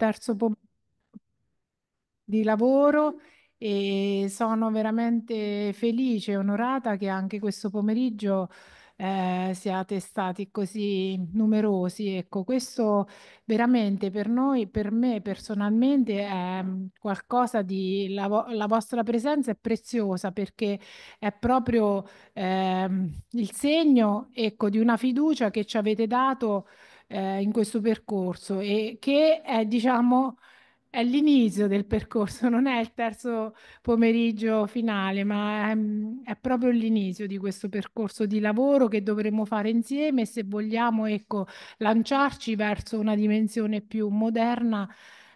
terzo pomeriggio di lavoro e sono veramente felice e onorata che anche questo pomeriggio eh, siate stati così numerosi. Ecco, questo veramente per noi, per me personalmente è mm, qualcosa di la, vo la vostra presenza è preziosa perché è proprio eh, il segno, ecco, di una fiducia che ci avete dato eh, in questo percorso e che è, diciamo, è l'inizio del percorso, non è il terzo pomeriggio finale, ma è, mm, è, proprio l'inizio di questo percorso di lavoro che dovremo fare insieme se vogliamo, ecco, lanciarci verso una dimensione più moderna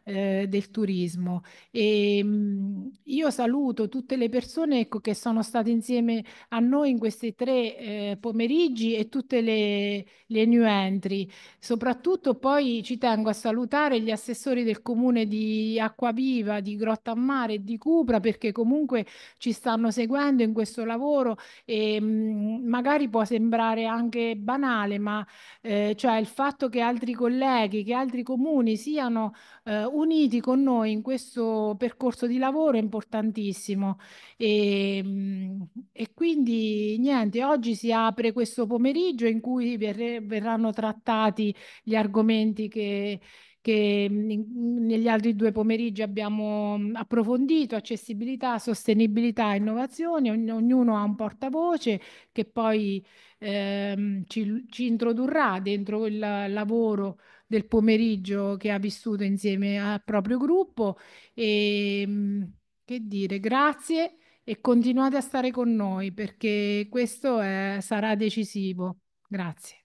eh, del turismo. E, mh, io saluto tutte le persone ecco, che sono state insieme a noi in questi tre eh, pomeriggi e tutte le, le new entry. Soprattutto poi ci tengo a salutare gli assessori del comune di Acquaviva, di Grotta Mare e di Cupra perché comunque ci stanno seguendo in questo lavoro e mh, magari può sembrare anche banale, ma eh, cioè il fatto che altri colleghi, che altri comuni siano eh, uniti con noi in questo percorso di lavoro importantissimo. E, ehm, e quindi niente, oggi si apre questo pomeriggio in cui ver- verranno trattati gli argomenti che che mm, negli altri due pomeriggi abbiamo mm, approfondito, accessibilità, sostenibilità e innovazioni, ognuno ha un portavoce che poi ehm, ci, ci, introdurrà dentro il lavoro del pomeriggio che ha vissuto insieme al proprio gruppo e mm, che dire, grazie e continuate a stare con noi perché questo è, sarà decisivo. Grazie.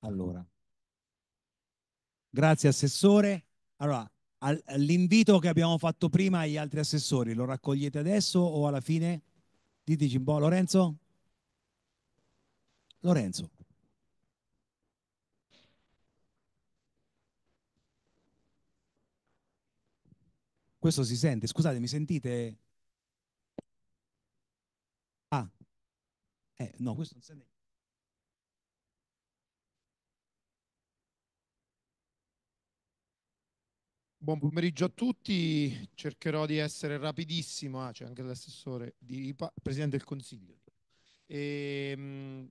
Allora, grazie Assessore. Allora, all'invito che abbiamo fatto prima agli altri assessori, lo raccogliete adesso o alla fine? Diteci un po', Lorenzo? Lorenzo. Questo si sente, scusate, mi sentite? Ah, eh, no, questo non sente. Buon pomeriggio a tutti, cercherò di essere rapidissimo, ah, c'è anche l'assessore, di, Presidente del Consiglio. E, ehm, mh,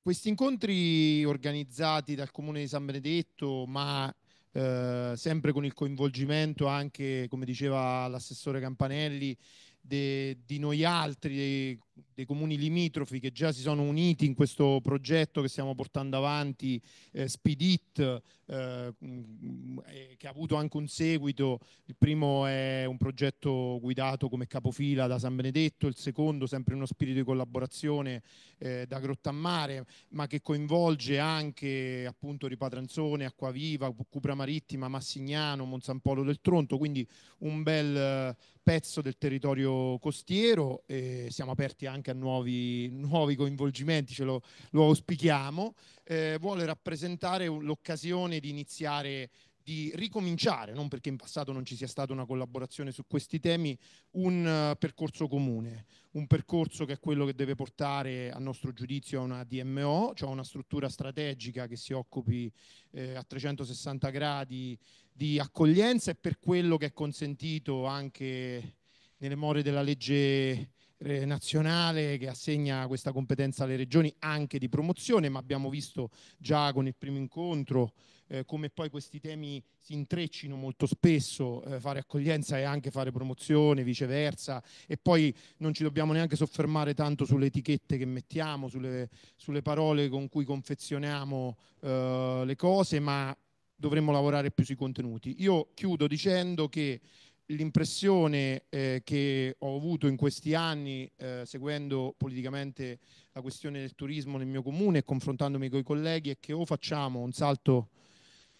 questi incontri organizzati dal Comune di San Benedetto, ma eh, sempre con il coinvolgimento anche, come diceva l'assessore Campanelli, de, di noi altri dei comuni limitrofi che già si sono uniti in questo progetto che stiamo portando avanti, eh, Spedit, eh, mm, eh, che ha avuto anche un seguito. Il primo è un progetto guidato come capofila da San Benedetto, il secondo sempre in uno spirito di collaborazione eh, da Grottammare, ma che coinvolge anche appunto Ripatranzone, Acquaviva, Cupra Marittima, Massignano, Monsampolo del Tronto, quindi un bel eh, pezzo del territorio costiero. siamo aperti aperti anche a nuovi, nuovi coinvolgimenti, ce lo, lo auspichiamo, eh, vuole rappresentare l'occasione di iniziare di ricominciare, non perché in passato non ci sia stata una collaborazione su questi temi, un eh, percorso comune, un percorso che è quello che deve portare a nostro giudizio a una DMO, cioè una struttura strategica che si occupi eh, a 360 gradi di accoglienza e per quello che è consentito anche nelle more della legge eh, nazionale che assegna questa competenza alle regioni anche di promozione, ma abbiamo visto già con il primo incontro eh, come poi questi temi si intreccino molto spesso, eh, fare accoglienza e anche fare promozione, viceversa, e poi non ci dobbiamo neanche soffermare tanto sulle etichette che mettiamo, sulle, sulle parole con cui confezioniamo eh, le cose, ma dovremmo lavorare più sui contenuti. Io chiudo dicendo che l'impressione eh, che ho avuto in questi anni eh, seguendo politicamente la questione del turismo nel mio comune e confrontandomi con i colleghi è che o facciamo un salto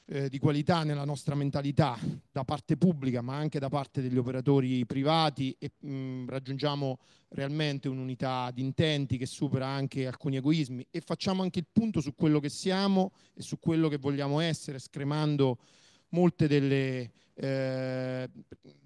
eh, di qualità nella nostra mentalità da parte pubblica ma anche da parte degli operatori privati e mh, raggiungiamo realmente un'unità di intenti che supera anche alcuni egoismi e facciamo anche il punto su quello che siamo e su quello che vogliamo essere scremando molte delle, eh,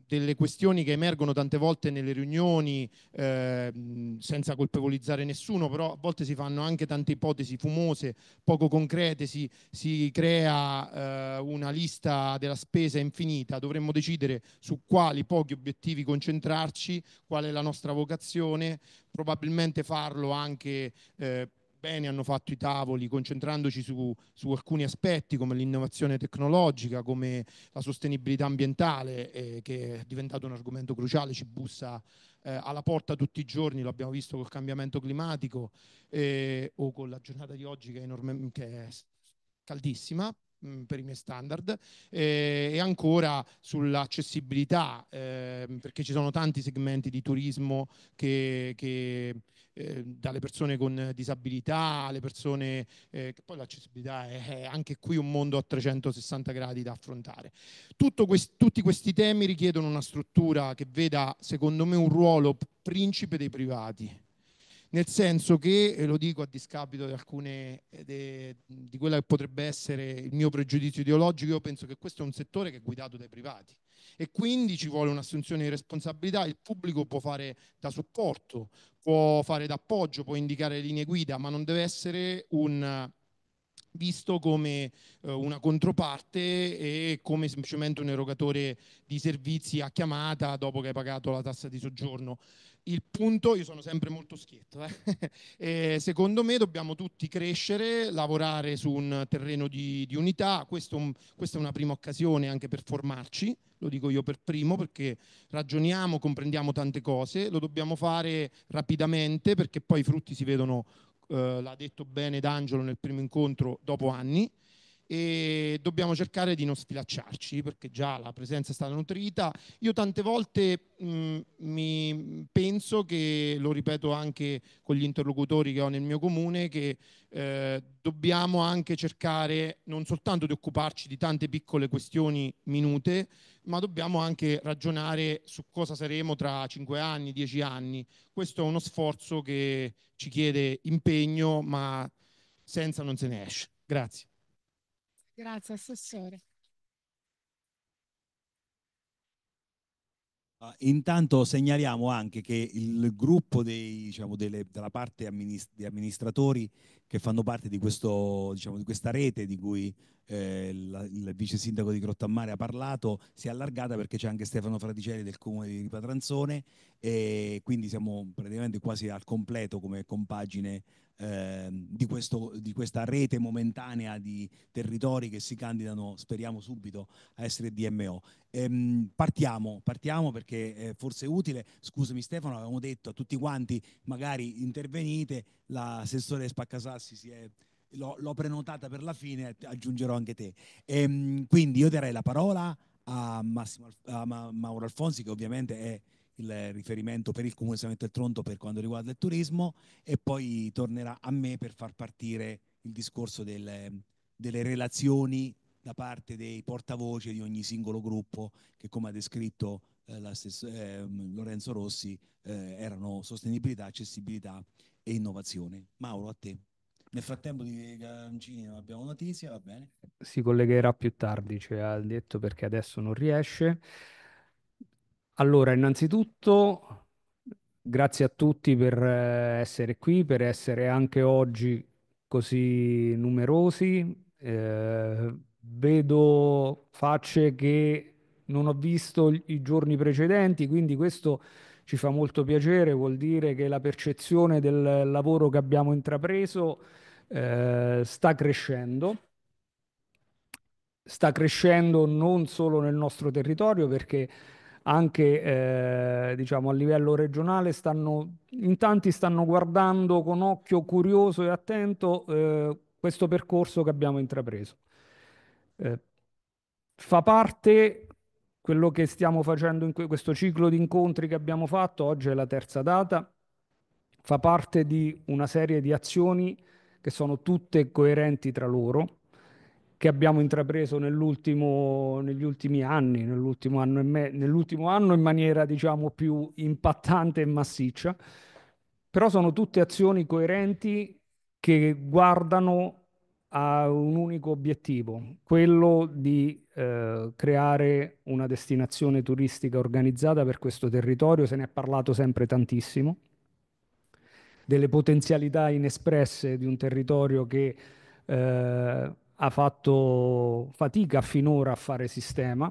delle questioni che emergono tante volte nelle riunioni eh, senza colpevolizzare nessuno, però a volte si fanno anche tante ipotesi fumose, poco concrete, si, si crea eh, una lista della spesa infinita, dovremmo decidere su quali pochi obiettivi concentrarci, qual è la nostra vocazione, probabilmente farlo anche eh, bene hanno fatto i tavoli concentrandoci su, su alcuni aspetti come l'innovazione tecnologica, come la sostenibilità ambientale eh, che è diventato un argomento cruciale, ci bussa eh, alla porta tutti i giorni, lo abbiamo visto col cambiamento climatico eh, o con la giornata di oggi che è, enorme, che è caldissima mm, per i miei standard eh, e ancora sull'accessibilità ehm, perché ci sono tanti segmenti di turismo che, che Ehm, dalle persone con disabilità alle persone eh, che poi l'accessibilità è, è, anche qui un mondo a 360 gradi da affrontare. Quest, tutti questi temi richiedono una struttura che veda, secondo me, un ruolo principe dei privati. Nel senso che, e lo dico a discapito di alcune eh, de, di quella che potrebbe essere il mio pregiudizio ideologico, io penso che questo è un settore che è guidato dai privati e quindi ci vuole un'assunzione di responsabilità, il pubblico può fare da supporto, può fare d'appoggio, può indicare linee guida, ma non deve essere un visto come eh, una controparte e come semplicemente un erogatore di servizi a chiamata dopo che hai pagato la tassa di soggiorno il punto, io sono sempre molto schietto, eh? secondo me dobbiamo tutti crescere, lavorare su un terreno di, di unità, Questo, questa è una prima occasione anche per formarci, lo dico io per primo perché ragioniamo, comprendiamo tante cose, lo dobbiamo fare rapidamente perché poi i frutti si vedono, eh, l'ha detto bene D'Angelo nel primo incontro, dopo anni e dobbiamo cercare di non sfilacciarci perché già la presenza è stata nutrita. Io tante volte mh, mm, mi penso che, lo ripeto anche con gli interlocutori che ho nel mio comune, che eh, dobbiamo anche cercare non soltanto di occuparci di tante piccole questioni minute, ma dobbiamo anche ragionare su cosa saremo tra 5 anni, 10 anni. Questo è uno sforzo che ci chiede impegno, ma senza non se ne esce. Grazie. Grazie, Assessore. Uh, intanto segnaliamo anche che il gruppo dei, diciamo, delle, della parte amminist- di amministratori che fanno parte di, questo, diciamo, di questa rete di cui eh, la, il vice sindaco di Grottammare ha parlato, si è allargata perché c'è anche Stefano Fraticelli del comune di Patranzone e quindi siamo praticamente quasi al completo come compagine eh, di, questo, di questa rete momentanea di territori che si candidano, speriamo subito, a essere DMO. Ehm, partiamo, partiamo perché eh, forse è utile, scusami Stefano, avevamo detto a tutti quanti magari intervenite, l'assessore Spaccasassi si è L'ho, l'ho, prenotata per la fine, aggiungerò anche te. E, ehm, quindi io darei la parola a, Massimo, a Mauro Alfonsi, che ovviamente è il riferimento per il Comune San del Tronto per quanto riguarda il turismo, e poi tornerà a me per far partire il discorso del, delle relazioni da parte dei portavoce di ogni singolo gruppo che, come ha descritto eh, eh, Lorenzo Rossi, eh, erano sostenibilità, accessibilità e innovazione. Mauro, a te. Nel frattempo di Cancini non abbiamo notizia, va bene. Si collegherà più tardi, cioè ha detto perché adesso non riesce. Allora, innanzitutto grazie a tutti per eh, essere qui, per essere anche oggi così numerosi. Eh, vedo facce che non ho visto i giorni precedenti, quindi questo ci fa molto piacere, vuol dire che la percezione del lavoro che abbiamo intrapreso eh, sta crescendo. Sta crescendo non solo nel nostro territorio perché anche eh, diciamo, a livello regionale stanno, in tanti stanno guardando con occhio curioso e attento eh, questo percorso che abbiamo intrapreso. Eh, fa parte quello che stiamo facendo in questo ciclo di incontri che abbiamo fatto, oggi è la terza data, fa parte di una serie di azioni che sono tutte coerenti tra loro, che abbiamo intrapreso negli ultimi anni, nell'ultimo anno, me, nell'ultimo anno in maniera diciamo più impattante e massiccia, però sono tutte azioni coerenti che guardano a un unico obiettivo, quello di eh, creare una destinazione turistica organizzata per questo territorio, se ne è parlato sempre tantissimo, delle potenzialità inespresse di un territorio che eh, ha fatto fatica finora a fare sistema.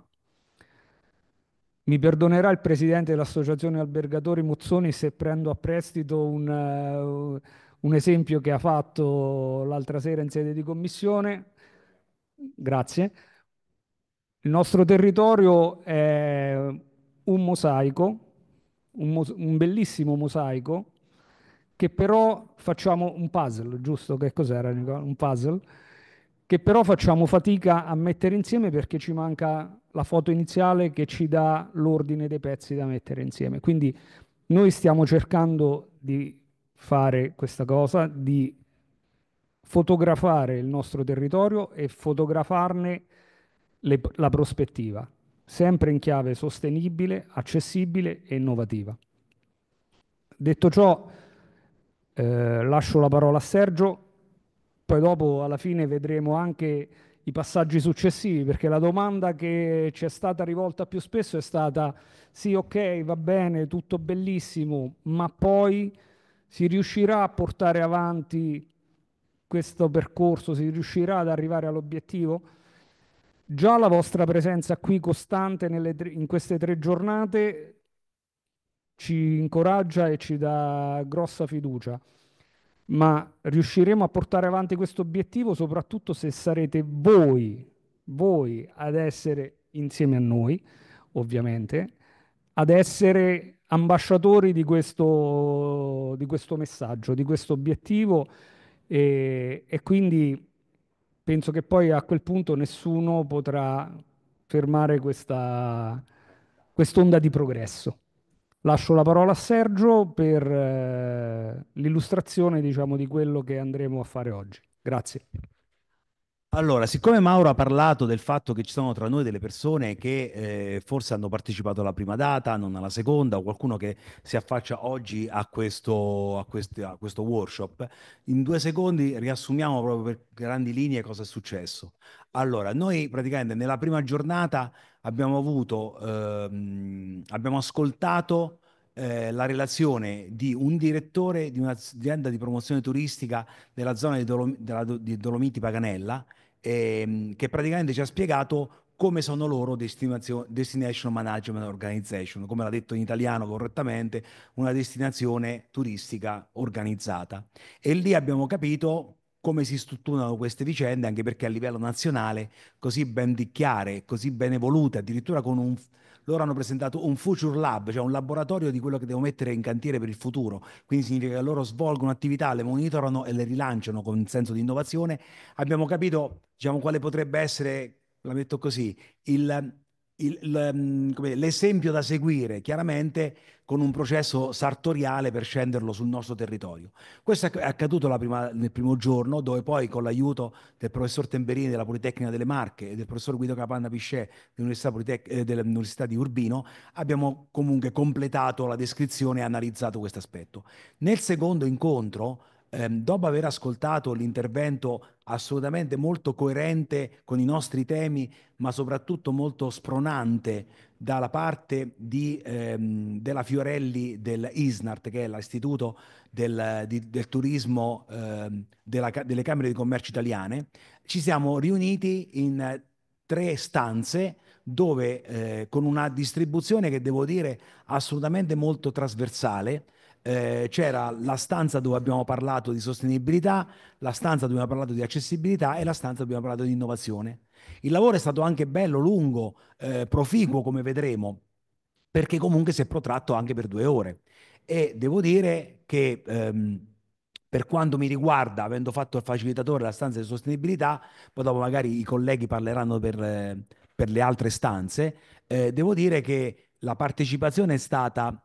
Mi perdonerà il presidente dell'Associazione Albergatori Mozzoni se prendo a prestito un, eh, un esempio che ha fatto l'altra sera in sede di commissione. Grazie. Il nostro territorio è un mosaico, un, mos- un bellissimo mosaico, che però facciamo un puzzle, giusto? Che cos'era Nicola? Un puzzle? Che però facciamo fatica a mettere insieme perché ci manca la foto iniziale che ci dà l'ordine dei pezzi da mettere insieme. Quindi noi stiamo cercando di fare questa cosa, di fotografare il nostro territorio e fotografarne le, la prospettiva, sempre in chiave sostenibile, accessibile e innovativa. Detto ciò, eh, lascio la parola a Sergio, poi dopo alla fine vedremo anche i passaggi successivi, perché la domanda che ci è stata rivolta più spesso è stata sì, ok, va bene, tutto bellissimo, ma poi si riuscirà a portare avanti questo percorso, si riuscirà ad arrivare all'obiettivo? Già la vostra presenza qui costante tre, in queste tre giornate ci incoraggia e ci dà grossa fiducia, ma riusciremo a portare avanti questo obiettivo soprattutto se sarete voi, voi ad essere insieme a noi, ovviamente, ad essere ambasciatori di questo, di questo messaggio, di questo obiettivo e, e quindi penso che poi a quel punto nessuno potrà fermare questa quest'onda di progresso. Lascio la parola a Sergio per eh, l'illustrazione diciamo, di quello che andremo a fare oggi. Grazie. Allora, siccome Mauro ha parlato del fatto che ci sono tra noi delle persone che eh, forse hanno partecipato alla prima data, non alla seconda, o qualcuno che si affaccia oggi a questo, a quest- a questo workshop, in due secondi riassumiamo proprio per grandi linee cosa è successo. Allora, noi praticamente nella prima giornata abbiamo avuto, ehm, abbiamo ascoltato eh, la relazione di un direttore di un'azienda di promozione turistica della zona di, Dolom- della, di Dolomiti Paganella ehm, che praticamente ci ha spiegato come sono loro Destination Management Organization, come l'ha detto in italiano correttamente, una destinazione turistica organizzata. E lì abbiamo capito come si strutturano queste vicende, anche perché a livello nazionale, così ben di così ben evolute, addirittura con un, loro hanno presentato un Future Lab, cioè un laboratorio di quello che devo mettere in cantiere per il futuro. Quindi significa che loro svolgono attività, le monitorano e le rilanciano con senso di innovazione. Abbiamo capito diciamo, quale potrebbe essere, la metto così, il il, il, mm, l'esempio da seguire chiaramente con un processo sartoriale per scenderlo sul nostro territorio. Questo è accaduto prima, nel primo giorno dove poi con l'aiuto del professor Temberini della Politecnica delle Marche e del professor Guido Capanna Pichet dell'Università, Politec- eh, dell'Università di Urbino abbiamo comunque completato la descrizione e analizzato questo aspetto. Nel secondo incontro ehm, dopo aver ascoltato l'intervento assolutamente molto coerente con i nostri temi, ma soprattutto molto spronante dalla parte di, ehm, della Fiorelli dell'ISNART, che è l'Istituto del, di, del Turismo ehm, della, delle Camere di Commercio Italiane, ci siamo riuniti in tre stanze dove eh, con una distribuzione che devo dire assolutamente molto trasversale, eh, c'era la stanza dove abbiamo parlato di sostenibilità, la stanza dove abbiamo parlato di accessibilità e la stanza dove abbiamo parlato di innovazione. Il lavoro è stato anche bello, lungo, eh, proficuo come vedremo, perché comunque si è protratto anche per due ore. E devo dire che ehm, per quanto mi riguarda, avendo fatto il facilitatore della stanza di sostenibilità, poi dopo magari i colleghi parleranno per, eh, per le altre stanze, eh, devo dire che la partecipazione è stata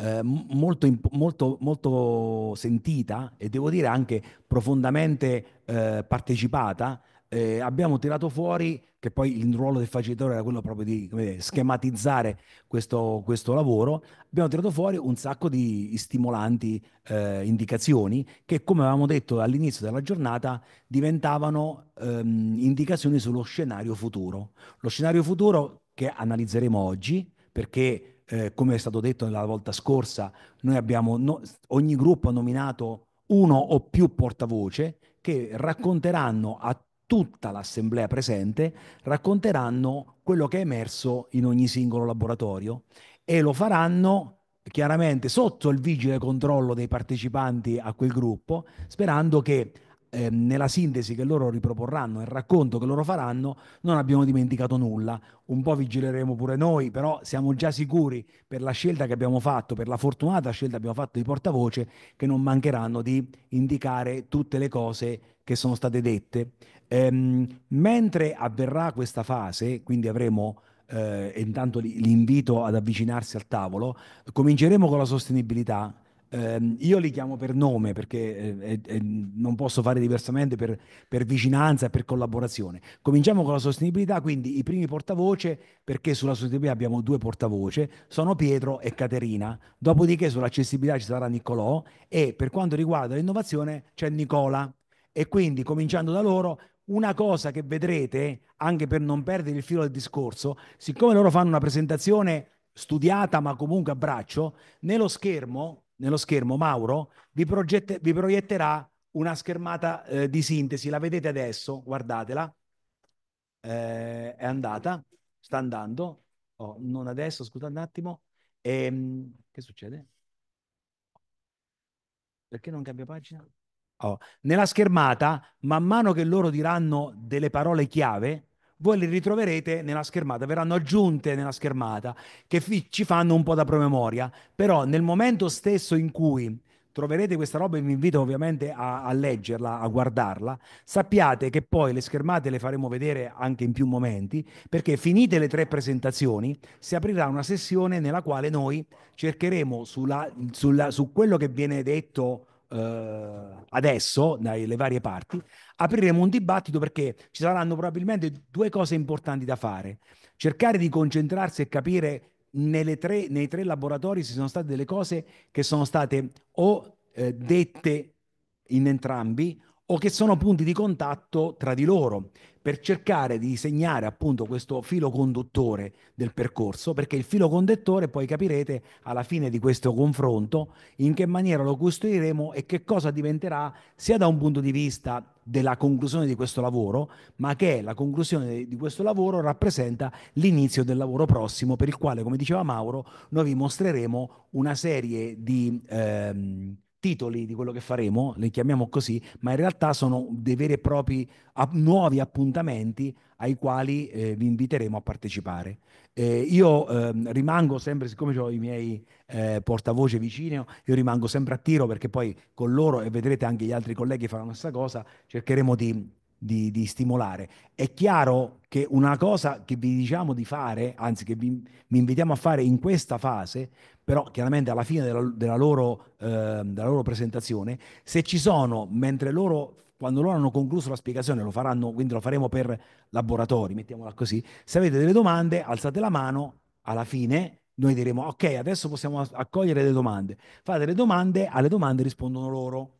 eh, molto, molto, molto, sentita e devo dire anche profondamente eh, partecipata. Eh, abbiamo tirato fuori che poi il ruolo del facilitatore era quello proprio di dire, schematizzare questo, questo, lavoro. Abbiamo tirato fuori un sacco di stimolanti eh, indicazioni che, come avevamo detto all'inizio della giornata, diventavano ehm, indicazioni sullo scenario futuro. Lo scenario futuro che analizzeremo oggi perché eh, come è stato detto la volta scorsa, noi abbiamo no, ogni gruppo ha nominato uno o più portavoce che racconteranno a tutta l'assemblea presente, racconteranno quello che è emerso in ogni singolo laboratorio e lo faranno chiaramente sotto il vigile controllo dei partecipanti a quel gruppo, sperando che Ehm, nella sintesi che loro riproporranno, nel racconto che loro faranno, non abbiamo dimenticato nulla. Un po' vigileremo pure noi, però siamo già sicuri per la scelta che abbiamo fatto, per la fortunata scelta che abbiamo fatto di portavoce, che non mancheranno di indicare tutte le cose che sono state dette. Ehm, mentre avverrà questa fase, quindi avremo eh, intanto l'invito ad avvicinarsi al tavolo, cominceremo con la sostenibilità eh, io li chiamo per nome perché eh, eh, non posso fare diversamente per, per vicinanza e per collaborazione. Cominciamo con la sostenibilità, quindi i primi portavoce, perché sulla sostenibilità abbiamo due portavoce, sono Pietro e Caterina, dopodiché sull'accessibilità ci sarà Niccolò e per quanto riguarda l'innovazione c'è Nicola. E quindi cominciando da loro, una cosa che vedrete, anche per non perdere il filo del discorso, siccome loro fanno una presentazione studiata ma comunque a braccio, nello schermo nello schermo, Mauro, vi, progette, vi proietterà una schermata eh, di sintesi. La vedete adesso, guardatela. Eh, è andata, sta andando. Oh, non adesso, scusate un attimo. E, ehm, che succede? Perché non cambia pagina? Oh. Nella schermata, man mano che loro diranno delle parole chiave, voi le ritroverete nella schermata, verranno aggiunte nella schermata, che fi- ci fanno un po' da promemoria, però nel momento stesso in cui troverete questa roba e vi invito ovviamente a, a, leggerla, a guardarla, sappiate che poi le schermate le faremo vedere anche in più momenti, perché finite le tre presentazioni si aprirà una sessione nella quale noi cercheremo sulla, sulla, su quello che viene detto eh, adesso, dalle varie parti, apriremo un dibattito perché ci saranno probabilmente due cose importanti da fare. Cercare di concentrarsi e capire tre, nei tre laboratori se sono state delle cose che sono state o eh, dette in entrambi o che sono punti di contatto tra di loro per cercare di segnare appunto questo filo conduttore del percorso, perché il filo conduttore poi capirete alla fine di questo confronto in che maniera lo costruiremo e che cosa diventerà sia da un punto di vista della conclusione di questo lavoro, ma che la conclusione di questo lavoro rappresenta l'inizio del lavoro prossimo per il quale, come diceva Mauro, noi vi mostreremo una serie di... Ehm, titoli di quello che faremo, li chiamiamo così, ma in realtà sono dei veri e propri app- nuovi appuntamenti ai quali eh, vi inviteremo a partecipare. Eh, io eh, rimango sempre, siccome ho i miei eh, portavoce vicino, io rimango sempre a tiro perché poi con loro, e vedrete anche gli altri colleghi faranno questa cosa, cercheremo di di, di, stimolare. È chiaro che una cosa che vi diciamo di fare, anzi che vi, vi invitiamo a fare in questa fase, però chiaramente alla fine della, della, loro, eh, della loro, presentazione, se ci sono, mentre loro, quando loro hanno concluso la spiegazione, lo faranno, quindi lo faremo per laboratori, mettiamola così, se avete delle domande, alzate la mano, alla fine noi diremo ok, adesso possiamo accogliere le domande. Fate le domande, alle domande rispondono loro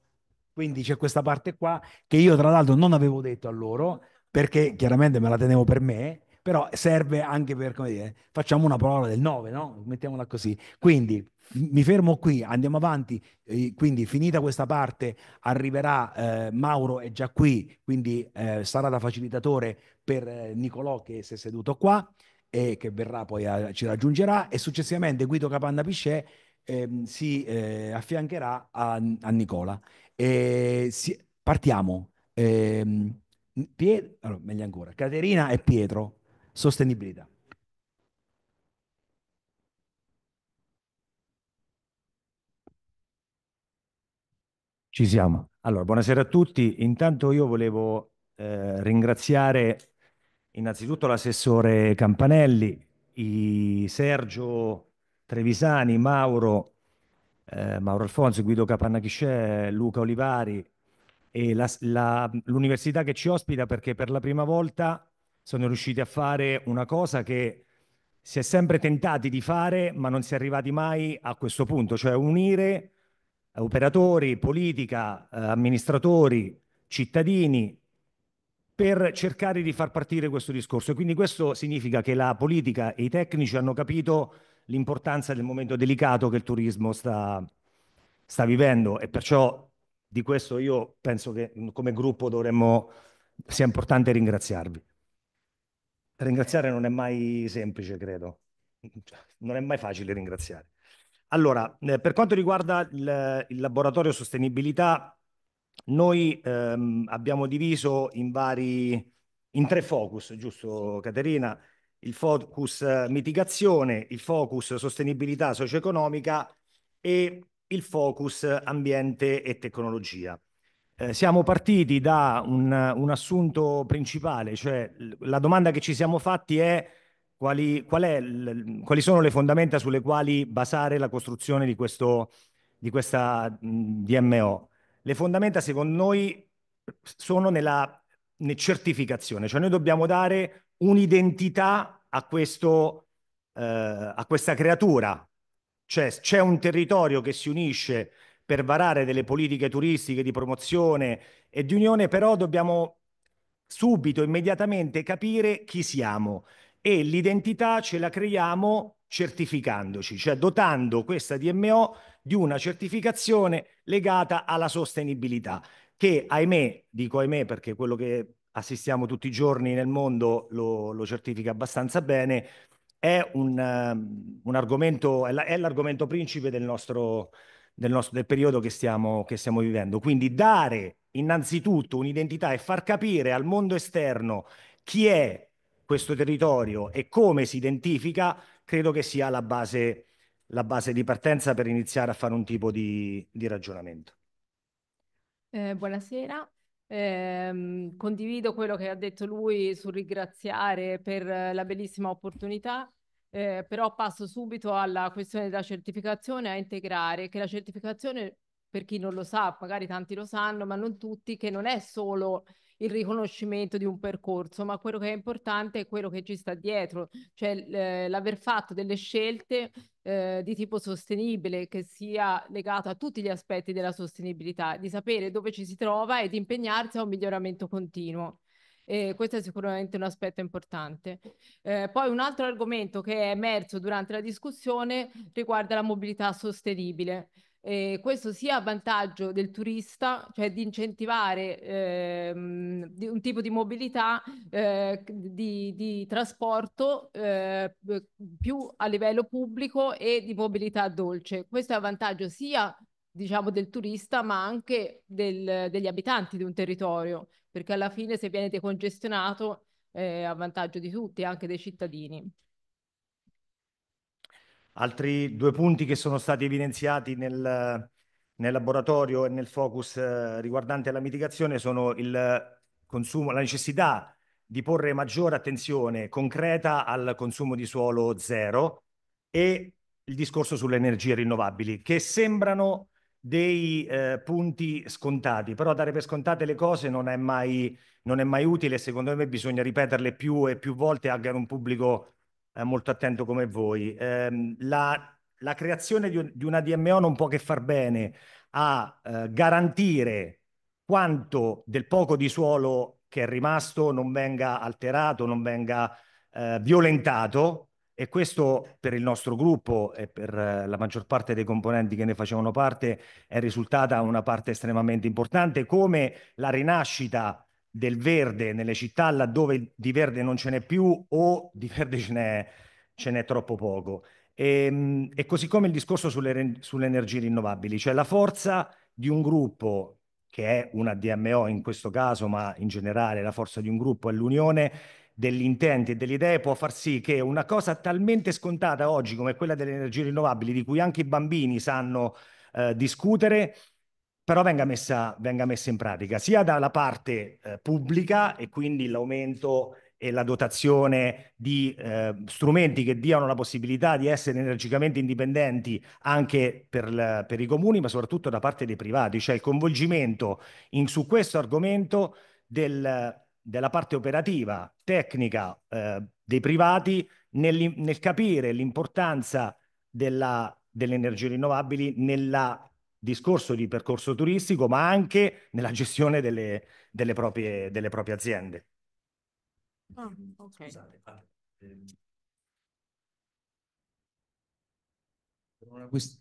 quindi c'è questa parte qua che io tra l'altro non avevo detto a loro perché chiaramente me la tenevo per me, però serve anche per, come dire, facciamo una parola del 9, no? Mettiamola così. Quindi mi fermo qui, andiamo avanti, eh, quindi finita questa parte arriverà eh, Mauro, è già qui, quindi eh, sarà da facilitatore per eh, Nicolò che si è seduto qua e che verrà poi a, ci raggiungerà e successivamente Guido Capanna Piscè ehm, si eh, affiancherà a, a Nicola. E si, partiamo. Ehm, Pier, allora, meglio ancora, Caterina e Pietro, sostenibilità. Ci siamo. Allora, buonasera a tutti. Intanto io volevo eh, ringraziare innanzitutto l'assessore Campanelli, Sergio Trevisani, Mauro, eh, Mauro Alfonso, Guido Capannachiscè, Luca Olivari e la, la, l'università che ci ospita perché per la prima volta sono riusciti a fare una cosa che si è sempre tentati di fare ma non si è arrivati mai a questo punto, cioè unire operatori, politica, eh, amministratori, cittadini per cercare di far partire questo discorso. E quindi questo significa che la politica e i tecnici hanno capito l'importanza del momento delicato che il turismo sta, sta vivendo e perciò di questo io penso che come gruppo dovremmo, sia importante ringraziarvi. Ringraziare non è mai semplice, credo. Non è mai facile ringraziare. Allora, eh, per quanto riguarda il, il laboratorio sostenibilità, noi ehm, abbiamo diviso in, vari, in tre focus, giusto Caterina? il focus eh, mitigazione, il focus sostenibilità socio-economica e il focus ambiente e tecnologia. Eh, siamo partiti da un, un, assunto principale, cioè la domanda che ci siamo fatti è quali, qual è quali sono le fondamenta sulle quali basare la costruzione di, questo, di questa DMO. Le fondamenta secondo noi sono nella, nella certificazione, cioè noi dobbiamo dare un'identità a, questo, eh, a questa creatura. Cioè c'è un territorio che si unisce per varare delle politiche turistiche di promozione e di unione, però dobbiamo subito, immediatamente capire chi siamo e l'identità ce la creiamo certificandoci, cioè dotando questa DMO di una certificazione legata alla sostenibilità, che ahimè, dico ahimè perché quello che assistiamo tutti i giorni nel mondo lo, lo certifica abbastanza bene. È un, um, un argomento, è l'argomento principe del nostro, del, nostro, del periodo che stiamo, che stiamo vivendo. Quindi dare innanzitutto un'identità e far capire al mondo esterno chi è questo territorio e come si identifica, credo che sia la base, la base di partenza per iniziare a fare un tipo di, di ragionamento. Eh, buonasera, eh, condivido quello che ha detto lui sul ringraziare per eh, la bellissima opportunità, eh, però passo subito alla questione della certificazione a integrare che la certificazione, per chi non lo sa, magari tanti lo sanno, ma non tutti, che non è solo il riconoscimento di un percorso, ma quello che è importante è quello che ci sta dietro, cioè eh, l'aver fatto delle scelte eh, di tipo sostenibile che sia legato a tutti gli aspetti della sostenibilità, di sapere dove ci si trova e di impegnarsi a un miglioramento continuo. E questo è sicuramente un aspetto importante. Eh, poi un altro argomento che è emerso durante la discussione riguarda la mobilità sostenibile eh, questo sia a vantaggio del turista, cioè di incentivare ehm, un tipo di mobilità, eh, di, di, trasporto eh, più a livello pubblico e di mobilità dolce. Questo è a vantaggio sia diciamo del turista ma anche del, degli abitanti di un territorio, perché alla fine se viene decongestionato è eh, a vantaggio di tutti, anche dei cittadini. Altri due punti che sono stati evidenziati nel, nel laboratorio e nel focus eh, riguardante la mitigazione sono il consumo, la necessità di porre maggiore attenzione concreta al consumo di suolo zero e il discorso sulle energie rinnovabili, che sembrano dei eh, punti scontati, però dare per scontate le cose non è mai, non è mai utile, secondo me bisogna ripeterle più e più volte, abbiano un pubblico eh, molto attento come voi. Eh, la, la, creazione di, di, una DMO non può che far bene a eh, garantire quanto del poco di suolo che è rimasto non venga alterato, non venga eh, violentato e questo per il nostro gruppo e per eh, la maggior parte dei componenti che ne facevano parte è risultata una parte estremamente importante come la rinascita del verde nelle città laddove di verde non ce n'è più o di verde ce n'è, ce n'è troppo poco. E, ehm, e, così come il discorso sulle, sulle energie rinnovabili, cioè la forza di un gruppo, che è una DMO in questo caso, ma in generale la forza di un gruppo è l'unione degli intenti e delle idee, può far sì che una cosa talmente scontata oggi come quella delle energie rinnovabili, di cui anche i bambini sanno eh, discutere, però venga messa, venga messa in pratica sia dalla parte eh, pubblica e quindi l'aumento e la dotazione di eh, strumenti che diano la possibilità di essere energicamente indipendenti anche per, la, per i comuni, ma soprattutto da parte dei privati, cioè il coinvolgimento in, su questo argomento del, della parte operativa, tecnica eh, dei privati nel, nel capire l'importanza della, delle energie rinnovabili nella discorso di percorso turistico, ma anche nella gestione delle, delle, proprie, delle proprie, aziende. Ah, okay. Scusate, ehm, per una, quest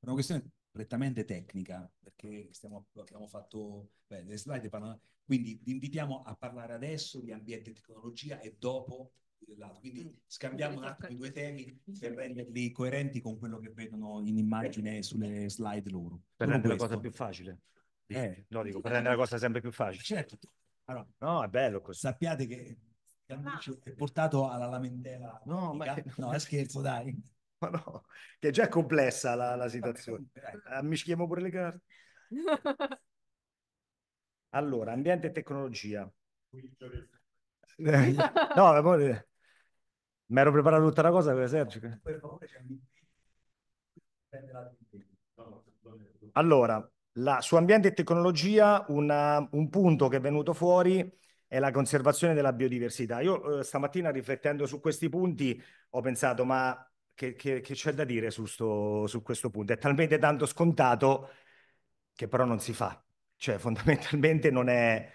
una questione prettamente tecnica, perché stiamo, abbiamo fatto beh, le slide, parlano, quindi vi invitiamo a parlare adesso di ambiente e tecnologia e dopo dell'altro. Quindi mm. scambiamo un attimo i due temi per renderli coerenti con quello che vedono in immagine sulle slide loro. Per rendere la cosa più facile. Eh, no, dico, per rendere la cosa sempre più facile. Certo. Allora, no, è bello così. Sappiate che è portato alla lamentela. No, ma che... no, è scherzo, dai. Ma no, che già complessa la, la situazione. Ammischiamo pure le carte. Allora, ambiente e tecnologia. Eh, no, poi... Mi ero preparato tutta la cosa per l'esercito. Allora, la, su ambiente e tecnologia una, un punto che è venuto fuori è la conservazione della biodiversità. Io eh, stamattina riflettendo su questi punti ho pensato ma che, c'è da dire su, sto, su questo punto? È talmente tanto scontato che però non si fa. Cioè fondamentalmente non è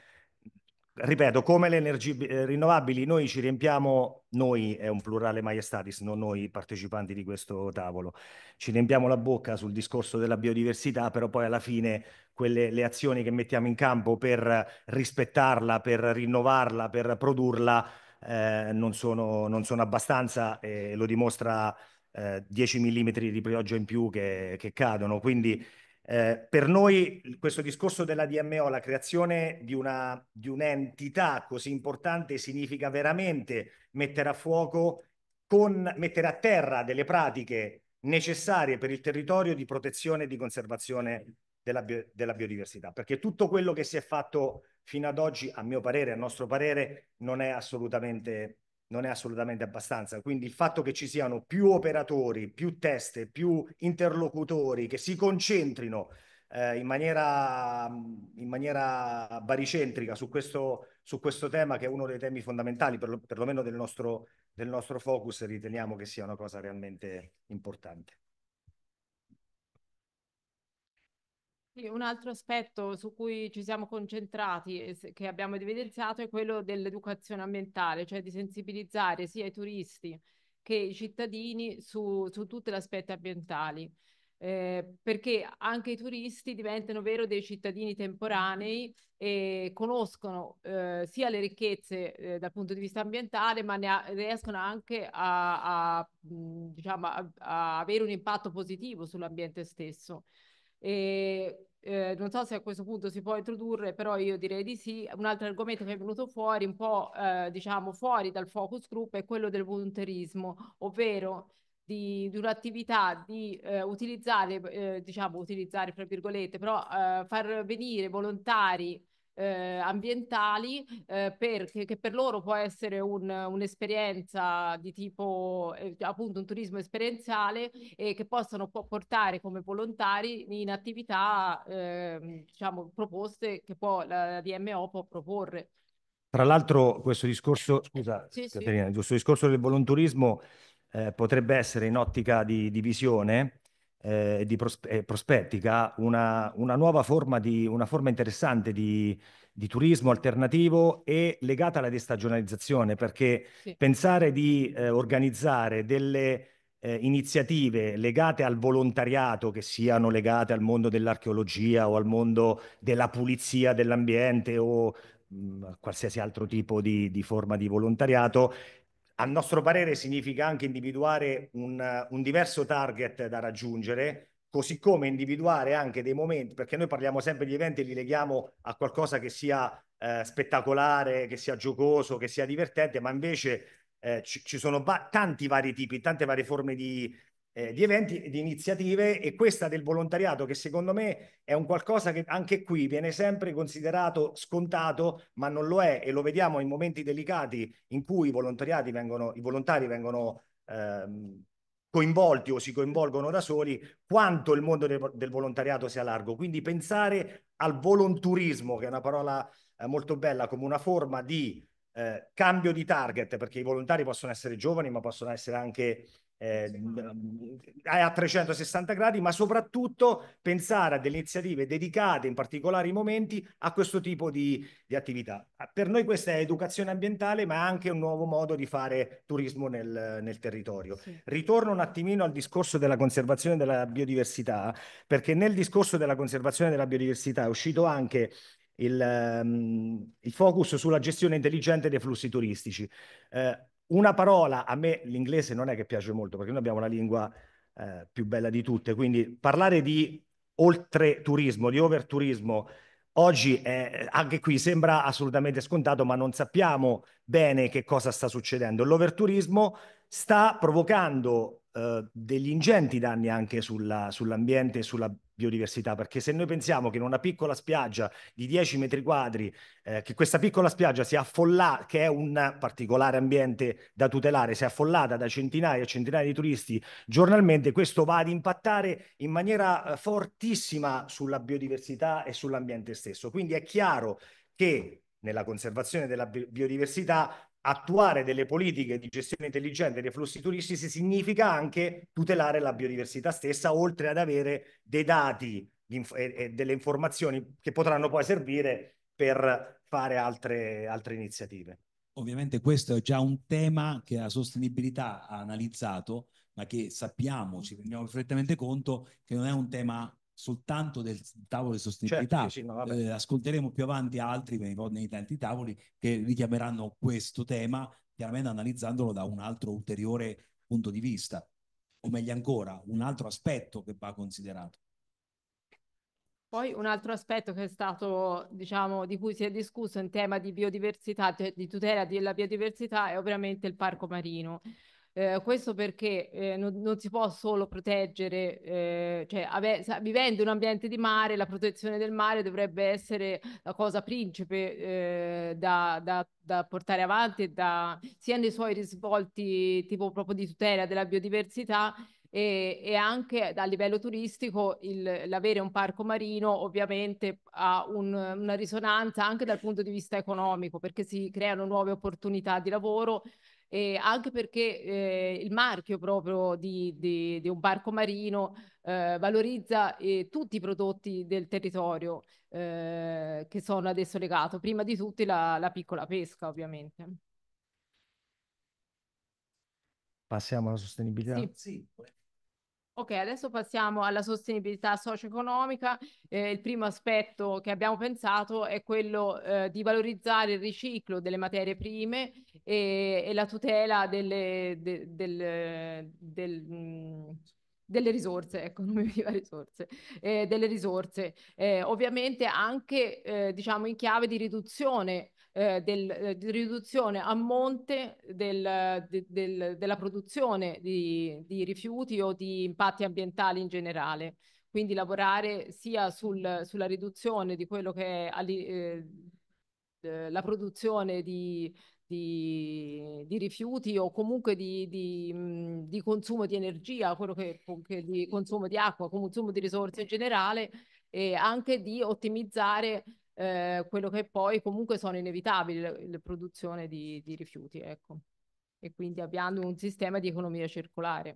ripeto, come le energie eh, rinnovabili, noi ci riempiamo, noi è un plurale maiestatis, non noi partecipanti di questo tavolo, ci riempiamo la bocca sul discorso della biodiversità, però poi alla fine quelle, le azioni che mettiamo in campo per rispettarla, per rinnovarla, per produrla, eh, non, sono, non, sono, abbastanza e lo dimostra eh, 10 mm di pioggia in più che, che cadono. Quindi eh, per noi questo discorso della DMO, la creazione di, una, di un'entità così importante significa veramente mettere a fuoco, con, mettere a terra delle pratiche necessarie per il territorio di protezione e di conservazione della, bio, della biodiversità, perché tutto quello che si è fatto fino ad oggi, a mio parere, a nostro parere, non è assolutamente non è assolutamente abbastanza. Quindi il fatto che ci siano più operatori, più teste, più interlocutori che si concentrino eh, in, maniera, in, maniera, baricentrica su questo, su questo, tema, che è uno dei temi fondamentali, per, perlomeno del nostro, del nostro focus, riteniamo che sia una cosa realmente importante. Un altro aspetto su cui ci siamo concentrati e che abbiamo evidenziato è quello dell'educazione ambientale, cioè di sensibilizzare sia i turisti che i cittadini su, su tutti gli aspetti ambientali, eh, perché anche i turisti diventano vero dei cittadini temporanei e conoscono eh, sia le ricchezze eh, dal punto di vista ambientale, ma ne ha, riescono anche a, a, diciamo, a, a avere un impatto positivo sull'ambiente stesso. E, eh, non so se a questo punto si può introdurre, però io direi di sì. Un altro argomento che è venuto fuori, un po' eh, diciamo fuori dal focus group, è quello del volontarismo, ovvero di, di un'attività di eh, utilizzare, eh, diciamo utilizzare, fra virgolette, però eh, far venire volontari eh, ambientali eh, per, che, che, per loro può essere un, un'esperienza di tipo eh, appunto un turismo esperienziale e che possono portare come volontari in attività ehm, diciamo proposte che può, la DMO può proporre. Tra l'altro questo discorso, scusa sì, Caterina, sì. il discorso del volonturismo eh, potrebbe essere in ottica di, di visione eh, di pros- eh, prospettica una, una, nuova forma, di, una forma interessante di, di, turismo alternativo e legata alla destagionalizzazione, perché sì. pensare di eh, organizzare delle eh, iniziative legate al volontariato, che siano legate al mondo dell'archeologia o al mondo della pulizia dell'ambiente o mm, qualsiasi altro tipo di, di forma di volontariato, a nostro parere significa anche individuare un, un diverso target da raggiungere, così come individuare anche dei momenti, perché noi parliamo sempre di eventi e li leghiamo a qualcosa che sia eh, spettacolare, che sia giocoso, che sia divertente, ma invece eh, ci, ci, sono va tanti vari tipi, tante varie forme di, eh, di eventi di iniziative e questa del volontariato che secondo me è un qualcosa che anche qui viene sempre considerato scontato ma non lo è e lo vediamo in momenti delicati in cui i, volontariati vengono, i volontari vengono ehm, coinvolti o si coinvolgono da soli quanto il mondo de del volontariato sia largo quindi pensare al volonturismo che è una parola eh, molto bella come una forma di eh, cambio di target perché i volontari possono essere giovani ma possono essere anche eh, mm, mm, a 360 gradi, ma soprattutto pensare a delle iniziative dedicate in particolari momenti a questo tipo di, di attività. Ah, per noi questa è educazione ambientale, ma è anche un nuovo modo di fare turismo nel, nel territorio. Sì. Ritorno un attimino al discorso della conservazione della biodiversità, perché nel discorso della conservazione della biodiversità è uscito anche il, um, il focus sulla gestione intelligente dei flussi turistici. Eh, una parola, a me l'inglese non è che piace molto perché noi abbiamo la lingua eh, più bella di tutte, quindi parlare di oltre turismo, di overturismo, oggi è, anche qui sembra assolutamente scontato, ma non sappiamo bene che cosa sta succedendo. L'overturismo sta provocando eh, degli ingenti danni anche sulla, sull'ambiente e sulla biodiversità, perché se noi pensiamo che in una piccola spiaggia di 10 metri quadri, eh, che questa piccola spiaggia sia affollata, che è un particolare ambiente da tutelare, sia affollata da centinaia e centinaia di turisti giornalmente, questo va ad impattare in maniera eh, fortissima sulla biodiversità e sull'ambiente stesso. Quindi è chiaro che nella conservazione della biodiversità attuare delle politiche di gestione intelligente dei flussi turistici significa anche tutelare la biodiversità stessa, oltre ad avere dei dati e delle informazioni che potranno poi servire per fare altre, altre iniziative. Ovviamente questo è già un tema che la sostenibilità ha analizzato, ma che sappiamo, ci rendiamo perfettamente conto che non è un tema soltanto del tavolo di sostenibilità. Certo, sì, no, eh, ascolteremo più avanti altri nei, nei tanti tavoli che richiameranno questo tema, chiaramente analizzandolo da un altro ulteriore punto di vista, o meglio ancora, un altro aspetto che va considerato. Poi un altro aspetto che è stato, diciamo, di cui si è discusso in tema di biodiversità, di tutela della biodiversità, è ovviamente il parco marino. Ehm, questo perché eh, non, non, si può solo proteggere, eh, cioè ave- vivendo in un ambiente di mare, la protezione del mare dovrebbe essere la cosa principe ehm, da, da, da, portare avanti, da, sia nei suoi risvolti tipo proprio di tutela della biodiversità. E, e anche a livello turistico il, l'avere un parco marino ovviamente ha un, una risonanza anche dal punto di vista economico perché si creano nuove opportunità di lavoro, eh, anche perché eh, il marchio proprio di, di, di un parco marino eh, valorizza eh, tutti i prodotti del territorio eh, che sono adesso legati, prima di tutti la, la piccola pesca ovviamente. Passiamo alla sostenibilità. Sì. Sì. Ok, adesso passiamo alla sostenibilità socio-economica. Eh, il primo aspetto che abbiamo pensato è quello eh, di valorizzare il riciclo delle materie prime e, e la tutela delle, de, del, del, mm, delle risorse, ecco, non mi veniva risorse, eh, delle risorse, eh, ovviamente anche eh, diciamo in chiave di riduzione eh, del, eh, di riduzione a monte del, de, del, della produzione di, di rifiuti o di impatti ambientali in generale quindi lavorare sia sul, sulla riduzione di quello che è eh, la produzione di, di, di, rifiuti o comunque di, di consumo di energia, quello che, che, di consumo di acqua, consumo di risorse in generale e anche di ottimizzare eh, quello che poi comunque sono inevitabili le, le produzioni di, di, rifiuti, ecco. E quindi abbiamo un sistema di economia circolare.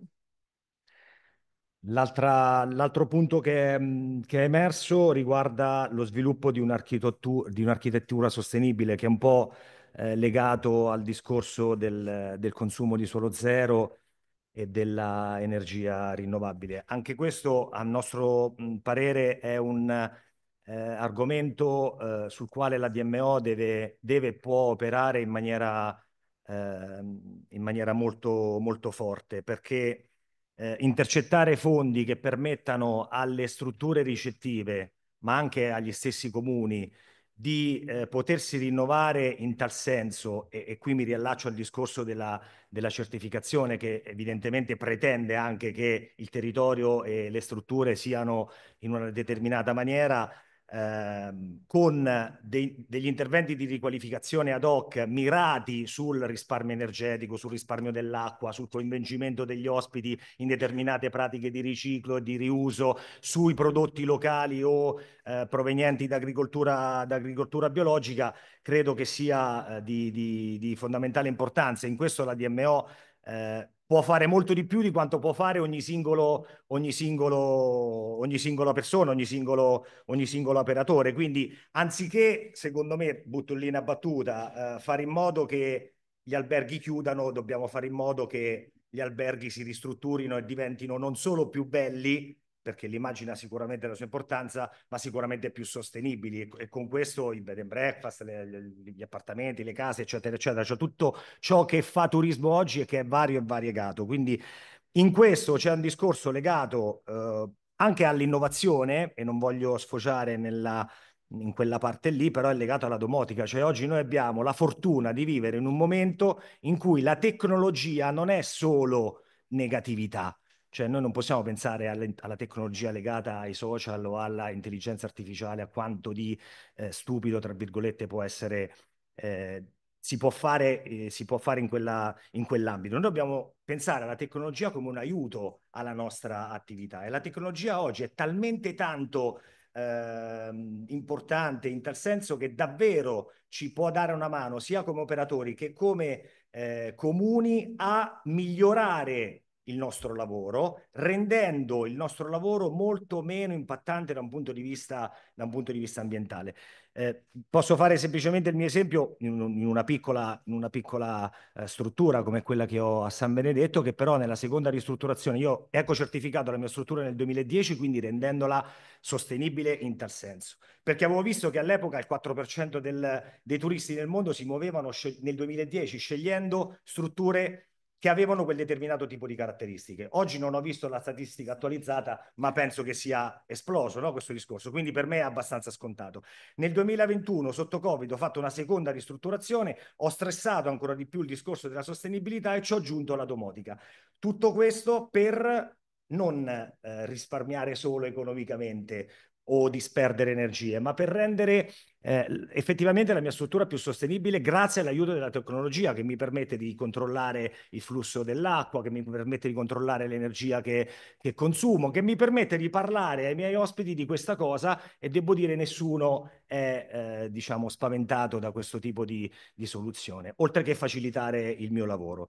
l'altro punto che, che, è emerso riguarda lo sviluppo di, un'architettura, di un'architettura sostenibile che è un po' eh, legato al discorso del, del consumo di suolo zero e dell'energia rinnovabile. Anche questo, a nostro parere, è un eh, argomento eh, sul quale la DMO deve e può operare in maniera, ehm, in maniera molto, molto, forte, perché eh, intercettare fondi che permettano alle strutture ricettive, ma anche agli stessi comuni, di eh, potersi rinnovare in tal senso, e, e, qui mi riallaccio al discorso della, della, certificazione che evidentemente pretende anche che il territorio e le strutture siano in una determinata maniera, Ehm, con dei, degli interventi di riqualificazione ad hoc mirati sul risparmio energetico, sul risparmio dell'acqua, sul coinvolgimento degli ospiti in determinate pratiche di riciclo e di riuso, sui prodotti locali o eh, provenienti da agricoltura, da agricoltura, biologica, credo che sia eh, di, di, di, fondamentale importanza. In questo la DMO eh, può fare molto di più di quanto può fare ogni, singolo, ogni, singolo, ogni singola persona, ogni singolo, ogni singolo, operatore. Quindi anziché, secondo me, butto lì una battuta, eh, fare in modo che gli alberghi chiudano, dobbiamo fare in modo che gli alberghi si ristrutturino e diventino non solo più belli, perché l'immagine ha sicuramente la sua importanza, ma sicuramente più sostenibili e, con questo i bed and breakfast, le, le, gli appartamenti, le case, eccetera, eccetera, cioè tutto ciò che fa turismo oggi e che è vario e variegato. Quindi in questo c'è un discorso legato eh, anche all'innovazione e non voglio sfociare nella, in quella parte lì, però è legato alla domotica, cioè oggi noi abbiamo la fortuna di vivere in un momento in cui la tecnologia non è solo negatività, cioè noi non possiamo pensare alle, alla tecnologia legata ai social o alla intelligenza artificiale, a quanto di eh, stupido, tra virgolette, può essere, eh, si può fare, eh, si può fare in, quella, in quell'ambito. Noi dobbiamo pensare alla tecnologia come un aiuto alla nostra attività e la tecnologia oggi è talmente tanto ehm, importante in tal senso che davvero ci può dare una mano sia come operatori che come eh, comuni a migliorare il nostro lavoro, rendendo il nostro lavoro molto meno impattante da un punto di vista, un punto di vista ambientale. Eh, posso fare semplicemente il mio esempio in, una piccola, in una piccola eh, struttura come quella che ho a San Benedetto, che però nella seconda ristrutturazione, io ecco certificato la mia struttura nel 2010, quindi rendendola sostenibile in tal senso. Perché avevo visto che all'epoca il 4% del, dei turisti nel mondo si muovevano nel 2010 scegliendo strutture che avevano quel determinato tipo di caratteristiche. Oggi non ho visto la statistica attualizzata, ma penso che sia esploso no, questo discorso, quindi per me è abbastanza scontato. Nel 2021, sotto Covid, ho fatto una seconda ristrutturazione, ho stressato ancora di più il discorso della sostenibilità e ci ho aggiunto la domotica. Tutto questo per non eh, risparmiare solo economicamente, o disperdere energie, ma per rendere eh, effettivamente la mia struttura più sostenibile grazie all'aiuto della tecnologia che mi permette di controllare il flusso dell'acqua, che mi permette di controllare l'energia che, che consumo, che mi permette di parlare ai miei ospiti di questa cosa e devo dire nessuno è eh, diciamo spaventato da questo tipo di, di soluzione, oltre che facilitare il mio lavoro.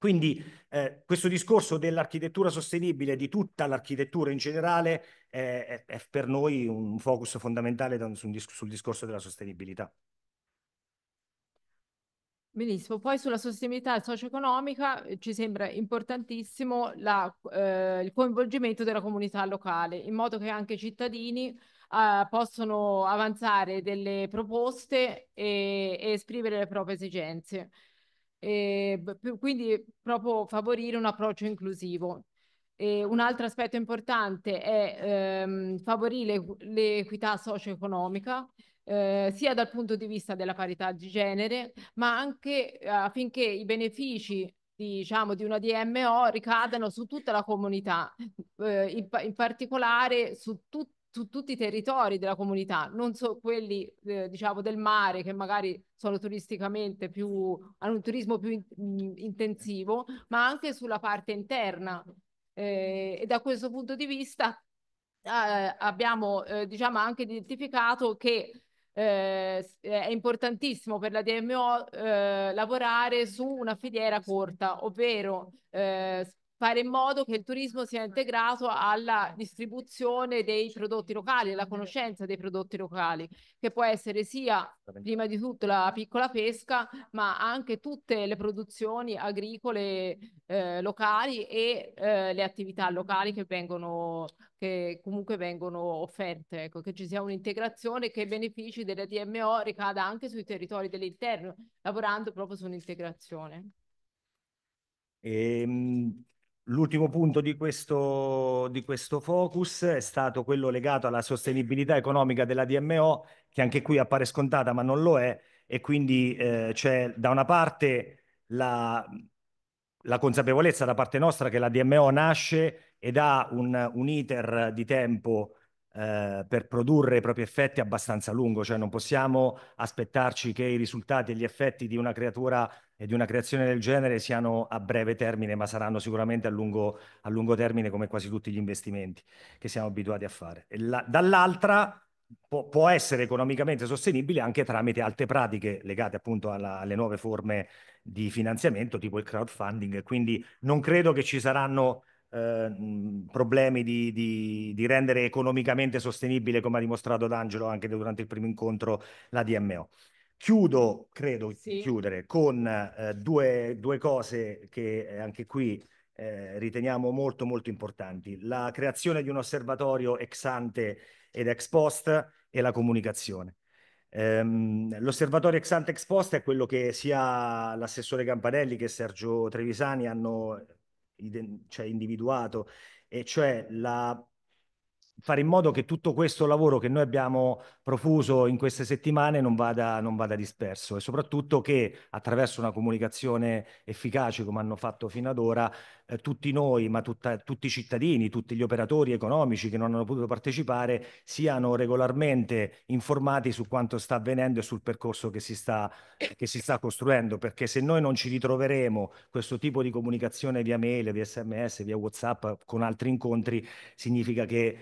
Quindi eh, questo discorso dell'architettura sostenibile, di tutta l'architettura in generale, eh, è, è, per noi un focus fondamentale sul, sul discorso della sostenibilità. Benissimo, poi sulla sostenibilità socio-economica eh, ci sembra importantissimo la, eh, il coinvolgimento della comunità locale, in modo che anche i cittadini eh, possono avanzare delle proposte e, e esprimere le proprie esigenze. E, quindi proprio favorire un approccio inclusivo. E un altro aspetto importante è ehm, favorire l'equità socio-economica, eh, sia dal punto di vista della parità di genere, ma anche eh, affinché i benefici diciamo, di una DMO ricadano su tutta la comunità, eh, in, in, particolare su tutti su tutti i territori della comunità, non so quelli eh, diciamo del mare che magari sono turisticamente più hanno un turismo più in, mm, intensivo, ma anche sulla parte interna. Eh, e da questo punto di vista eh, abbiamo eh, diciamo anche identificato che eh, eh, è importantissimo per la DMO lavorare su una filiera corta, ovvero fare in modo che il turismo sia integrato alla distribuzione dei prodotti locali, alla conoscenza dei prodotti locali, che può essere sia prima di tutto la piccola pesca, ma anche tutte le produzioni agricole eh, locali e eh, le attività locali che vengono che comunque vengono offerte, ecco, che ci sia un'integrazione che i benefici della DMO ricada anche sui territori dell'interno, lavorando proprio su un'integrazione. Ehm, L'ultimo punto di questo, di questo, focus è stato quello legato alla sostenibilità economica della DMO, che anche qui appare scontata ma non lo è, e quindi eh, c'è da una parte la, la, consapevolezza da parte nostra che la DMO nasce ed ha un, un iter di tempo eh, per produrre i propri effetti abbastanza lungo, cioè non possiamo aspettarci che i risultati e gli effetti di una creatura e di una creazione del genere siano a breve termine, ma saranno sicuramente a lungo, a lungo termine come quasi tutti gli investimenti che siamo abituati a fare. La, dall'altra può, può, essere economicamente sostenibile anche tramite altre pratiche legate appunto alla, alle nuove forme di finanziamento, tipo il crowdfunding, quindi non credo che ci saranno eh, problemi di, di, di, rendere economicamente sostenibile, come ha dimostrato D'Angelo anche durante il primo incontro, la DMO. Chiudo, credo, sì. chiudere con eh, due, due, cose che eh, anche qui eh, riteniamo molto molto importanti. La creazione di un osservatorio ex ante ed ex post e la comunicazione. Ehm, l'osservatorio ex ante ex post è quello che sia l'assessore Campanelli che Sergio Trevisani hanno cioè individuato, e cioè la, fare in modo che tutto questo lavoro che noi abbiamo profuso in queste settimane non vada, non vada, disperso e soprattutto che attraverso una comunicazione efficace come hanno fatto fino ad ora eh, tutti noi, ma tutta, tutti i cittadini, tutti gli operatori economici che non hanno potuto partecipare siano regolarmente informati su quanto sta avvenendo e sul percorso che si sta, che si sta costruendo, perché se noi non ci ritroveremo questo tipo di comunicazione via mail, via sms, via whatsapp con altri incontri, significa che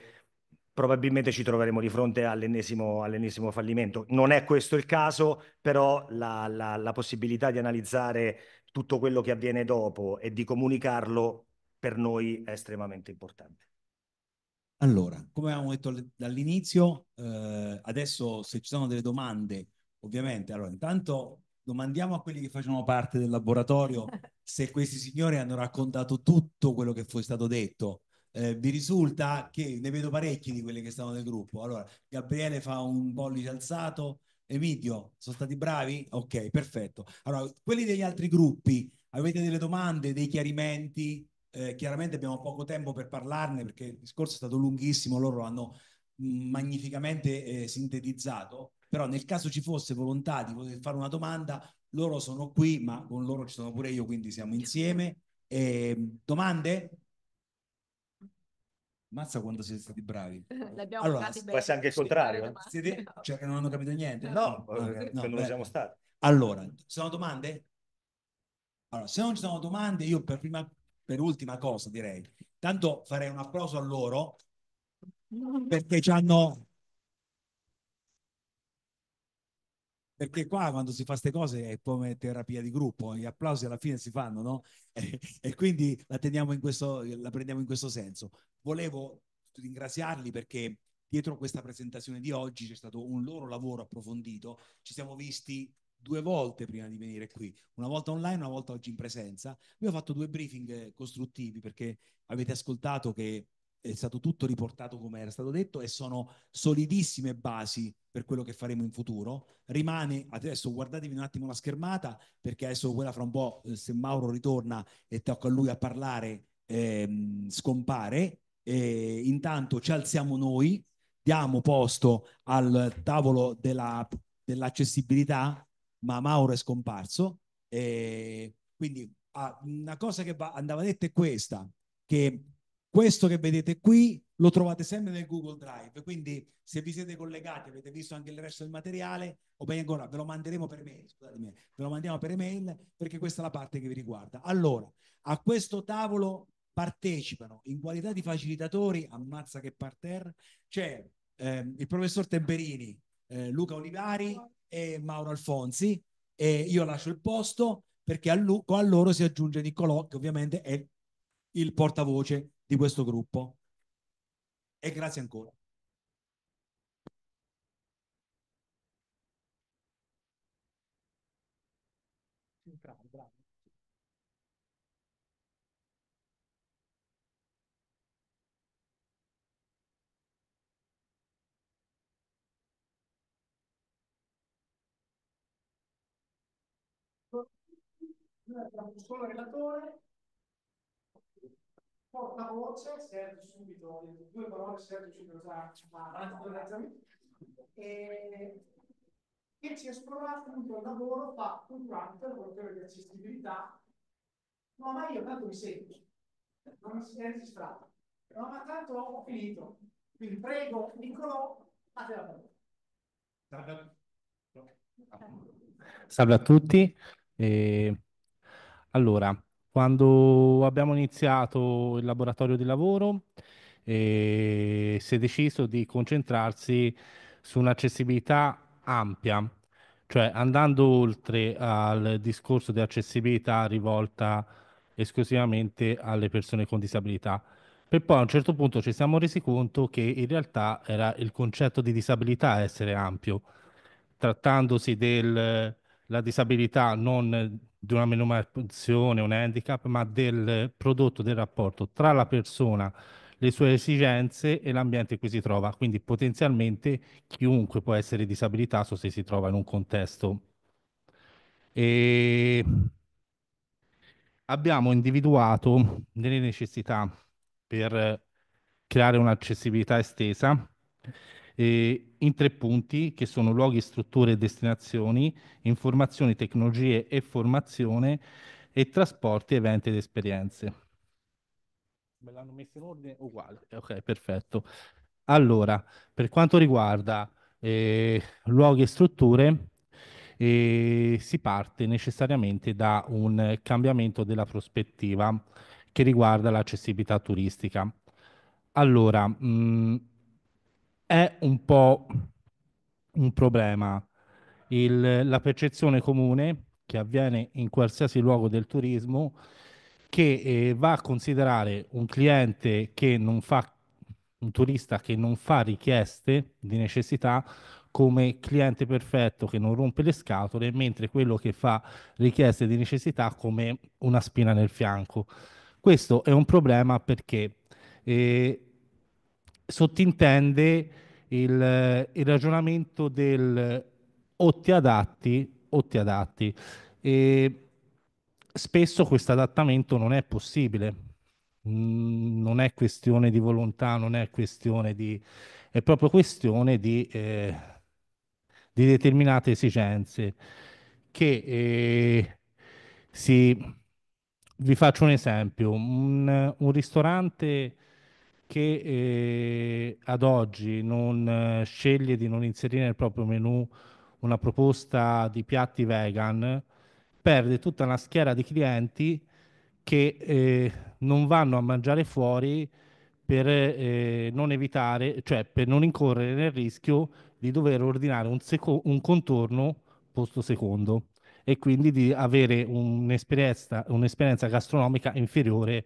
probabilmente ci troveremo di fronte all'ennesimo, all'ennesimo fallimento. Non è questo il caso, però la, la, la possibilità di analizzare tutto quello che avviene dopo e di comunicarlo per noi è estremamente importante. Allora, come avevamo detto dall'inizio, eh, adesso se ci sono delle domande, ovviamente, allora intanto domandiamo a quelli che facciano parte del laboratorio se questi signori hanno raccontato tutto quello che fu stato detto, eh, vi risulta che ne vedo parecchi di quelli che stavano nel gruppo. Allora, Gabriele fa un pollice alzato, Emilio, sono stati bravi? Ok, perfetto. Allora, quelli degli altri gruppi, avete delle domande, dei chiarimenti? Eh, chiaramente abbiamo poco tempo per parlarne perché il discorso è stato lunghissimo, loro hanno mm, magnificamente eh, sintetizzato, però nel caso ci fosse volontà di poter fare una domanda, loro sono qui, ma con loro ci sono pure io, quindi siamo insieme. Eh, domande? Mazza quando siete stati bravi. L'abbiamo allora, può anche il contrario. Eh. Siete, cioè che non hanno capito niente? no, no, no non beh. siamo stati. Allora, ci sono domande? Allora, se non ci sono domande, io per, prima, per ultima cosa direi, tanto farei un applauso a loro perché ci hanno perché qua quando si fa queste cose è come terapia di gruppo, gli applausi alla fine si fanno, no? E, e quindi la, questo, la, prendiamo in questo senso. Volevo ringraziarli perché dietro questa presentazione di oggi c'è stato un loro lavoro approfondito, ci siamo visti due volte prima di venire qui, una volta online, una volta oggi in presenza. ho fatto due briefing costruttivi perché avete ascoltato che è stato tutto riportato come era stato detto e sono solidissime basi per quello che faremo in futuro. Rimane, adesso guardatevi un attimo la schermata perché adesso quella fra un po', eh, se Mauro ritorna e tocca a lui a parlare, ehm, scompare. E intanto ci alziamo noi, diamo posto al tavolo della, dell'accessibilità, ma Mauro è scomparso. E quindi ah, una cosa che va, andava detta è questa, che questo che vedete qui lo trovate sempre nel Google Drive, quindi se vi siete collegati, avete visto anche il resto del materiale, o bene ancora, ve lo manderemo per mail, scusatemi, ve lo mandiamo per email perché questa è la parte che vi riguarda. Allora, a questo tavolo partecipano in qualità di facilitatori, ammazza che parterre, c'è eh, il professor Temperini, eh, Luca Olivari e Mauro Alfonsi, e io lascio il posto perché a, Lu- a loro si aggiunge Niccolò, che ovviamente è il portavoce di questo gruppo e grazie ancora. Solo relatore portavoce serve subito, due parole serve subito già a che ci esplora appunto il lavoro fatto durante la cultura di accessibilità, no ma io tanto mi seguo, non si è registrato, no ma tanto ho finito, quindi prego Nicolò a te la parola. Salve a tutti. Eh, allora, quando abbiamo iniziato il laboratorio di lavoro, eh, si è deciso di concentrarsi su un'accessibilità ampia, cioè andando oltre al discorso di accessibilità rivolta esclusivamente alle persone con disabilità. Per poi a un certo punto ci siamo resi conto che in realtà era il concetto di disabilità a essere ampio, trattandosi della disabilità non di una menomalfunzione, un handicap, ma del prodotto del rapporto tra la persona, le sue esigenze e l'ambiente in cui si trova. Quindi potenzialmente chiunque può essere disabilitato se si trova in un contesto. E abbiamo individuato delle necessità per creare un'accessibilità estesa eh, in tre punti che sono luoghi, strutture e destinazioni, informazioni, tecnologie e formazione e trasporti, eventi ed esperienze. Me l'hanno messo in ordine uguale. Ok, perfetto. Allora, per quanto riguarda eh, luoghi e strutture, eh, si parte necessariamente da un cambiamento della prospettiva che riguarda l'accessibilità turistica. Allora, mh, mm, è un po' un problema. Il, la percezione comune che avviene in qualsiasi luogo del turismo che eh, va a considerare un cliente che non fa un turista che non fa richieste di necessità come cliente perfetto che non rompe le scatole, mentre quello che fa richieste di necessità come una spina nel fianco. Questo è un problema perché eh, sottintende il, eh, il ragionamento del o ti adatti o ti adatti. E spesso questo adattamento non è possibile, mm, non è questione di volontà, non è questione di... è proprio questione di, eh, di determinate esigenze che eh, si... Vi faccio un esempio, un, un ristorante che eh, ad oggi non eh, sceglie di non inserire nel proprio menu una proposta di piatti vegan, perde tutta una schiera di clienti che eh, non vanno a mangiare fuori per eh, non evitare, cioè per non incorrere nel rischio di dover ordinare un, seco- un contorno posto secondo e quindi di avere un'esperienza, un'esperienza gastronomica inferiore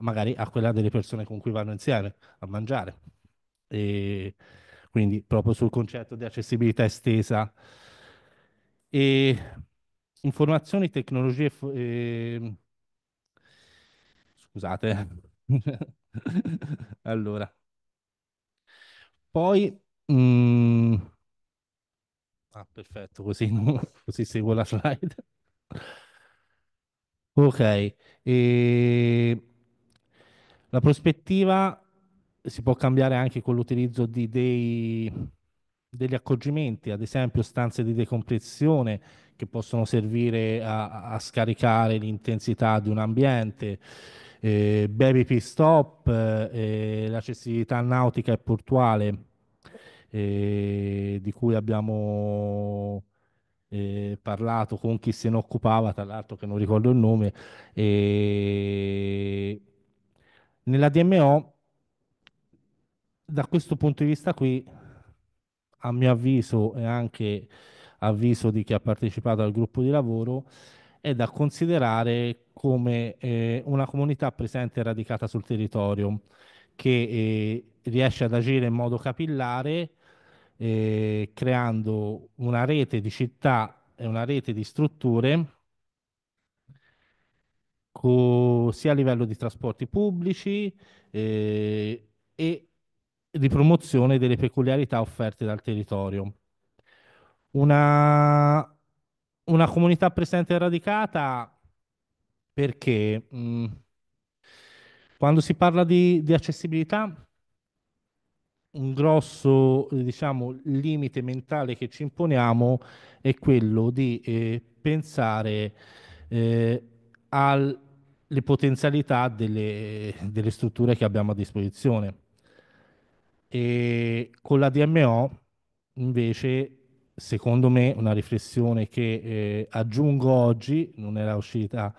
magari a quella delle persone con cui vanno insieme a mangiare. E quindi proprio sul concetto di accessibilità estesa. E informazioni, tecnologie... Eh... Scusate. allora. Poi... Mh... Mm, ah, perfetto, così, così seguo la slide. Ok, e la prospettiva si può cambiare anche con l'utilizzo di dei, degli accorgimenti, ad esempio stanze di decompressione che possono servire a, a scaricare l'intensità di un ambiente, eh, baby pit stop, eh, eh l'accessibilità nautica e portuale eh, di cui abbiamo eh, parlato con chi se ne occupava, tra l'altro che non ricordo il nome, e nella DMO, da questo punto di vista qui, a mio avviso e anche avviso di chi ha partecipato al gruppo di lavoro, è da considerare come eh, una comunità presente e radicata sul territorio che eh, riesce ad agire in modo capillare eh, creando una rete di città e una rete di strutture co- sia a livello di trasporti pubblici eh, e di promozione delle peculiarità offerte dal territorio. Una, una comunità presente e radicata perché mh, mm, quando si parla di, di accessibilità un grosso diciamo, limite mentale che ci imponiamo è quello di eh, pensare eh, al le potenzialità delle, delle strutture che abbiamo a disposizione. E con la DMO invece secondo me una riflessione che eh, aggiungo oggi, non era uscita,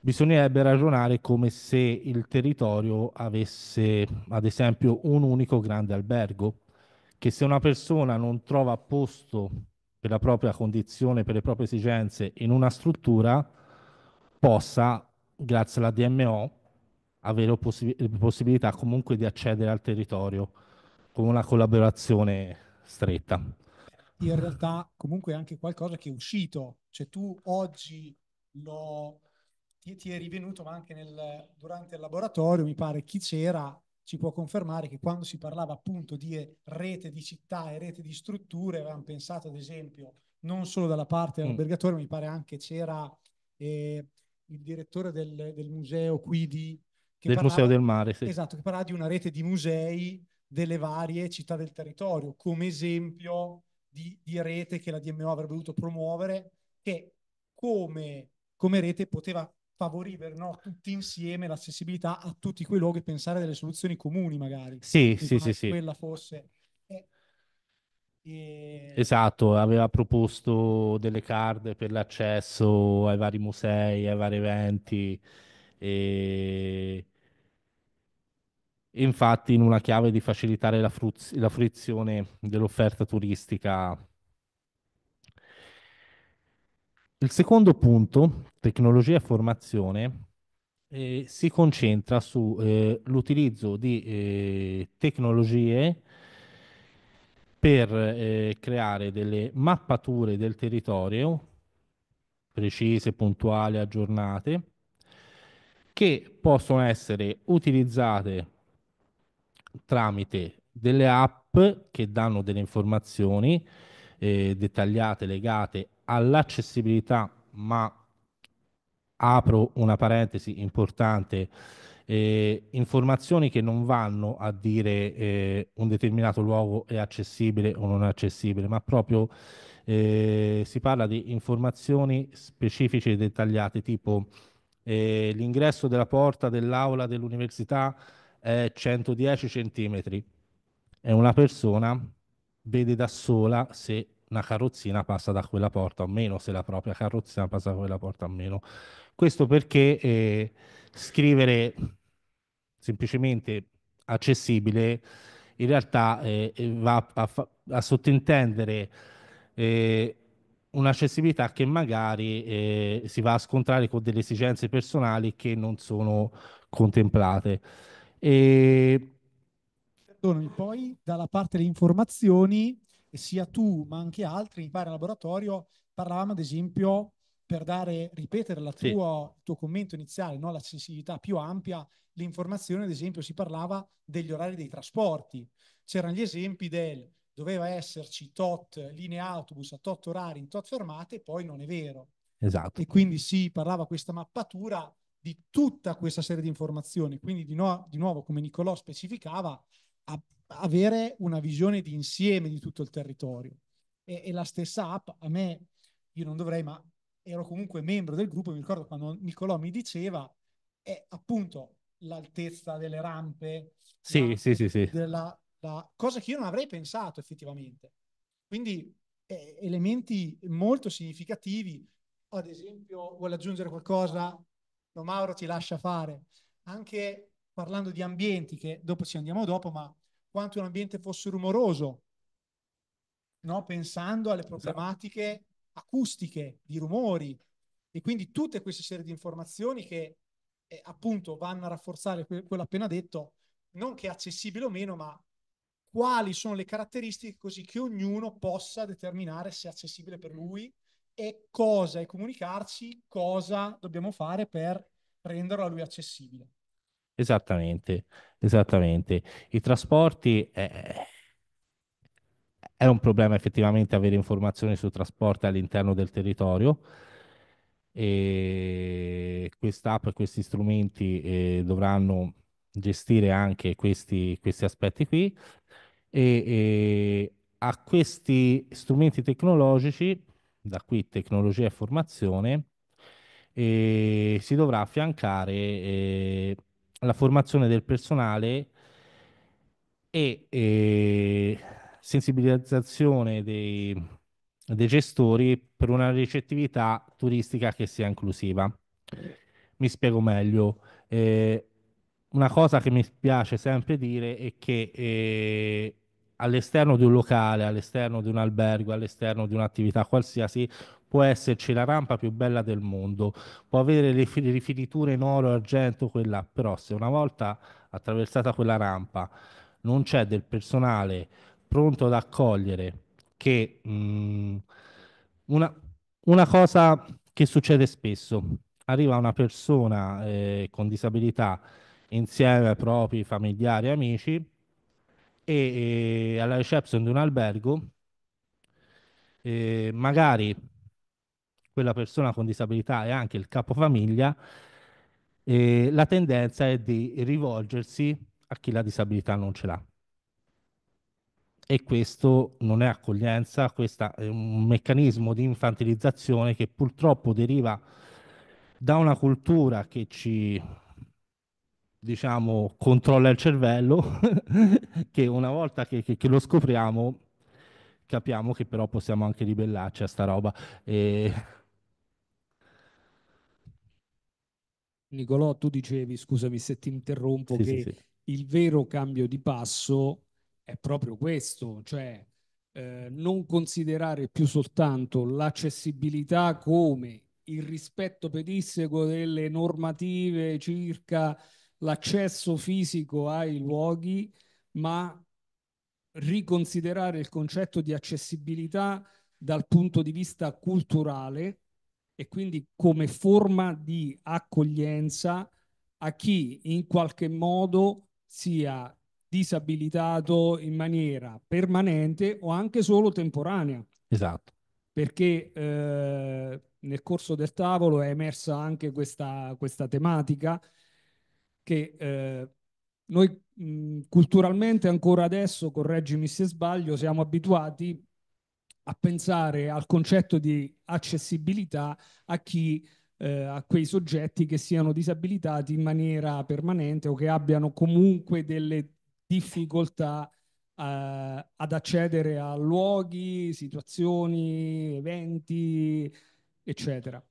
bisognerebbe ragionare come se il territorio avesse ad esempio un unico grande albergo, che se una persona non trova posto per la propria condizione, per le proprie esigenze in una struttura, possa grazie alla DMO, avere possib- possibilità comunque di accedere al territorio con una collaborazione stretta. In realtà comunque è anche qualcosa che è uscito, cioè tu oggi lo, ti, ti è rivenuto, ma anche nel, durante il laboratorio mi pare chi c'era ci può confermare che quando si parlava appunto di rete di città e rete di strutture, avevamo pensato ad esempio non solo dalla parte dell'albergatore, mm. mi pare anche c'era... Eh, il direttore del, del museo qui di... del parla, Museo del Mare, sì. Esatto, che parla di una rete di musei delle varie città del territorio, come esempio di, di rete che la DMO avrebbe voluto promuovere, che come, come rete poteva favorire no, tutti insieme l'accessibilità a tutti quei luoghi e pensare a delle soluzioni comuni magari. Sì, sì, sì, sì. Quella fosse Esatto, aveva proposto delle card per l'accesso ai vari musei, ai vari eventi. E... e infatti, in una chiave di facilitare la, fruz- la fruizione dell'offerta turistica. Il secondo punto, tecnologia e formazione, eh, si concentra sull'utilizzo eh, di eh, tecnologie per eh, creare delle mappature del territorio, precise, puntuali, aggiornate, che possono essere utilizzate tramite delle app che danno delle informazioni eh, dettagliate legate all'accessibilità, ma apro una parentesi importante eh, informazioni che non vanno a dire eh, un determinato luogo è accessibile o non è accessibile, ma proprio eh, si parla di informazioni specifiche e dettagliate, tipo eh, l'ingresso della porta dell'aula dell'università è 110 centimetri e una persona vede da sola se una carrozzina passa da quella porta o meno, se la propria carrozzina passa da quella porta o meno. Questo perché eh, scrivere semplicemente accessibile, in realtà eh, eh va a, a sottintendere eh, un'accessibilità che magari eh, si va a scontrare con delle esigenze personali che non sono contemplate. E... Perdonami, poi dalla parte delle informazioni, sia tu ma anche altri in pari laboratorio, parlavamo ad esempio per dare, ripetere la tua, sì. il tuo commento iniziale, no? l'accessibilità più ampia l'informazione, ad esempio, si parlava degli orari dei trasporti, c'erano gli esempi del doveva esserci tot linee autobus a tot orari in tot fermate, poi non è vero. Esatto. E quindi si parlava questa mappatura di tutta questa serie di informazioni, quindi di, no, di nuovo, come Nicolò specificava, a, avere una visione di insieme di tutto il territorio. E, e la stessa app, a me, io non dovrei, ma ero comunque membro del gruppo, mi ricordo quando Nicolò mi diceva, è appunto l'altezza delle rampe. Sì, la, sì, sì, sì. Della, la, cosa che io non avrei pensato effettivamente. Quindi eh, elementi molto significativi. Ad esempio, vuole aggiungere qualcosa? No, Mauro ti lascia fare. Anche parlando di ambienti, che dopo ci andiamo dopo, ma quanto un ambiente fosse rumoroso, no? pensando alle esatto. problematiche acustiche, di rumori. E quindi tutte queste serie di informazioni che eh, appunto vanno a rafforzare que- quello appena detto, non che accessibile o meno, ma quali sono le caratteristiche così che ognuno possa determinare se è accessibile per lui e cosa e comunicarci, cosa dobbiamo fare per renderlo a lui accessibile. Esattamente, esattamente. I trasporti eh, è un problema effettivamente avere informazioni sul trasporto all'interno del territorio e quest'app e questi strumenti eh, dovranno gestire anche questi, questi aspetti qui e, e a questi strumenti tecnologici, da qui tecnologia e formazione, eh, si dovrà affiancare eh, la formazione del personale e eh, sensibilizzazione dei, dei gestori per una ricettività turistica che sia inclusiva. Mi spiego meglio. Eh, una cosa che mi piace sempre dire è che eh, all'esterno di un locale, all'esterno di un albergo, all'esterno di un'attività qualsiasi, può esserci la rampa più bella del mondo, può avere le rifiniture in oro, argento, quella, però se una volta attraversata quella rampa non c'è del personale pronto ad accogliere che mh, mm, una, una, cosa che succede spesso, arriva una persona eh, con disabilità insieme ai propri familiari e amici e, e alla reception di un albergo, eh, magari quella persona con disabilità è anche il capofamiglia, eh, la tendenza è di rivolgersi a chi la disabilità non ce l'ha e questo non è accoglienza, questo è un meccanismo di infantilizzazione che purtroppo deriva da una cultura che ci diciamo controlla il cervello che una volta che, che, che, lo scopriamo capiamo che però possiamo anche ribellarci a sta roba e... Nicolò tu dicevi scusami se ti interrompo sì, che sì, sì. il vero cambio di passo è proprio questo, cioè eh, non considerare più soltanto l'accessibilità come il rispetto pedisseco delle normative circa l'accesso fisico ai luoghi, ma riconsiderare il concetto di accessibilità dal punto di vista culturale e quindi come forma di accoglienza a chi in qualche modo sia disabilitato in maniera permanente o anche solo temporanea. Esatto. Perché eh, nel corso del tavolo è emersa anche questa, questa tematica che eh, noi mh, culturalmente ancora adesso, correggimi se sbaglio, siamo abituati a pensare al concetto di accessibilità a chi eh, a quei soggetti che siano disabilitati in maniera permanente o che abbiano comunque delle difficoltà eh, ad accedere a luoghi, situazioni, eventi, eccetera.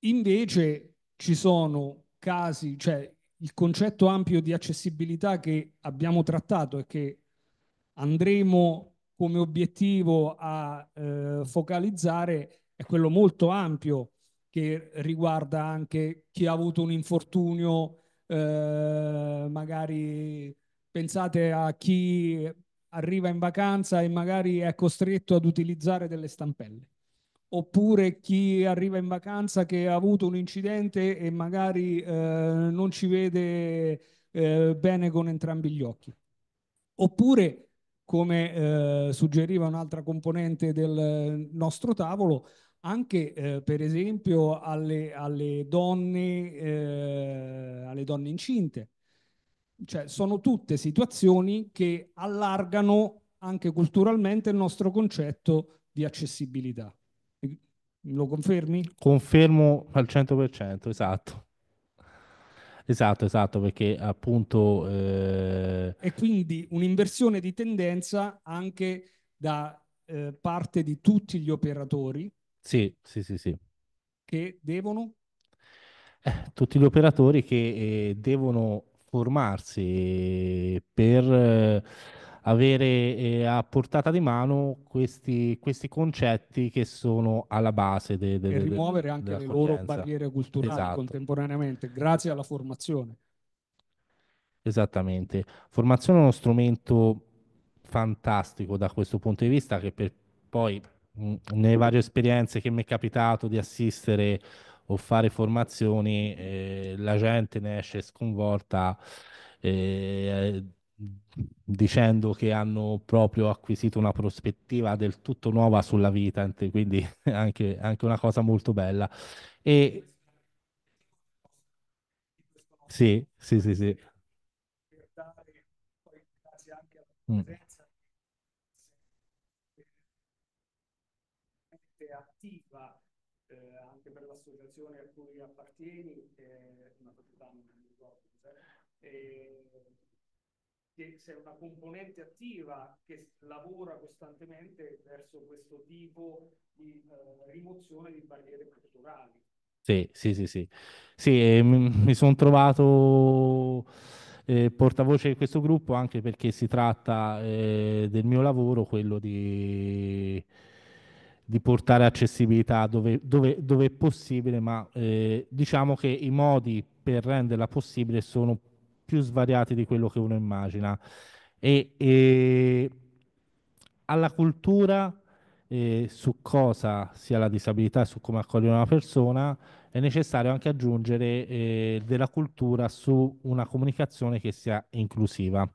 Invece ci sono casi, cioè il concetto ampio di accessibilità che abbiamo trattato e che andremo come obiettivo a eh, focalizzare è quello molto ampio che riguarda anche chi ha avuto un infortunio eh, magari Pensate a chi arriva in vacanza e magari è costretto ad utilizzare delle stampelle oppure chi arriva in vacanza che ha avuto un incidente e magari eh, non ci vede eh, bene con entrambi gli occhi. Oppure, come eh, suggeriva un'altra componente del nostro tavolo, anche eh, per esempio alle, alle donne, eh, alle donne incinte cioè, sono tutte situazioni che allargano anche culturalmente il nostro concetto di accessibilità. Lo confermi? Confermo al 100%, esatto. Esatto, esatto, perché appunto... Eh... E quindi un'inversione di tendenza anche da eh, parte di tutti gli operatori. Sì, sì, sì, sì. Che devono? Eh, tutti gli operatori che eh, devono formarsi per eh, avere eh, a portata di mano questi, questi concetti che sono alla base de, de, e rimuovere anche le coscienza. loro barriere culturali esatto. contemporaneamente grazie alla formazione esattamente formazione è uno strumento fantastico da questo punto di vista che per poi mh, mm, nelle varie esperienze che mi è capitato di assistere o fare formazioni, eh, la gente ne esce sconvolta eh, dicendo che hanno proprio acquisito una prospettiva del tutto nuova sulla vita, quindi anche, anche una cosa molto bella. E sì, sì, sì, sì. Mm. associazione a cui appartieni, eh, una società non mi ricordo cos'è, che sei una componente attiva che lavora costantemente verso questo tipo di eh, rimozione di barriere culturali. Sì, sì, sì, sì. Sì, mi sono trovato eh, portavoce di questo gruppo anche perché si tratta eh, del mio lavoro, quello di di portare accessibilità dove, dove, dove è possibile, ma eh, diciamo che i modi per renderla possibile sono più svariati di quello che uno immagina. E, e alla cultura eh, su cosa sia la disabilità e su come accogliere una persona è necessario anche aggiungere eh, della cultura su una comunicazione che sia inclusiva.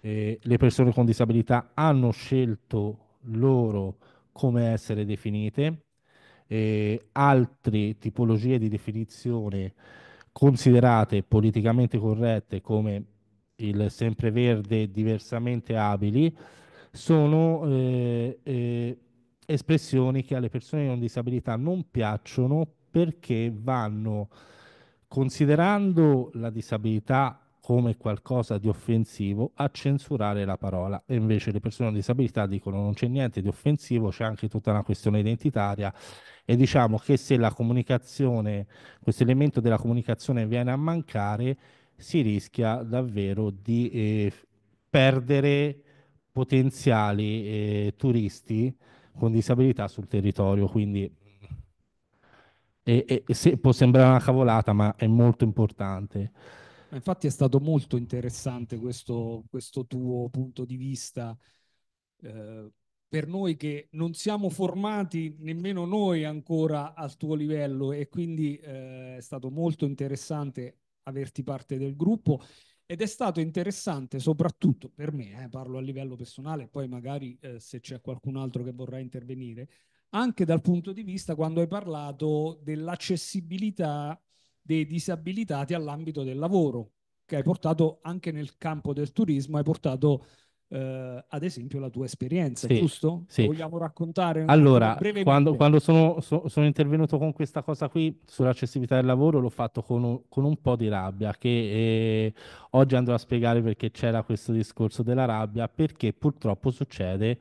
Eh, le persone con disabilità hanno scelto loro come essere definite, eh, altre tipologie di definizione considerate politicamente corrette come il sempreverde diversamente abili sono eh, eh, espressioni che alle persone con disabilità non piacciono perché vanno considerando la disabilità come qualcosa di offensivo a censurare la parola e invece le persone con disabilità dicono non c'è niente di offensivo, c'è anche tutta una questione identitaria e diciamo che se la comunicazione, questo elemento della comunicazione viene a mancare, si rischia davvero di eh, perdere potenziali eh, turisti con disabilità sul territorio, quindi e, e, se può sembrare una cavolata, ma è molto importante. Infatti è stato molto interessante questo, questo tuo punto di vista. Eh, per noi che non siamo formati nemmeno noi ancora al tuo livello e quindi eh, è stato molto interessante averti parte del gruppo ed è stato interessante soprattutto per me, eh, parlo a livello personale, poi magari eh, se c'è qualcun altro che vorrà intervenire, anche dal punto di vista quando hai parlato dell'accessibilità dei disabilitati all'ambito del lavoro, che hai portato anche nel campo del turismo, hai portato eh, ad esempio la tua esperienza, sì, giusto? Sì. Vogliamo raccontare? Allora, quando, quando sono, so, sono, intervenuto con questa cosa qui sull'accessibilità del lavoro, l'ho fatto con un, con un po' di rabbia, che eh, oggi andrò a spiegare perché c'era questo discorso della rabbia, perché purtroppo succede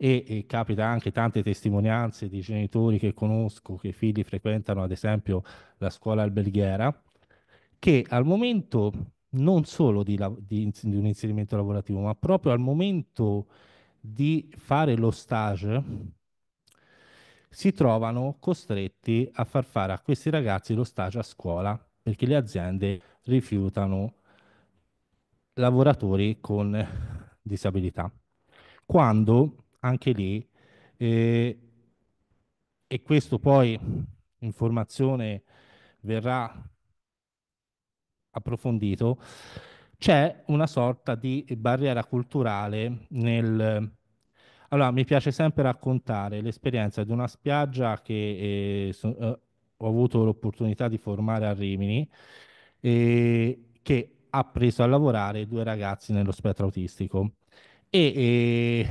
e, e, capita anche tante testimonianze di genitori che conosco, che i figli frequentano ad esempio la scuola alberghiera, che al momento non solo di, di, di un inserimento lavorativo, ma proprio al momento di fare lo stage, si trovano costretti a far fare a questi ragazzi lo stage a scuola perché le aziende rifiutano lavoratori con disabilità. Quando anche lì. Eh, e questo poi, informazione, verrà approfondito, c'è una sorta di barriera culturale nel... Allora, mi piace sempre raccontare l'esperienza di una spiaggia che eh, so, eh, ho avuto l'opportunità di formare a Rimini, eh, che ha preso a lavorare due ragazzi nello spettro autistico. E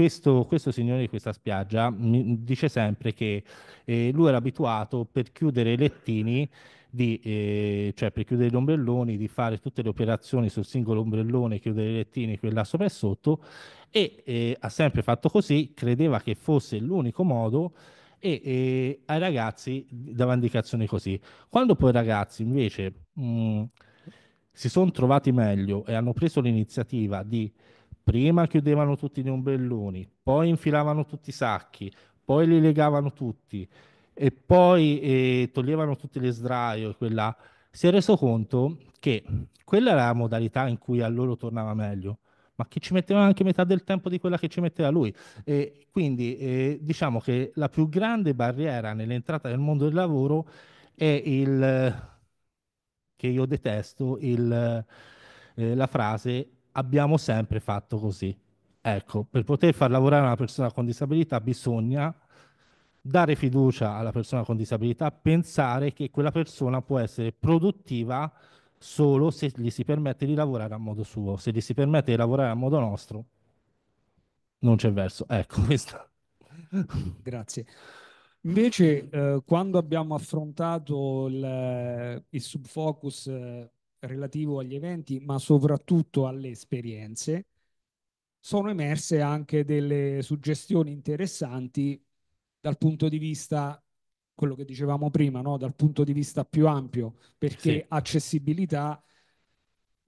questo, questo signore di questa spiaggia mi dice sempre che eh, lui era abituato per chiudere i lettini di, eh, cioè per chiudere gli ombrelloni, di fare tutte le operazioni sul singolo ombrellone, chiudere i lettini quella sopra e sotto e eh, ha sempre fatto così, credeva che fosse l'unico modo e, e eh, ai ragazzi dava indicazioni così. Quando poi i ragazzi invece mh, mm, si sono trovati meglio e hanno preso l'iniziativa di prima chiudevano tutti gli ombrelloni, poi infilavano tutti i sacchi, poi li legavano tutti e poi eh, toglievano tutti le sdraio e quella, si è reso conto che quella era la modalità in cui a loro tornava meglio, ma che ci metteva anche metà del tempo di quella che ci metteva lui. E quindi eh, diciamo che la più grande barriera nell'entrata nel mondo del lavoro è il che io detesto, il, eh, la frase abbiamo sempre fatto così. Ecco, per poter far lavorare una persona con disabilità bisogna dare fiducia alla persona con disabilità, pensare che quella persona può essere produttiva solo se gli si permette di lavorare a modo suo, se gli si permette di lavorare a modo nostro, non c'è verso. Ecco questo. Grazie. Invece, eh, quando abbiamo affrontato il, il subfocus eh, relativo agli eventi, ma soprattutto alle esperienze, sono emerse anche delle suggestioni interessanti dal punto di vista, quello che dicevamo prima, no? dal punto di vista più ampio, perché sì. accessibilità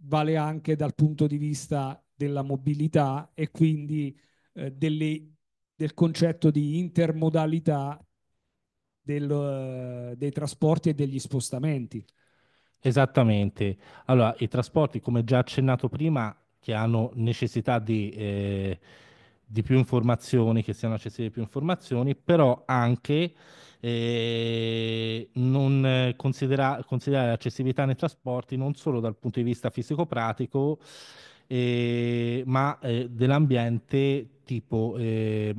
vale anche dal punto di vista della mobilità e quindi eh, delle, del concetto di intermodalità del, uh, dei trasporti e degli spostamenti. Esattamente. Allora, i trasporti, come già accennato prima, che hanno necessità di, eh, di più informazioni, che siano accessibili più informazioni, però anche eh, non considera- considerare l'accessibilità nei trasporti non solo dal punto di vista fisico-pratico, eh, ma eh, dell'ambiente tipo eh,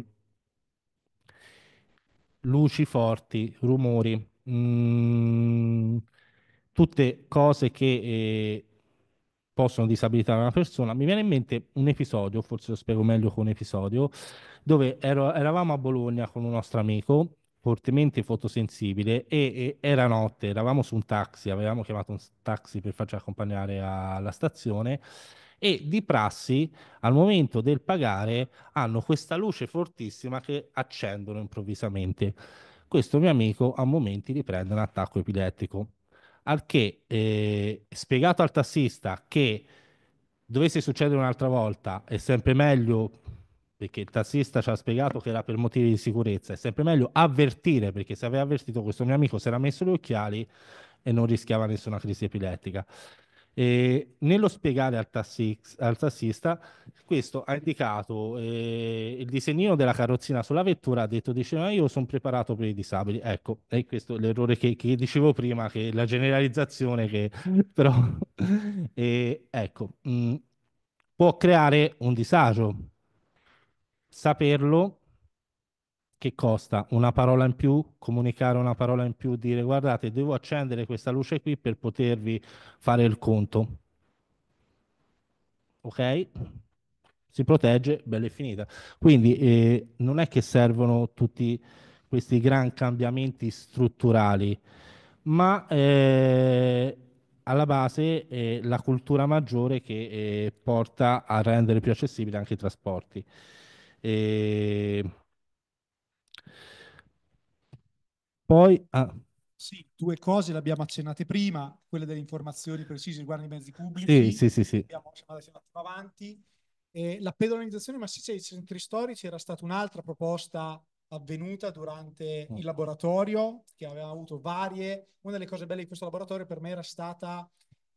luci forti, rumori. Mm, tutte cose che eh, possono disabilitare una persona. Mi viene in mente un episodio, forse lo spiego meglio con un episodio, dove ero, eravamo a Bologna con un nostro amico fortemente fotosensibile e, e, era notte, eravamo su un taxi, avevamo chiamato un taxi per farci accompagnare alla stazione e di prassi al momento del pagare hanno questa luce fortissima che accendono improvvisamente. Questo mio amico a momenti riprende un attacco epilettico al che, eh, spiegato al tassista che dovesse succedere un'altra volta, è sempre meglio, perché il tassista ci ha spiegato che era per motivi di sicurezza, è sempre meglio avvertire, perché se aveva avvertito questo mio amico si era messo gli occhiali e non rischiava nessuna crisi epilettica. E nello spiegare al, tassix, al, tassista, questo ha indicato eh, il disegnino della carrozzina sulla vettura, ha detto, dice, ma io sono preparato per i disabili. Ecco, è questo l'errore che, che dicevo prima, che la generalizzazione che però... eh, ecco, mh, mm, può creare un disagio. Saperlo che costa una parola in più, comunicare una parola in più, dire guardate, devo accendere questa luce qui per potervi fare il conto. Ok? Si protegge, bella e finita. Quindi eh, non è che servono tutti questi gran cambiamenti strutturali, ma eh, alla base eh, la cultura maggiore che eh, porta a rendere più accessibili anche i trasporti. Eh, Poi... Ah. Sì, due cose le abbiamo accennate prima, quelle delle informazioni precise riguardo i mezzi pubblici. Sì, sì, sì. sì. accennato avanti. Eh, la pedonalizzazione massiccia dei centri storici era stata un'altra proposta avvenuta durante mm. il laboratorio, che aveva avuto varie... Una delle cose belle di questo laboratorio per me era stata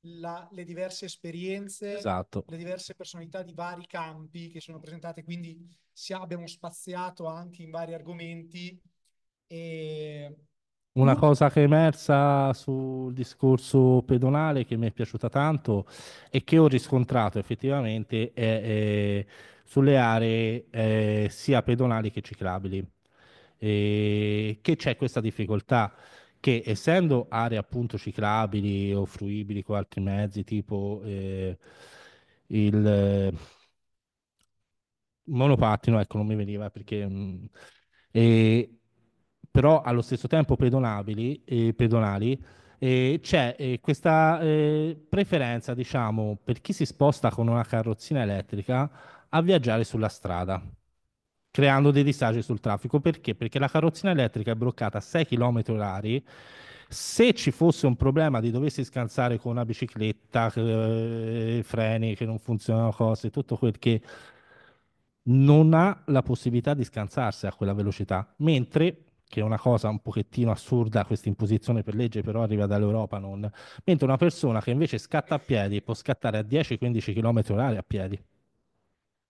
la, le diverse esperienze, esatto. le diverse personalità di vari campi che sono presentate, quindi abbiamo spaziato anche in vari argomenti e... Una mm. cosa che è emersa sul discorso pedonale che mi è piaciuta tanto e che ho riscontrato effettivamente è, è sulle aree eh, sia pedonali che ciclabili, e che c'è questa difficoltà che essendo aree appunto ciclabili o fruibili con altri mezzi tipo eh, il eh, monopattino, ecco non mi veniva perché... Mh, mm, e, però allo stesso tempo pedonabili, eh, e pedonali, eh, c'è questa eh, preferenza, diciamo, per chi si sposta con una carrozzina elettrica a viaggiare sulla strada, creando dei disagi sul traffico. Perché? Perché la carrozzina elettrica è bloccata a 6 km orari se ci fosse un problema di dovessi scansare con una bicicletta, eh, freni che non funzionano, cose, tutto quel che non ha la possibilità di scansarsi a quella velocità, mentre che è una cosa un pochettino assurda questa imposizione per legge, però arriva dall'Europa, non. mentre una persona che invece scatta a piedi può scattare a 10-15 km orari a piedi.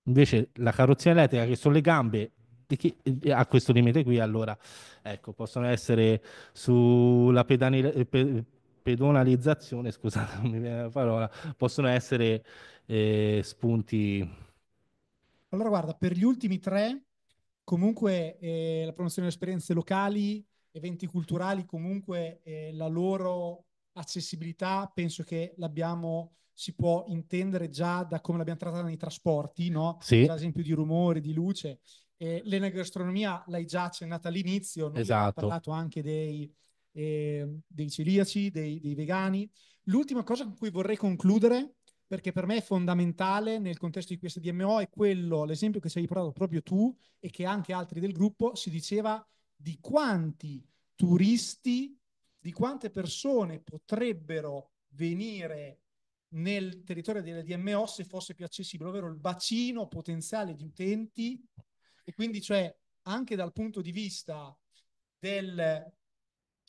Invece la carrozzina elettrica che sono le gambe chi, eh, a questo limite qui, allora ecco, possono essere sulla pedani, eh, pe, pedonalizzazione, scusate, non mi viene la parola, possono essere eh, spunti. Allora guarda, per gli ultimi tre Comunque eh, la promozione delle esperienze locali, eventi culturali, comunque eh, la loro accessibilità penso che l'abbiamo si può intendere già da come l'abbiamo trattata nei trasporti, no? Sì. Ad esempio di rumore, di luce. Eh, l'energastronomia l'hai già accennata all'inizio, noi esatto. abbiamo parlato anche dei, eh, dei celiaci, dei, dei, vegani. L'ultima cosa con cui vorrei concludere perché per me è fondamentale nel contesto di questa DMO è quello, l'esempio che ci hai portato proprio tu e che anche altri del gruppo si diceva di quanti turisti, di quante persone potrebbero venire nel territorio della DMO se fosse più accessibile, ovvero il bacino potenziale di utenti e quindi cioè anche dal punto di vista del,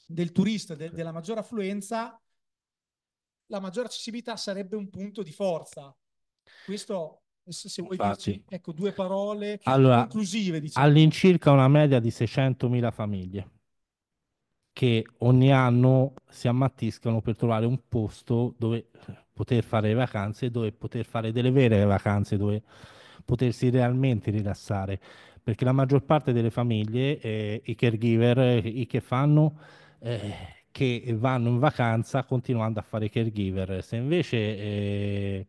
del turista, de, della maggior affluenza, la maggiore accessibilità sarebbe un punto di forza. Questo, se vuoi Infatti. dirci, ecco, due parole allora, conclusive. Diciamo. All'incirca una media di 600.000 famiglie che ogni anno si ammattiscono per trovare un posto dove poter fare le vacanze, dove poter fare delle vere vacanze, dove potersi realmente rilassare. Perché la maggior parte delle famiglie, eh, i caregiver, i che fanno... Eh, che vanno in vacanza continuando a fare caregiver. Se invece eh,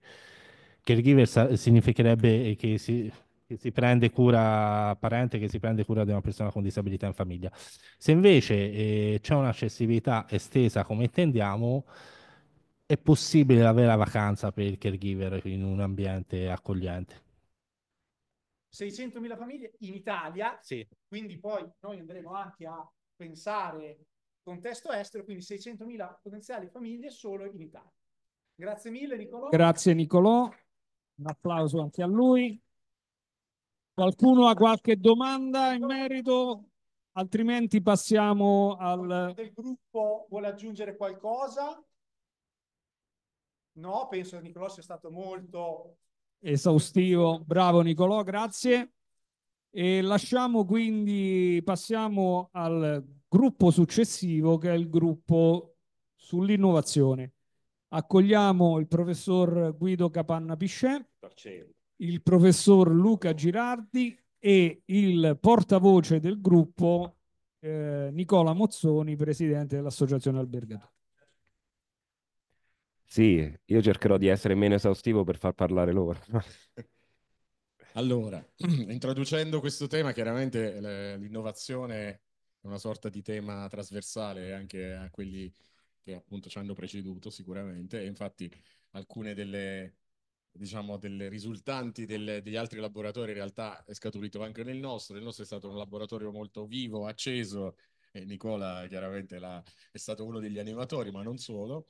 caregiver significherebbe eh, che si, che si prende cura parente che si prende cura di una persona con disabilità in famiglia. Se invece eh, c'è un'accessibilità estesa come intendiamo, è possibile avere la vacanza per il caregiver in un ambiente accogliente. 600.000 famiglie in Italia, sì. quindi poi noi andremo anche a pensare contesto estero, quindi 600.000 potenziali famiglie solo in Italia. Grazie mille Nicolò. Grazie Nicolò, un applauso anche a lui. Qualcuno ha qualche domanda in merito? Altrimenti passiamo al... Il gruppo vuole aggiungere qualcosa? No, penso che Nicolò sia stato molto... Esaustivo, bravo Nicolò, grazie. E lasciamo quindi, passiamo al gruppo successivo che è il gruppo sull'innovazione. Accogliamo il professor Guido Capanna Piscè, il professor Luca Girardi e il portavoce del gruppo eh, Nicola Mozzoni, presidente dell'Associazione Albergatori. Sì, io cercherò di essere meno esaustivo per far parlare loro. allora, introducendo questo tema, chiaramente eh, l'innovazione una sorta di tema trasversale anche a quelli che appunto ci hanno preceduto sicuramente e infatti alcune delle, diciamo, delle risultanti delle, degli altri laboratori in realtà è scaturito anche nel nostro, il nostro è stato un laboratorio molto vivo, acceso e Nicola chiaramente la, è stato uno degli animatori ma non solo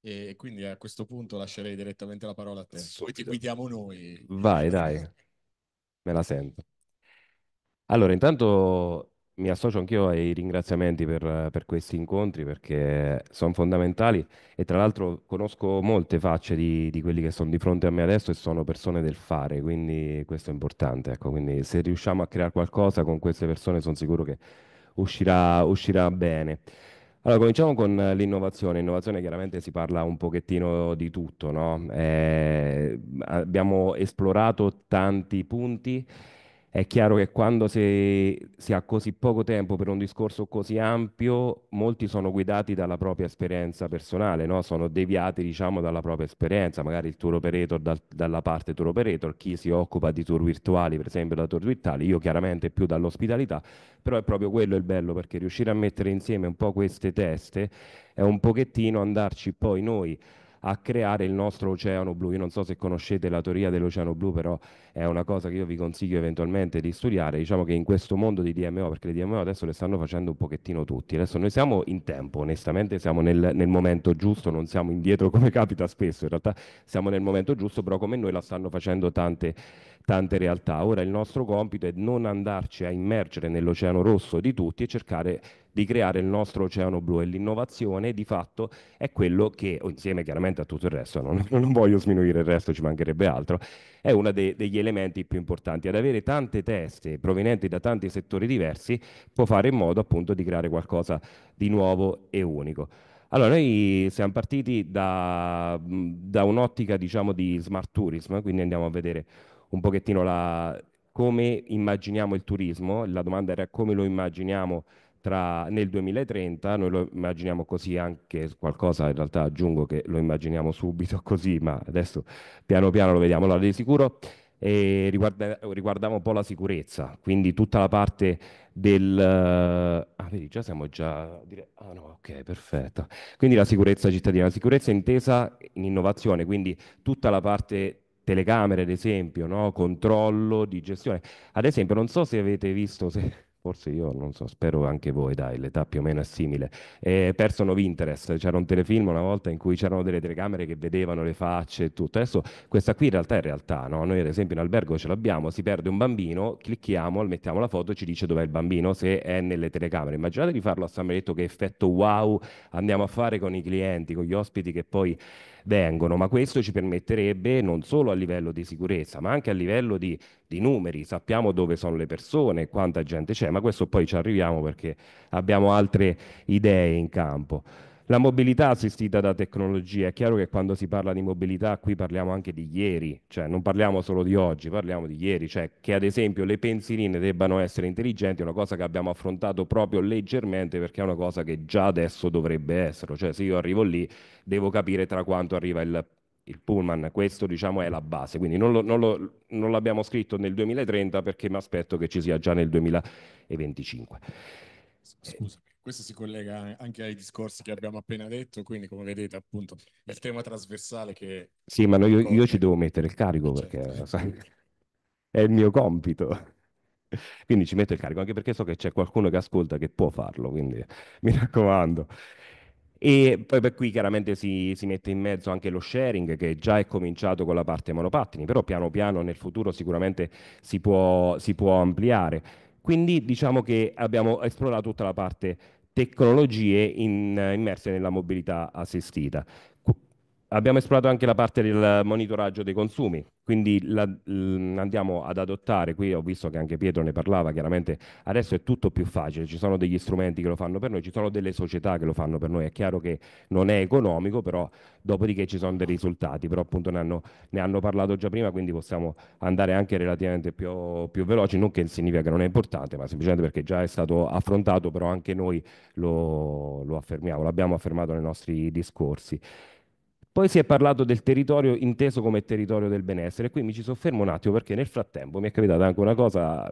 e quindi a questo punto lascerei direttamente la parola a te, poi ti guidiamo noi. Vai dai, me la sento. Allora, intanto mi associo anch'io ai ringraziamenti per, per questi incontri perché sono fondamentali e tra l'altro conosco molte facce di, di quelli che sono di fronte a me adesso e sono persone del fare, quindi questo è importante. Ecco, quindi se riusciamo a creare qualcosa con queste persone sono sicuro che uscirà, uscirà bene. Allora, cominciamo con l'innovazione. Innovazione chiaramente si parla un pochettino di tutto, no? Eh, abbiamo esplorato tanti punti. È chiaro che quando si, si, ha così poco tempo per un discorso così ampio, molti sono guidati dalla propria esperienza personale, no? sono deviati diciamo, dalla propria esperienza, magari il tour operator dal, dalla parte tour operator, chi si occupa di tour virtuali, per esempio da tour virtuali, io chiaramente più dall'ospitalità, però è proprio quello il bello perché riuscire a mettere insieme un po' queste teste è un pochettino andarci poi noi a creare il nostro oceano blu. Io non so se conoscete la teoria dell'oceano blu, però è una cosa che io vi consiglio eventualmente di studiare. Diciamo che in questo mondo di DMO, perché le DMO adesso le stanno facendo un pochettino tutti, adesso noi siamo in tempo, onestamente siamo nel, nel momento giusto, non siamo indietro come capita spesso, in realtà siamo nel momento giusto, però come noi la stanno facendo tante tante realtà. Ora il nostro compito è non andarci a immergere nell'oceano rosso di tutti e cercare di creare il nostro oceano blu e l'innovazione di fatto è quello che, insieme chiaramente a tutto il resto, non, non voglio sminuire il resto, ci mancherebbe altro, è uno de, degli elementi più importanti. Ad avere tante teste provenienti da tanti settori diversi può fare in modo appunto di creare qualcosa di nuovo e unico. Allora, noi siamo partiti da, da un'ottica diciamo di smart tourism, quindi andiamo a vedere un pochettino la, come immaginiamo il turismo, la domanda era come lo immaginiamo tra, nel 2030, noi lo immaginiamo così anche qualcosa, in realtà aggiungo che lo immaginiamo subito così, ma adesso piano piano lo vediamo, allora di sicuro eh, riguarda, riguardava un po' la sicurezza, quindi tutta la parte del... Eh, ah, vedi, già siamo già... Dire... Ah no, ok, perfetto. Quindi la sicurezza cittadina, la sicurezza intesa in innovazione, quindi tutta la parte telecamere, ad esempio, no? controllo di gestione. Ad esempio, non so se avete visto, se, forse io non so, spero anche voi, dai, l'età più o meno è simile. Eh, Person of Interest, c'era un telefilm una volta in cui c'erano delle telecamere che vedevano le facce e tutto. Adesso questa qui in realtà è realtà, no? Noi ad esempio in albergo ce l'abbiamo, si perde un bambino, clicchiamo, mettiamo la foto e ci dice dov'è il bambino se è nelle telecamere. Immaginate di farlo a San Benedetto che effetto wow andiamo a fare con i clienti, con gli ospiti che poi vengono, ma questo ci permetterebbe non solo a livello di sicurezza, ma anche a livello di, di numeri, sappiamo dove sono le persone, quanta gente c'è, ma questo poi ci arriviamo perché abbiamo altre idee in campo. La mobilità assistita da tecnologia, è chiaro che quando si parla di mobilità qui parliamo anche di ieri, cioè non parliamo solo di oggi, parliamo di ieri, cioè che ad esempio le pensiline debbano essere intelligenti è una cosa che abbiamo affrontato proprio leggermente perché è una cosa che già adesso dovrebbe essere, cioè se io arrivo lì devo capire tra quanto arriva il il pullman, questo diciamo è la base, quindi non, lo, non, lo, non l'abbiamo scritto nel 2030 perché mi aspetto che ci sia già nel 2025. Scusa, questo si collega anche ai discorsi che abbiamo appena detto, quindi come vedete appunto è il tema trasversale che... Sì, ma no, io, ecco. io, ci devo mettere il carico certo. perché sai, è il mio compito. Quindi ci metto il carico, anche perché so che c'è qualcuno che ascolta che può farlo, quindi mi raccomando. E poi per qui chiaramente si, si, mette in mezzo anche lo sharing che già è cominciato con la parte monopattini, però piano piano nel futuro sicuramente si può, si può ampliare. Quindi diciamo che abbiamo esplorato tutta la parte tecnologie in, immerse nella mobilità assistita abbiamo esplorato anche la parte del monitoraggio dei consumi, quindi la, andiamo ad adottare, qui ho visto che anche Pietro ne parlava, chiaramente adesso è tutto più facile, ci sono degli strumenti che lo fanno per noi, ci sono delle società che lo fanno per noi, è chiaro che non è economico, però dopodiché ci sono dei risultati, però appunto ne hanno, ne hanno parlato già prima, quindi possiamo andare anche relativamente più, più, veloci, non che significa che non è importante, ma semplicemente perché già è stato affrontato, però anche noi lo, lo affermiamo, l'abbiamo affermato nei nostri discorsi. Poi si è parlato del territorio inteso come territorio del benessere. Qui mi ci soffermo un attimo perché nel frattempo mi è capitata anche una cosa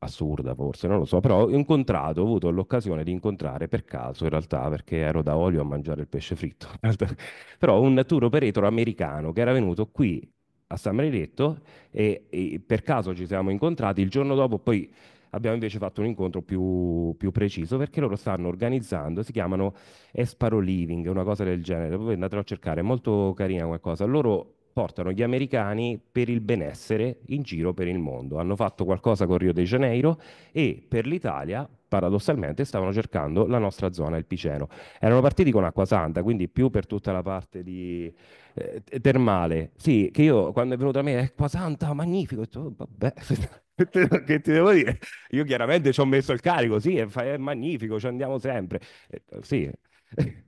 assurda forse, non lo so, però ho incontrato, ho avuto l'occasione di incontrare per caso in realtà, perché ero da olio a mangiare il pesce fritto, però un tour operator americano che era venuto qui a San Benedetto e, e per caso ci siamo incontrati, il giorno dopo poi abbiamo invece fatto un incontro più, più preciso perché loro stanno organizzando, si chiamano Esparo Living, una cosa del genere, voi andatelo a cercare, è molto carina qualcosa. Loro portano gli americani per il benessere in giro per il mondo. Hanno fatto qualcosa con Rio de Janeiro e per l'Italia, paradossalmente, stavano cercando la nostra zona, il Piceno. Erano partiti con acqua santa, quindi più per tutta la parte di, eh, termale. Sì, che io quando è venuto a me, acqua santa, magnifico, ho detto, oh, vabbè, che ti devo dire? Io chiaramente ci ho messo il carico, sì, è, è magnifico, ci andiamo sempre. Eh, sì.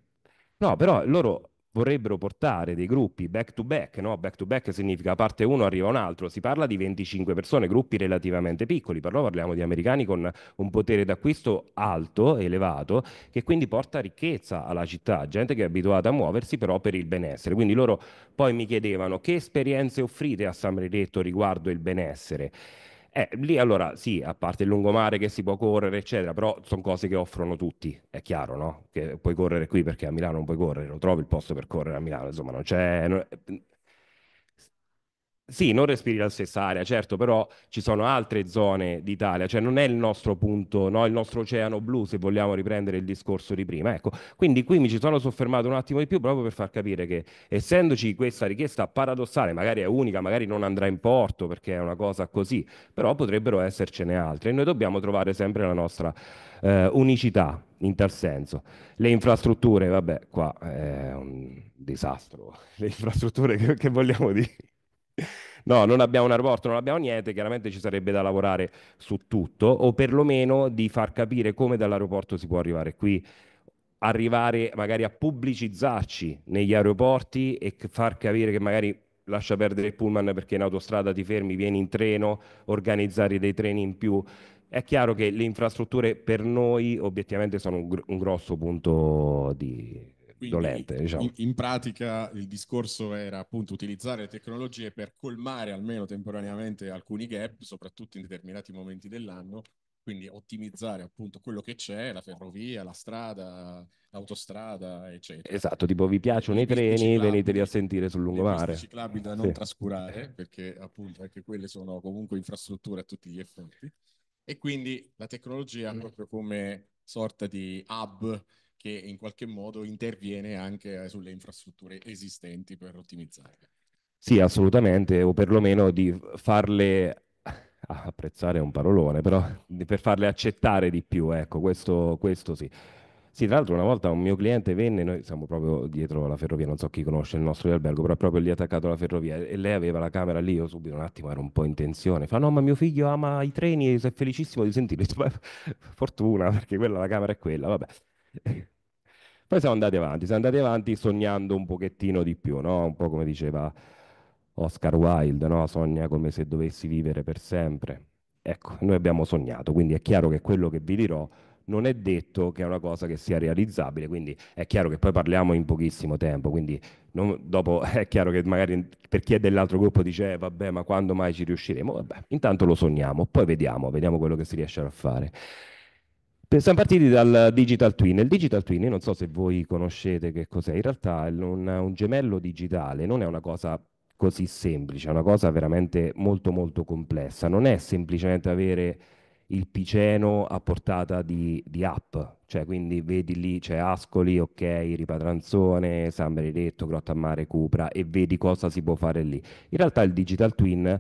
No, però loro vorrebbero portare dei gruppi back to back, no? Back to back significa parte uno arriva un altro, si parla di 25 persone, gruppi relativamente piccoli, però parliamo di americani con un potere d'acquisto alto, elevato, che quindi porta ricchezza alla città, gente che è abituata a muoversi però per il benessere. Quindi loro poi mi chiedevano che esperienze offrite a San Benedetto riguardo il benessere. Eh, lì allora sì, a parte il lungomare che si può correre, eccetera, però sono cose che offrono tutti, è chiaro, no? Che puoi correre qui perché a Milano non puoi correre, non trovi il posto per correre a Milano, insomma, non c'è... Sì, non respiri la stessa aria, certo, però ci sono altre zone d'Italia, cioè non è il nostro punto, no? il nostro oceano blu, se vogliamo riprendere il discorso di prima. Ecco, quindi qui mi ci sono soffermato un attimo di più proprio per far capire che essendoci questa richiesta paradossale, magari è unica, magari non andrà in porto perché è una cosa così, però potrebbero essercene altre e noi dobbiamo trovare sempre la nostra eh, unicità in tal senso. Le infrastrutture, vabbè, qua è un disastro, le infrastrutture che, che vogliamo dire. No, non abbiamo un aeroporto, non abbiamo niente, chiaramente ci sarebbe da lavorare su tutto o perlomeno di far capire come dall'aeroporto si può arrivare qui arrivare magari a pubblicizzarci negli aeroporti e far capire che magari lascia perdere il pullman perché in autostrada ti fermi, vieni in treno, organizzare dei treni in più. È chiaro che le infrastrutture per noi obiettivamente sono un, gr- un grosso punto di, quindi, dolente. Diciamo. In, in, pratica il discorso era appunto utilizzare le tecnologie per colmare almeno temporaneamente alcuni gap, soprattutto in determinati momenti dell'anno, quindi ottimizzare appunto quello che c'è, la ferrovia, la strada, l'autostrada, eccetera. Esatto, tipo vi piacciono i treni, veniteli a sentire sul lungomare. ciclabili da non sì. trascurare, perché appunto anche quelle sono comunque infrastrutture a tutti gli effetti. E quindi la tecnologia mm. proprio come sorta di hub che in qualche modo interviene anche eh, sulle infrastrutture esistenti per ottimizzarle. Sì, assolutamente, o perlomeno di farle ah, apprezzare è un parolone, però per farle accettare di più, ecco, questo, questo sì. Sì, tra l'altro una volta un mio cliente venne, noi siamo proprio dietro la ferrovia, non so chi conosce il nostro albergo, però proprio lì attaccato alla ferrovia e lei aveva la camera lì, io subito un attimo ero un po' in tensione, fa no ma mio figlio ama i treni e è felicissimo di sentirli, fortuna perché quella la camera è quella, vabbè. Poi siamo andati avanti, siamo andati avanti sognando un pochettino di più, no? un po' come diceva Oscar Wilde, no? sogna come se dovessi vivere per sempre. Ecco, noi abbiamo sognato, quindi è chiaro che quello che vi dirò non è detto che è una cosa che sia realizzabile, quindi è chiaro che poi parliamo in pochissimo tempo, quindi non, dopo è chiaro che magari per chi è dell'altro gruppo dice eh, vabbè ma quando mai ci riusciremo? Vabbè, intanto lo sogniamo, poi vediamo, vediamo quello che si riesce a fare. Siamo partiti dal digital twin. Il digital twin, non so se voi conoscete che cos'è, in realtà è un, un gemello digitale, non è una cosa così semplice, è una cosa veramente molto molto complessa. Non è semplicemente avere il piceno a portata di, di app, cioè quindi vedi lì c'è Ascoli, ok, Ripatranzone, San Benedetto, Grotta Mare, Cupra e vedi cosa si può fare lì. In realtà il digital twin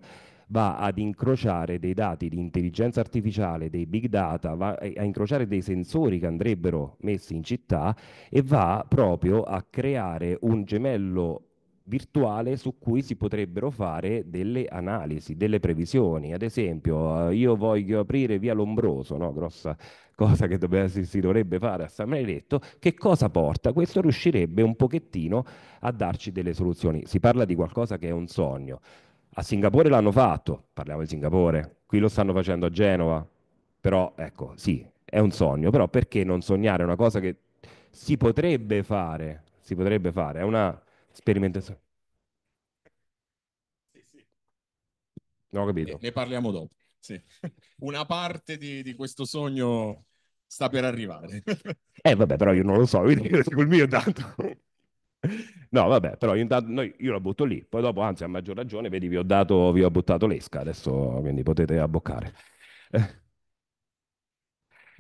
va ad incrociare dei dati di intelligenza artificiale, dei big data, va a incrociare dei sensori che andrebbero messi in città e va proprio a creare un gemello virtuale su cui si potrebbero fare delle analisi, delle previsioni. Ad esempio, eh, io voglio aprire via Lombroso, no? grossa cosa che doveva, si, si, dovrebbe fare a San Benedetto, che cosa porta? Questo riuscirebbe un pochettino a darci delle soluzioni. Si parla di qualcosa che è un sogno. A Singapore l'hanno fatto, parliamo di Singapore, qui lo stanno facendo a Genova, però ecco, sì, è un sogno, però perché non sognare una cosa che si potrebbe fare, si potrebbe fare, è una sperimentazione. Sì, sì. Non ho capito. Ne parliamo dopo. Sì. Una parte di, di questo sogno sta per arrivare. eh vabbè, però io non lo so, quindi il mio tanto. No, vabbè, però io, intanto, noi, io la butto lì, poi dopo, anzi, a maggior ragione, vedi, vi ho, dato, vi ho buttato l'esca adesso, quindi potete abboccare.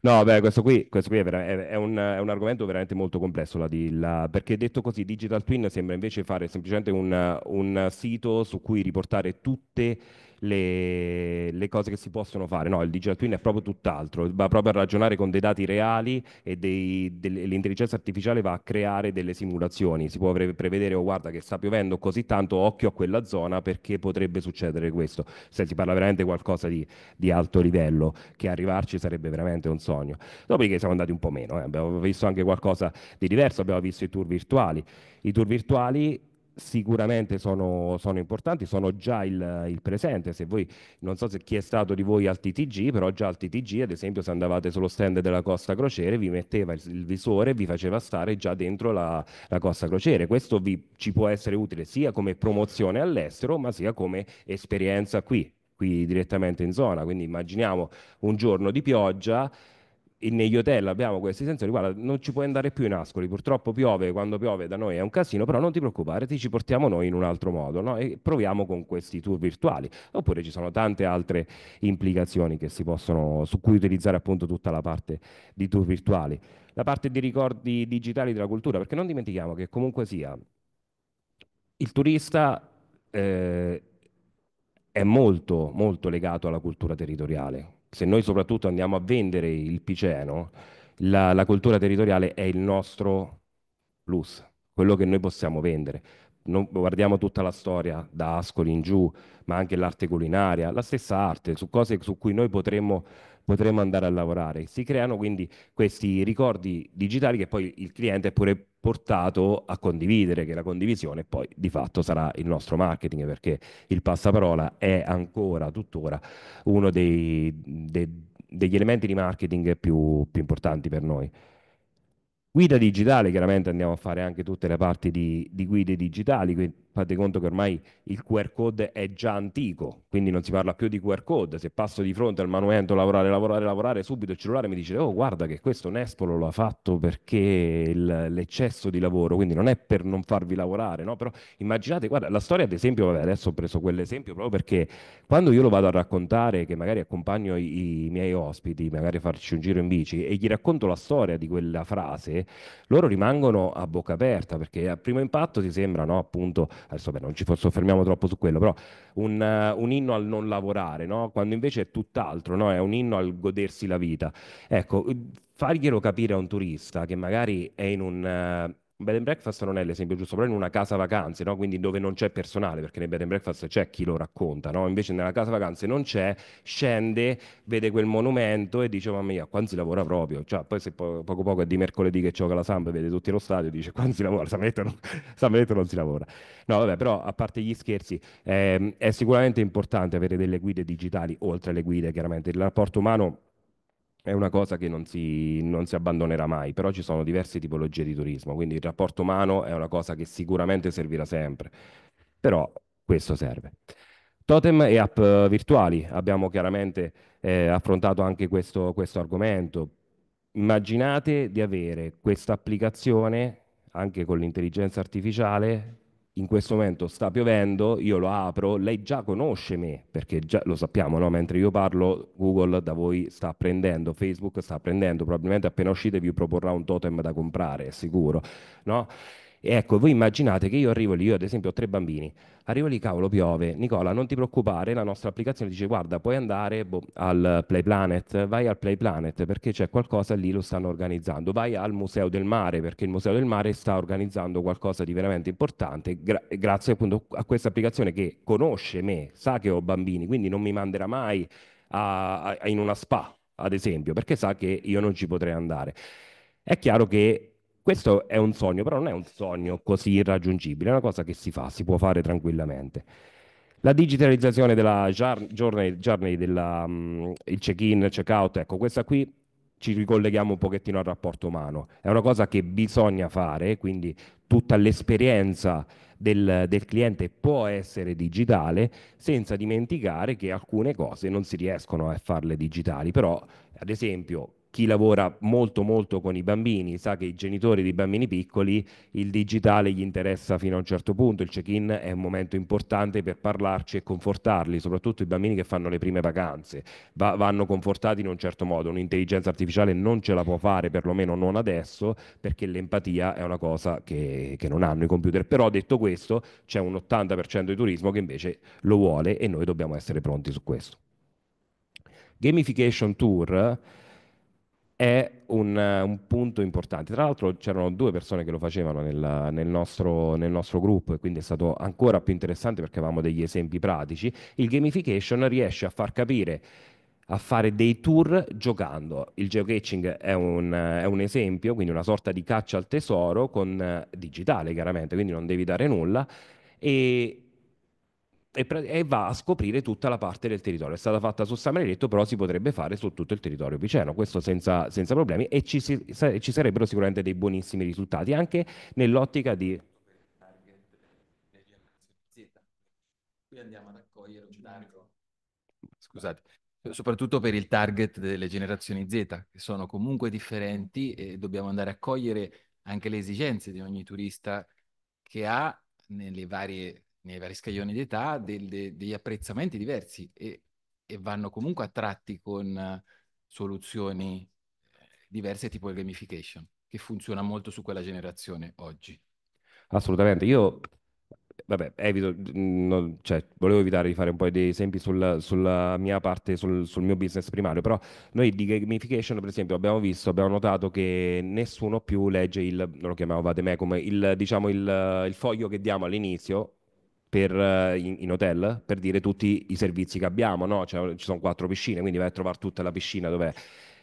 No, beh, questo qui, questo qui è, è- un, è un argomento veramente molto complesso, la la- perché detto così, Digital Twin sembra invece fare semplicemente un, un sito su cui riportare tutte le le, le cose che si possono fare. No, il digital twin è proprio tutt'altro, va proprio a ragionare con dei dati reali e dei, delle, l'intelligenza artificiale va a creare delle simulazioni. Si può prevedere, oh guarda che sta piovendo così tanto, occhio a quella zona perché potrebbe succedere questo. Se si parla veramente qualcosa di, di alto livello, che arrivarci sarebbe veramente un sogno. Dopodiché siamo andati un po' meno, eh. abbiamo visto anche qualcosa di diverso, abbiamo visto i tour virtuali. I tour virtuali sicuramente sono, sono, importanti, sono già il, il presente. Se voi, non so chi è stato di voi al TTG, però già al TTG, ad esempio, se andavate sullo stand della Costa Crociere, vi metteva il, il visore e vi faceva stare già dentro la, la Costa Crociere. Questo vi, ci può essere utile sia come promozione all'estero, ma sia come esperienza qui, qui direttamente in zona. Quindi immaginiamo un giorno di pioggia negli hotel abbiamo questi sensori, guarda, non ci puoi andare più in Ascoli, purtroppo piove, quando piove da noi è un casino, però non ti preoccupare, ti ci portiamo noi in un altro modo, no? E proviamo con questi tour virtuali. Oppure ci sono tante altre implicazioni che si possono, su cui utilizzare appunto tutta la parte di tour virtuali. La parte di ricordi digitali della cultura, perché non dimentichiamo che comunque sia, il turista eh, è molto, molto legato alla cultura territoriale, se noi soprattutto andiamo a vendere il piceno, la, la coltura territoriale è il nostro plus, quello che noi possiamo vendere. Non, guardiamo tutta la storia da Ascoli in giù, ma anche l'arte culinaria, la stessa arte, su cose su cui noi potremmo potremo andare a lavorare. Si creano quindi questi ricordi digitali che poi il cliente è pure portato a condividere, che la condivisione poi di fatto sarà il nostro marketing, perché il passaparola è ancora, tuttora, uno dei, dei, degli elementi di marketing più, più importanti per noi. Guida digitale, chiaramente andiamo a fare anche tutte le parti di, di guide digitali, quindi fate conto che ormai il QR code è già antico, quindi non si parla più di QR code. Se passo di fronte al manuento, lavorare, lavorare, lavorare, subito il cellulare mi dice, oh guarda che questo Nespolo lo ha fatto perché il, l'eccesso di lavoro, quindi non è per non farvi lavorare, no? Però immaginate, guarda, la storia ad esempio, vabbè, adesso ho preso quell'esempio proprio perché quando io lo vado a raccontare, che magari accompagno i, i miei ospiti, magari a farci un giro in bici, e gli racconto la storia di quella frase, loro rimangono a bocca aperta perché a primo impatto si sembra, no, appunto, adesso beh, non ci soffermiamo troppo su quello, però un, eh, un inno al non lavorare, no? quando invece è tutt'altro, no? è un inno al godersi la vita. Ecco, farglielo capire a un turista che magari è in un eh, un bed and breakfast non è l'esempio giusto, però in una casa vacanze, no? quindi dove non c'è personale, perché nel bed and breakfast c'è chi lo racconta, no? invece nella casa vacanze non c'è, scende, vede quel monumento e dice mamma mia, quando si lavora proprio, cioè, poi se po- poco poco è di mercoledì che gioca la Samp e vede tutti lo stadio dice quando si lavora, Samletto non, non si lavora. No vabbè, però a parte gli scherzi, ehm, è sicuramente importante avere delle guide digitali, oltre alle guide chiaramente, il rapporto umano è una cosa che non si, non si, abbandonerà mai, però ci sono diverse tipologie di turismo, quindi il rapporto umano è una cosa che sicuramente servirà sempre, però questo serve. Totem e app virtuali, abbiamo chiaramente eh, affrontato anche questo, questo argomento. Immaginate di avere questa applicazione anche con l'intelligenza artificiale in questo momento sta piovendo, io lo apro, lei già conosce me, perché già lo sappiamo, no? mentre io parlo Google da voi sta prendendo, Facebook sta prendendo, probabilmente appena uscite vi proporrà un totem da comprare, sicuro. No? E ecco, voi immaginate che io arrivo lì, io ad esempio ho tre bambini, arrivo lì, cavolo, piove, Nicola, non ti preoccupare, la nostra applicazione dice, guarda, puoi andare boh, al Play Planet, vai al Play Planet perché c'è qualcosa lì, lo stanno organizzando, vai al Museo del Mare perché il Museo del Mare sta organizzando qualcosa di veramente importante, gra- grazie appunto a questa applicazione che conosce me, sa che ho bambini, quindi non mi manderà mai a, a, in una spa, ad esempio, perché sa che io non ci potrei andare. È chiaro che questo è un sogno, però non è un sogno così irraggiungibile, è una cosa che si fa, si può fare tranquillamente. La digitalizzazione della journey, journey della, um, il check-in, il check-out, ecco, questa qui ci ricolleghiamo un pochettino al rapporto umano. È una cosa che bisogna fare, quindi tutta l'esperienza del, del, cliente può essere digitale, senza dimenticare che alcune cose non si riescono a farle digitali. Però, ad esempio, chi lavora molto molto con i bambini sa che i genitori di bambini piccoli il digitale gli interessa fino a un certo punto, il check-in è un momento importante per parlarci e confortarli, soprattutto i bambini che fanno le prime vacanze, Va- vanno confortati in un certo modo, un'intelligenza artificiale non ce la può fare, perlomeno non adesso, perché l'empatia è una cosa che, che non hanno i computer, però detto questo c'è un 80% di turismo che invece lo vuole e noi dobbiamo essere pronti su questo. Gamification Tour è un, eh, un, punto importante. Tra l'altro c'erano due persone che lo facevano nel, nel, nostro, nel, nostro, gruppo e quindi è stato ancora più interessante perché avevamo degli esempi pratici. Il gamification riesce a far capire a fare dei tour giocando. Il geocaching è un, è un esempio, quindi una sorta di caccia al tesoro con eh, digitale chiaramente, quindi non devi dare nulla e e, e, va a scoprire tutta la parte del territorio. È stata fatta su San Benedetto, però si potrebbe fare su tutto il territorio piceno, questo senza, senza problemi, e ci, si, ci, sarebbero sicuramente dei buonissimi risultati, anche nell'ottica di... Qui andiamo ad accogliere Scusate, soprattutto per il target delle generazioni Z, che sono comunque differenti e dobbiamo andare a cogliere anche le esigenze di ogni turista che ha nelle varie nei vari scaglioni d'età del, de, degli apprezzamenti diversi e, e, vanno comunque attratti con eh, soluzioni eh, diverse tipo il gamification, che funziona molto su quella generazione oggi. Assolutamente, io vabbè, evito, mm, non, cioè, volevo evitare di fare un po' di esempi sul, sulla mia parte, sul, sul, mio business primario, però noi di gamification, per esempio, abbiamo visto, abbiamo notato che nessuno più legge il, non lo chiamavate me, come il, diciamo, il, il foglio che diamo all'inizio, per, eh, in, in, hotel per dire tutti i servizi che abbiamo, no? cioè, ci sono quattro piscine, quindi vai a trovare tutta la piscina dov'è.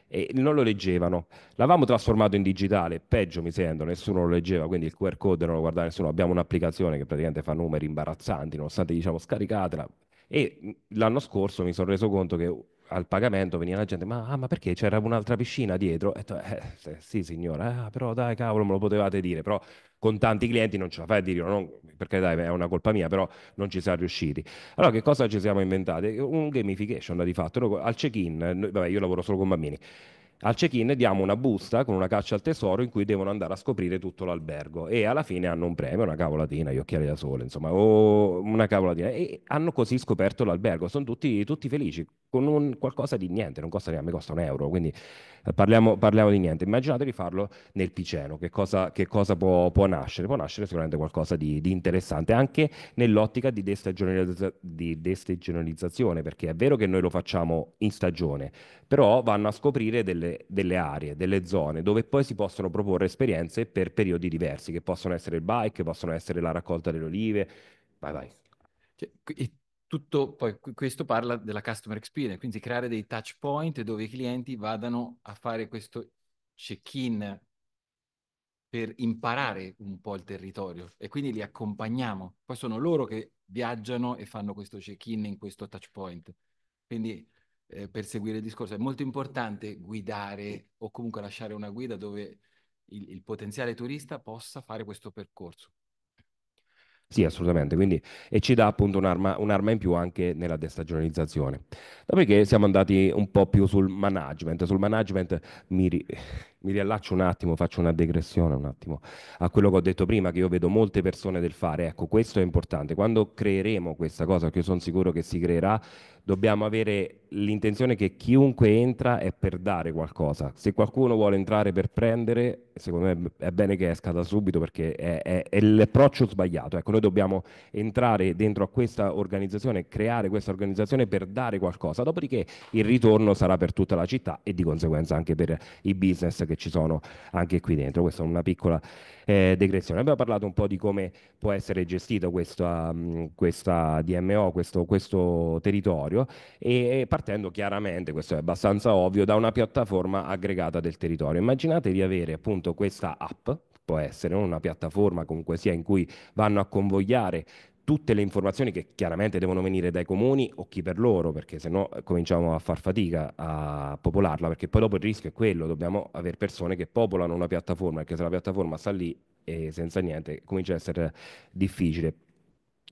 E non lo leggevano. L'avevamo trasformato in digitale, peggio mi sento, nessuno lo leggeva, quindi il QR code non lo guardava nessuno. Abbiamo un'applicazione che praticamente fa numeri imbarazzanti, nonostante diciamo scaricatela. E l'anno scorso mi sono reso conto che al pagamento veniva la gente, ma, ah, ma perché c'era un'altra piscina dietro? E to, eh, sì signora, ah, però dai cavolo me lo potevate dire, però con tanti clienti non ce la fai a dire, non, perché dai è una colpa mia, però non ci siamo riusciti. Allora che cosa ci siamo inventati? Un gamification di fatto, al check-in, vabbè io lavoro solo con bambini, al check-in diamo una busta con una caccia al tesoro in cui devono andare a scoprire tutto l'albergo e alla fine hanno un premio, una cavolatina, gli occhiali da sole, insomma, o una cavolatina. E hanno così scoperto l'albergo, sono tutti, tutti felici, con un, qualcosa di niente, non costa neanche, costa un euro, quindi eh, parliamo, parliamo, di niente. Immaginate di farlo nel Piceno. Che cosa, che cosa può, può, nascere? Può nascere sicuramente qualcosa di, di interessante, anche nell'ottica di, destagionalizza, di destagionalizzazione, perché è vero che noi lo facciamo in stagione, però vanno a scoprire delle, delle aree, delle zone dove poi si possono proporre esperienze per periodi diversi, che possono essere il bike, possono essere la raccolta delle olive. Vai, vai. Cioè, tutto poi questo parla della customer experience, quindi creare dei touch point dove i clienti vadano a fare questo check-in per imparare un po' il territorio e quindi li accompagniamo. Poi sono loro che viaggiano e fanno questo check-in in questo touch point. Quindi eh, per seguire il discorso è molto importante guidare o comunque lasciare una guida dove il, il potenziale turista possa fare questo percorso. Sì, assolutamente, quindi e ci dà appunto un'arma, un'arma in più anche nella destagionalizzazione. Dopodiché siamo andati un po' più sul management, sul management mi... Ri- mi riallaccio un attimo, faccio una digressione un attimo a quello che ho detto prima, che io vedo molte persone del fare. Ecco, questo è importante. Quando creeremo questa cosa, che io sono sicuro che si creerà, dobbiamo avere l'intenzione che chiunque entra è per dare qualcosa. Se qualcuno vuole entrare per prendere, secondo me è bene che esca da subito perché è, è, è l'approccio sbagliato. Ecco, noi dobbiamo entrare dentro a questa organizzazione, creare questa organizzazione per dare qualcosa, dopodiché il ritorno sarà per tutta la città e di conseguenza anche per i business che ci sono anche qui dentro. Questa è una piccola eh, digressione. Abbiamo parlato un po' di come può essere gestito um, questa, questa DMO, questo, questo territorio, e, e partendo chiaramente, questo è abbastanza ovvio, da una piattaforma aggregata del territorio. Immaginate di avere appunto questa app, può essere una piattaforma comunque sia in cui vanno a convogliare tutte le informazioni che chiaramente devono venire dai comuni o chi per loro, perché sennò cominciamo a far fatica a popolarla, perché poi dopo il rischio è quello, dobbiamo avere persone che popolano una piattaforma, perché se la piattaforma sta lì e senza niente comincia ad essere difficile.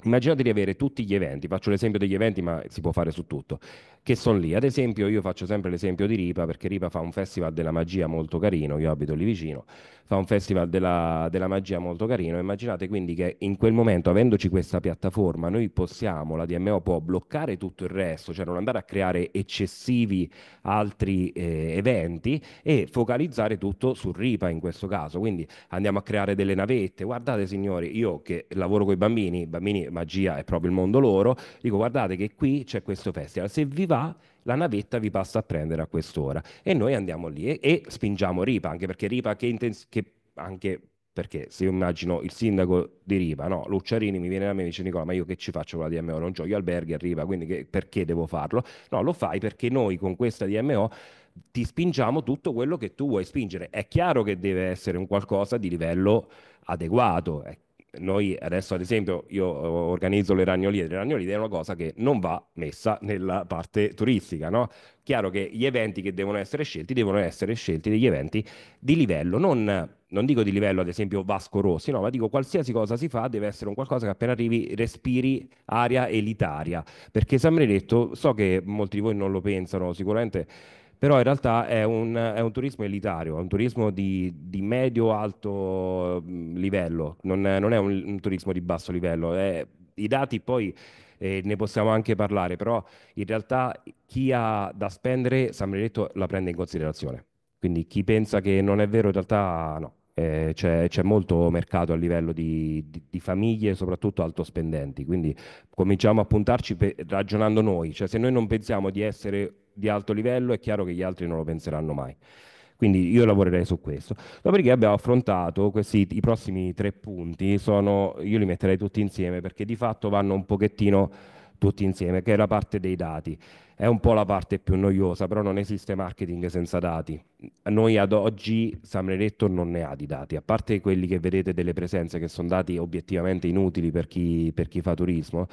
Immaginate di avere tutti gli eventi, faccio l'esempio degli eventi ma si può fare su tutto, che sono lì. Ad esempio, io faccio sempre l'esempio di Ripa, perché Ripa fa un festival della magia molto carino, io abito lì vicino, fa un festival della, della magia molto carino. Immaginate quindi che in quel momento, avendoci questa piattaforma, noi possiamo, la DMO può bloccare tutto il resto, cioè non andare a creare eccessivi altri eh, eventi e focalizzare tutto su Ripa in questo caso. Quindi andiamo a creare delle navette. Guardate signori, io che lavoro con i bambini, bambini magia è proprio il mondo loro, dico guardate che qui c'è questo festival. Se vi va va, la navetta vi passa a prendere a quest'ora. E noi andiamo lì e, e spingiamo Ripa, anche perché Ripa che, intens- che anche perché se io immagino il sindaco di Riva, no, Lucciarini mi viene da me e dice Nicola, ma io che ci faccio con la DMO? Non gioio alberghi a Riva, quindi che, perché devo farlo? No, lo fai perché noi con questa DMO ti spingiamo tutto quello che tu vuoi spingere. È chiaro che deve essere un qualcosa di livello adeguato, è noi adesso, ad esempio, io eh, organizzo le ragnoliere, le ragnoliere è una cosa che non va messa nella parte turistica, no? Chiaro che gli eventi che devono essere scelti devono essere scelti degli eventi di livello, non, non dico di livello ad esempio Vasco Rossi, no, ma dico qualsiasi cosa si fa deve essere un qualcosa che appena arrivi respiri aria elitaria, perché San Benedetto, so che molti di voi non lo pensano sicuramente, però in realtà è un, è un, turismo elitario, è un turismo di, di medio-alto livello, non, non è un, un, turismo di basso livello. È, I dati poi eh, ne possiamo anche parlare, però in realtà chi ha da spendere San Benedetto la prende in considerazione. Quindi chi pensa che non è vero in realtà no. Eh, c'è, c'è, molto mercato a livello di, di, di, famiglie, soprattutto alto spendenti. quindi cominciamo a puntarci pe- ragionando noi, cioè se noi non pensiamo di essere di alto livello, è chiaro che gli altri non lo penseranno mai. Quindi io lavorerei su questo. Dopodiché abbiamo affrontato questi, i prossimi tre punti, sono, io li metterei tutti insieme perché di fatto vanno un pochettino tutti insieme, che è la parte dei dati. È un po' la parte più noiosa, però non esiste marketing senza dati. Noi ad oggi San Benedetto non ne ha di dati, a parte quelli che vedete delle presenze che sono dati obiettivamente inutili per chi, per chi fa turismo,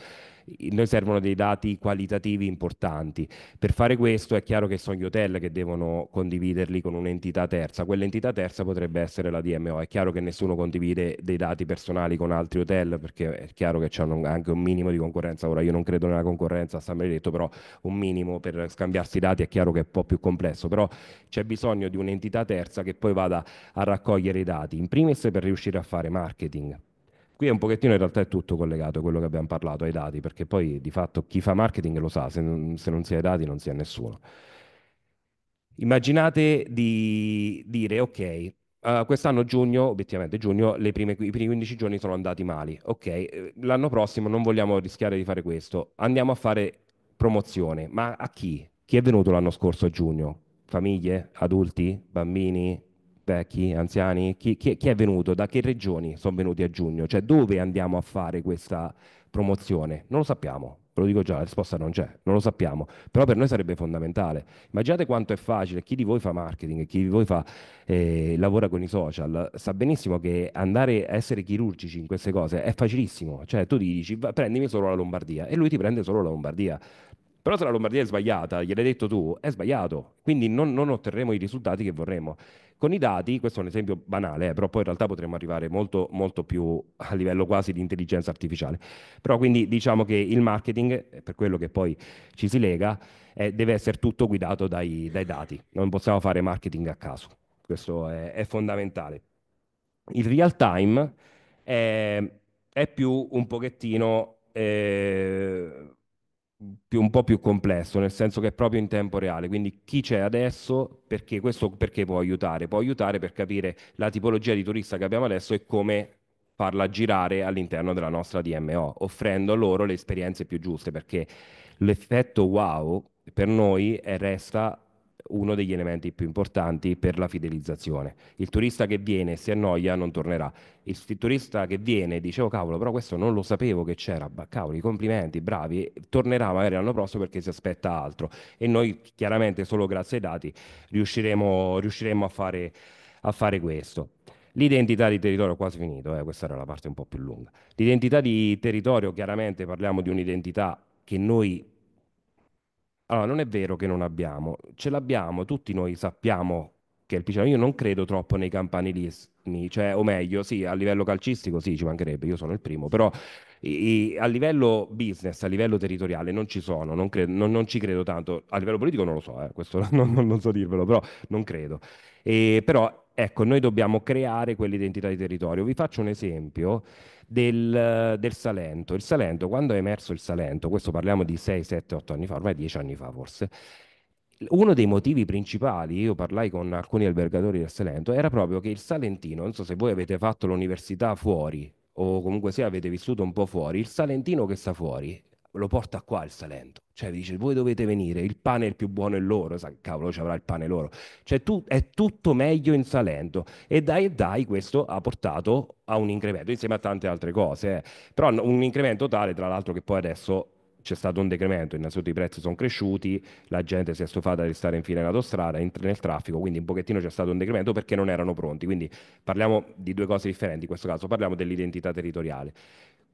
noi servono dei dati qualitativi importanti. Per fare questo è chiaro che sono gli hotel che devono condividerli con un'entità terza. Quell'entità terza potrebbe essere la DMO. È chiaro che nessuno condivide dei dati personali con altri hotel perché è chiaro che c'è anche un minimo di concorrenza. Ora io non credo nella concorrenza, sta detto, però un minimo per scambiarsi i dati è chiaro che è un po' più complesso, però c'è bisogno di un'entità terza che poi vada a raccogliere i dati, in primis per riuscire a fare marketing qui è un pochettino in realtà è tutto collegato a quello che abbiamo parlato, ai dati, perché poi di fatto chi fa marketing lo sa, se non, se non si ha i dati non si ha nessuno. Immaginate di dire, ok, Uh, quest'anno giugno, obiettivamente giugno, prime, i primi 15 giorni sono andati male. Ok, eh, l'anno prossimo non vogliamo rischiare di fare questo. Andiamo a fare promozione, ma a chi? Chi è venuto l'anno scorso a giugno? Famiglie, adulti, bambini, vecchi, eh, anziani, chi, chi, chi, è venuto, da che regioni sono venuti a giugno, cioè dove andiamo a fare questa promozione, non lo sappiamo. Ve lo dico già, la risposta non c'è, non lo sappiamo, però per noi sarebbe fondamentale. Immaginate quanto è facile, chi di voi fa marketing, chi di voi fa, eh, lavora con i social, sa benissimo che andare a essere chirurgici in queste cose è facilissimo, cioè tu dici prendimi solo la Lombardia e lui ti prende solo la Lombardia, però se la Lombardia è sbagliata, gliel'hai detto tu, è sbagliato. Quindi non, non otterremo i risultati che vorremmo. Con i dati, questo è un esempio banale, eh, però poi in realtà potremmo arrivare molto, molto più a livello quasi di intelligenza artificiale. Però quindi diciamo che il marketing, per quello che poi ci si lega, eh, deve essere tutto guidato dai, dai, dati. Non possiamo fare marketing a caso. Questo è, è fondamentale. Il real time è, è più un pochettino... Eh, più, un po' più complesso, nel senso che è proprio in tempo reale. Quindi chi c'è adesso, perché questo perché può aiutare? Può aiutare per capire la tipologia di turista che abbiamo adesso e come farla girare all'interno della nostra DMO, offrendo loro le esperienze più giuste, perché l'effetto wow per noi è, resta uno degli elementi più importanti per la fidelizzazione. Il turista che viene e si annoia non tornerà. Il, turista che viene dicevo oh, cavolo, però questo non lo sapevo che c'era, ma cavoli, complimenti, bravi, tornerà magari l'anno prossimo perché si aspetta altro. E noi chiaramente solo grazie ai dati riusciremo, riusciremo a, fare, a fare questo. L'identità di territorio, quasi finito, eh, questa era la parte un po' più lunga. L'identità di territorio, chiaramente parliamo di un'identità che noi allora, non è vero che non abbiamo, ce l'abbiamo, tutti noi sappiamo che il Piceno, io non credo troppo nei campanilismi, cioè, o meglio, sì, a livello calcistico sì, ci mancherebbe, io sono il primo, però i, a livello business, a livello territoriale, non ci sono, non, credo, non, non ci credo tanto. A livello politico non lo so, eh, questo non, non, so dirvelo, però non credo. E, però ecco, noi dobbiamo creare quell'identità di territorio. Vi faccio un esempio del, del Salento. Il Salento, quando è emerso il Salento, questo parliamo di 6, 7, 8 anni fa, ormai 10 anni fa forse, uno dei motivi principali, io parlai con alcuni albergatori del Salento, era proprio che il Salentino, non so se voi avete fatto l'università fuori, o comunque se avete vissuto un po' fuori, il salentino che sta fuori lo porta qua il Salento. Cioè vi dice, voi dovete venire, il pane è il più buono è loro, sa, cavolo ci avrà il pane loro. Cioè tu, è tutto meglio in Salento. E dai e dai questo ha portato a un incremento, insieme a tante altre cose. Eh. Però un incremento tale, tra l'altro, che poi adesso c'è stato un decremento, innanzitutto i prezzi sono cresciuti, la gente si è stufata di stare in fila in autostrada, entra nel traffico, quindi un pochettino c'è stato un decremento perché non erano pronti. Quindi parliamo di due cose differenti in questo caso, parliamo dell'identità territoriale.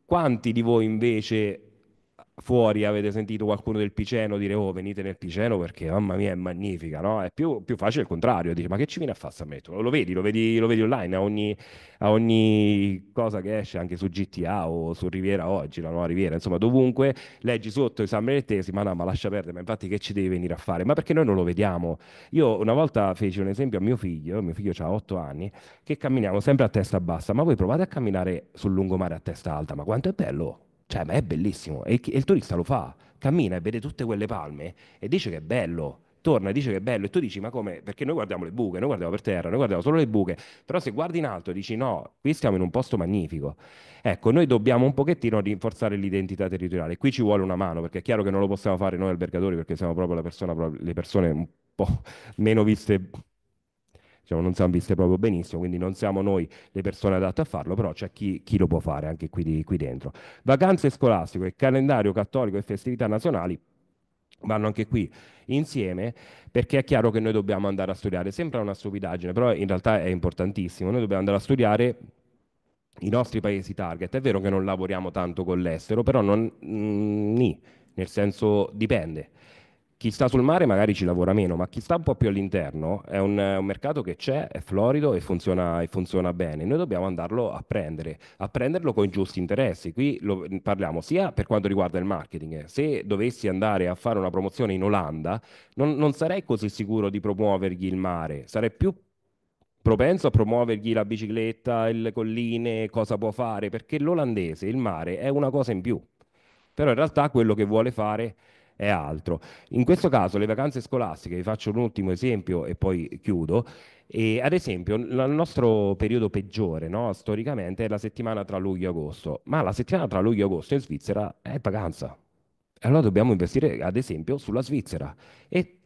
Quanti di voi invece fuori avete sentito qualcuno del Piceno dire oh venite nel Piceno perché mamma mia è magnifica, no? È più, più facile il contrario, dire ma che ci viene a fare Sammetto? Lo vedi, lo vedi, lo vedi online a ogni, a ogni, cosa che esce anche su GTA o su Riviera oggi, la nuova Riviera, insomma dovunque leggi sotto i sammettesi ma no ma lascia perdere, ma infatti che ci devi venire a fare? Ma perché noi non lo vediamo? Io una volta feci un esempio a mio figlio, mio figlio ha 8 anni, che camminiamo sempre a testa bassa, ma voi provate a camminare sul lungomare a testa alta, ma quanto è bello! Cioè, ma è bellissimo. E, il turista lo fa, cammina e vede tutte quelle palme e dice che è bello. Torna e dice che è bello e tu dici ma come? Perché noi guardiamo le buche, noi guardiamo per terra, noi guardiamo solo le buche, però se guardi in alto dici no, qui siamo in un posto magnifico. Ecco, noi dobbiamo un pochettino rinforzare l'identità territoriale, qui ci vuole una mano perché è chiaro che non lo possiamo fare noi albergatori perché siamo proprio persona, le persone un po' meno viste diciamo, non siamo viste proprio benissimo, quindi non siamo noi le persone adatte a farlo, però c'è chi, chi lo può fare anche qui, di, qui dentro. Vacanze scolastiche, il calendario cattolico e festività nazionali vanno anche qui insieme perché è chiaro che noi dobbiamo andare a studiare, sembra una stupidaggine, però in realtà è importantissimo, noi dobbiamo andare a studiare i nostri paesi target, è vero che non lavoriamo tanto con l'estero, però non... Mh, mm, nel senso dipende chi sta sul mare magari ci lavora meno, ma chi sta un po' più all'interno è un, un mercato che c'è, è florido e funziona, e funziona, bene. Noi dobbiamo andarlo a prendere, a prenderlo con i giusti interessi. Qui lo, parliamo sia per quanto riguarda il marketing. Eh. Se dovessi andare a fare una promozione in Olanda, non, non sarei così sicuro di promuovergli il mare, sarei più propenso a promuovergli la bicicletta, le colline, cosa può fare, perché l'olandese, il mare, è una cosa in più. Però in realtà quello che vuole fare è altro. In questo caso le vacanze scolastiche, vi faccio un ultimo esempio e poi chiudo, e ad esempio, il nostro periodo peggiore no? storicamente è la settimana tra luglio e agosto, ma la settimana tra luglio e agosto in Svizzera è vacanza. E allora dobbiamo investire, ad esempio, sulla Svizzera. E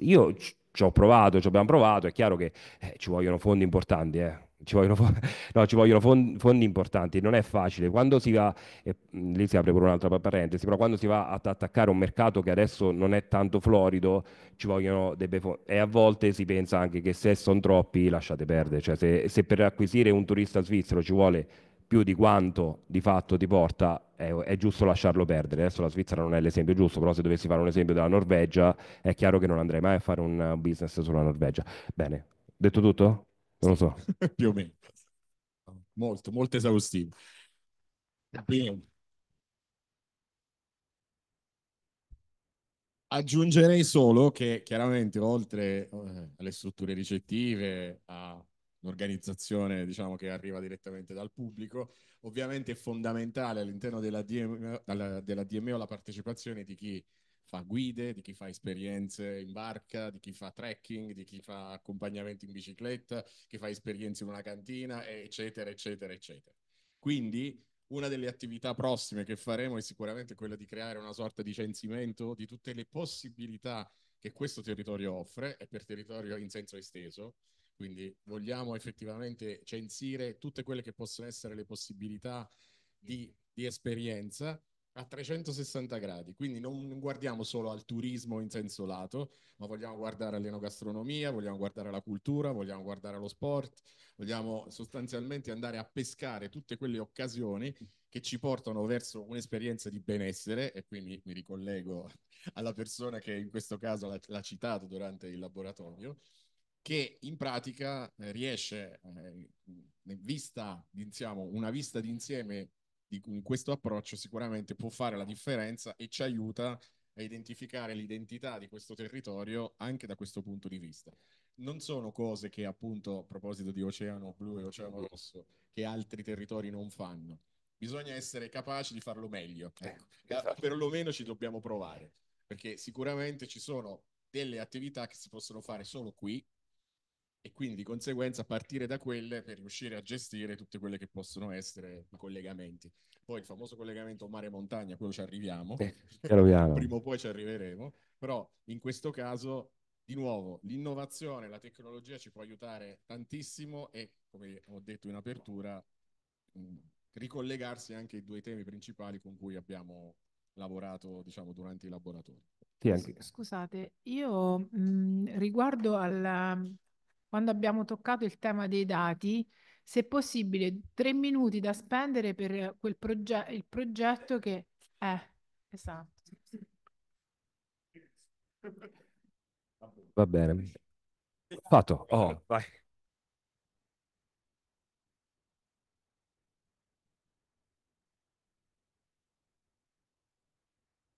io ci ho provato, ci abbiamo provato, è chiaro che eh, ci vogliono fondi importanti, eh ci vogliono, fondi, no, ci vogliono fondi, fondi, importanti, non è facile. Quando si va, e mm, lì si apre pure un'altra parentesi, però quando si va ad attaccare un mercato che adesso non è tanto florido, ci vogliono dei fondi. E a volte si pensa anche che se sono troppi lasciate perdere, cioè se, se per acquisire un turista svizzero ci vuole più di quanto di fatto ti porta, è, è, giusto lasciarlo perdere. Adesso la Svizzera non è l'esempio giusto, però se dovessi fare un esempio della Norvegia, è chiaro che non andrei mai a fare un business sulla Norvegia. Bene, detto tutto? Non lo so. Più o meno. Molto, molto esaustivo. Bene. Aggiungerei solo che chiaramente oltre eh, alle strutture ricettive, all'organizzazione diciamo, che arriva direttamente dal pubblico, ovviamente è fondamentale all'interno della DMO, della DMO la partecipazione di chi fa guide, di chi fa esperienze in barca, di chi fa trekking, di chi fa accompagnamento in bicicletta, chi fa esperienze in una cantina, eccetera, eccetera, eccetera. Quindi una delle attività prossime che faremo è sicuramente quella di creare una sorta di censimento di tutte le possibilità che questo territorio offre e per territorio in senso esteso. Quindi vogliamo effettivamente censire tutte quelle che possono essere le possibilità di, di esperienza a 360 gradi, quindi non guardiamo solo al turismo in senso lato, ma vogliamo guardare all'enogastronomia, vogliamo guardare alla cultura, vogliamo guardare allo sport, vogliamo sostanzialmente andare a pescare tutte quelle occasioni che ci portano verso un'esperienza di benessere e qui mi, mi ricollego alla persona che in questo caso l'ha, l'ha citato durante il laboratorio che in pratica eh, riesce, eh, vista, diciamo, una vista d'insieme di, questo approccio sicuramente può fare la differenza e ci aiuta a identificare l'identità di questo territorio anche da questo punto di vista. Non sono cose che appunto a proposito di Oceano Blu e Oceano Rosso che altri territori non fanno. Bisogna essere capaci di farlo meglio, ecco. Eh, eh, esatto. perlomeno ci dobbiamo provare, perché sicuramente ci sono delle attività che si possono fare solo qui e quindi di conseguenza partire da quelle per riuscire a gestire tutte quelle che possono essere i collegamenti. Poi il famoso collegamento mare-montagna, quello ci arriviamo, eh, prima o poi ci arriveremo, però in questo caso di nuovo l'innovazione, la tecnologia ci può aiutare tantissimo e come ho detto in apertura, mm, ricollegarsi anche ai due temi principali con cui abbiamo lavorato diciamo, durante i laboratori. Scusate, io mh, mm, riguardo alla, quando abbiamo toccato il tema dei dati, se possibile, tre minuti da spendere per quel proge il progetto che è esatto. Va bene. Fatto. Oh, vai.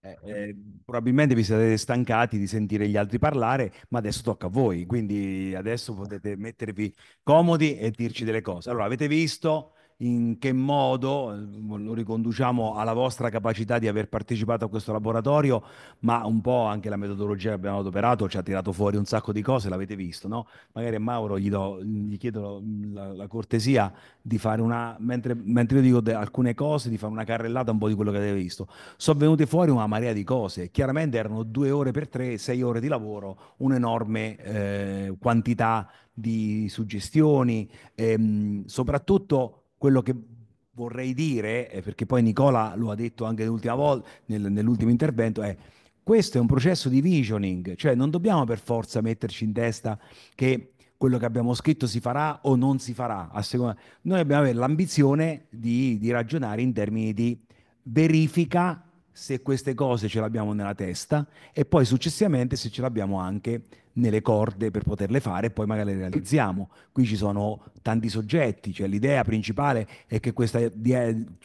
Eh, eh, probabilmente vi siete stancati di sentire gli altri parlare, ma adesso tocca a voi, quindi adesso potete mettervi comodi e dirci delle cose. Allora, avete visto in che modo, eh, lo riconduciamo alla vostra capacità di aver partecipato a questo laboratorio, ma un po' anche la metodologia che abbiamo adoperato ci ha tirato fuori un sacco di cose, l'avete visto, no? Magari a Mauro gli, do, gli chiedo la, la, cortesia di fare una, mentre, mentre io dico de, alcune cose, di fare una carrellata un po' di quello che avete visto. Sono venute fuori una marea di cose, chiaramente erano due ore per tre, sei ore di lavoro, un'enorme eh, quantità di suggestioni, ehm, soprattutto quello che vorrei dire, eh, perché poi Nicola lo ha detto anche l'ultima volta, nel, nell'ultimo intervento, è questo è un processo di visioning, cioè non dobbiamo per forza metterci in testa che quello che abbiamo scritto si farà o non si farà. Noi dobbiamo avere l'ambizione di, di ragionare in termini di verifica se queste cose ce le abbiamo nella testa e poi successivamente se ce le abbiamo anche nelle corde per poterle fare e poi magari le realizziamo. Qui ci sono tanti soggetti, cioè l'idea principale è che questa,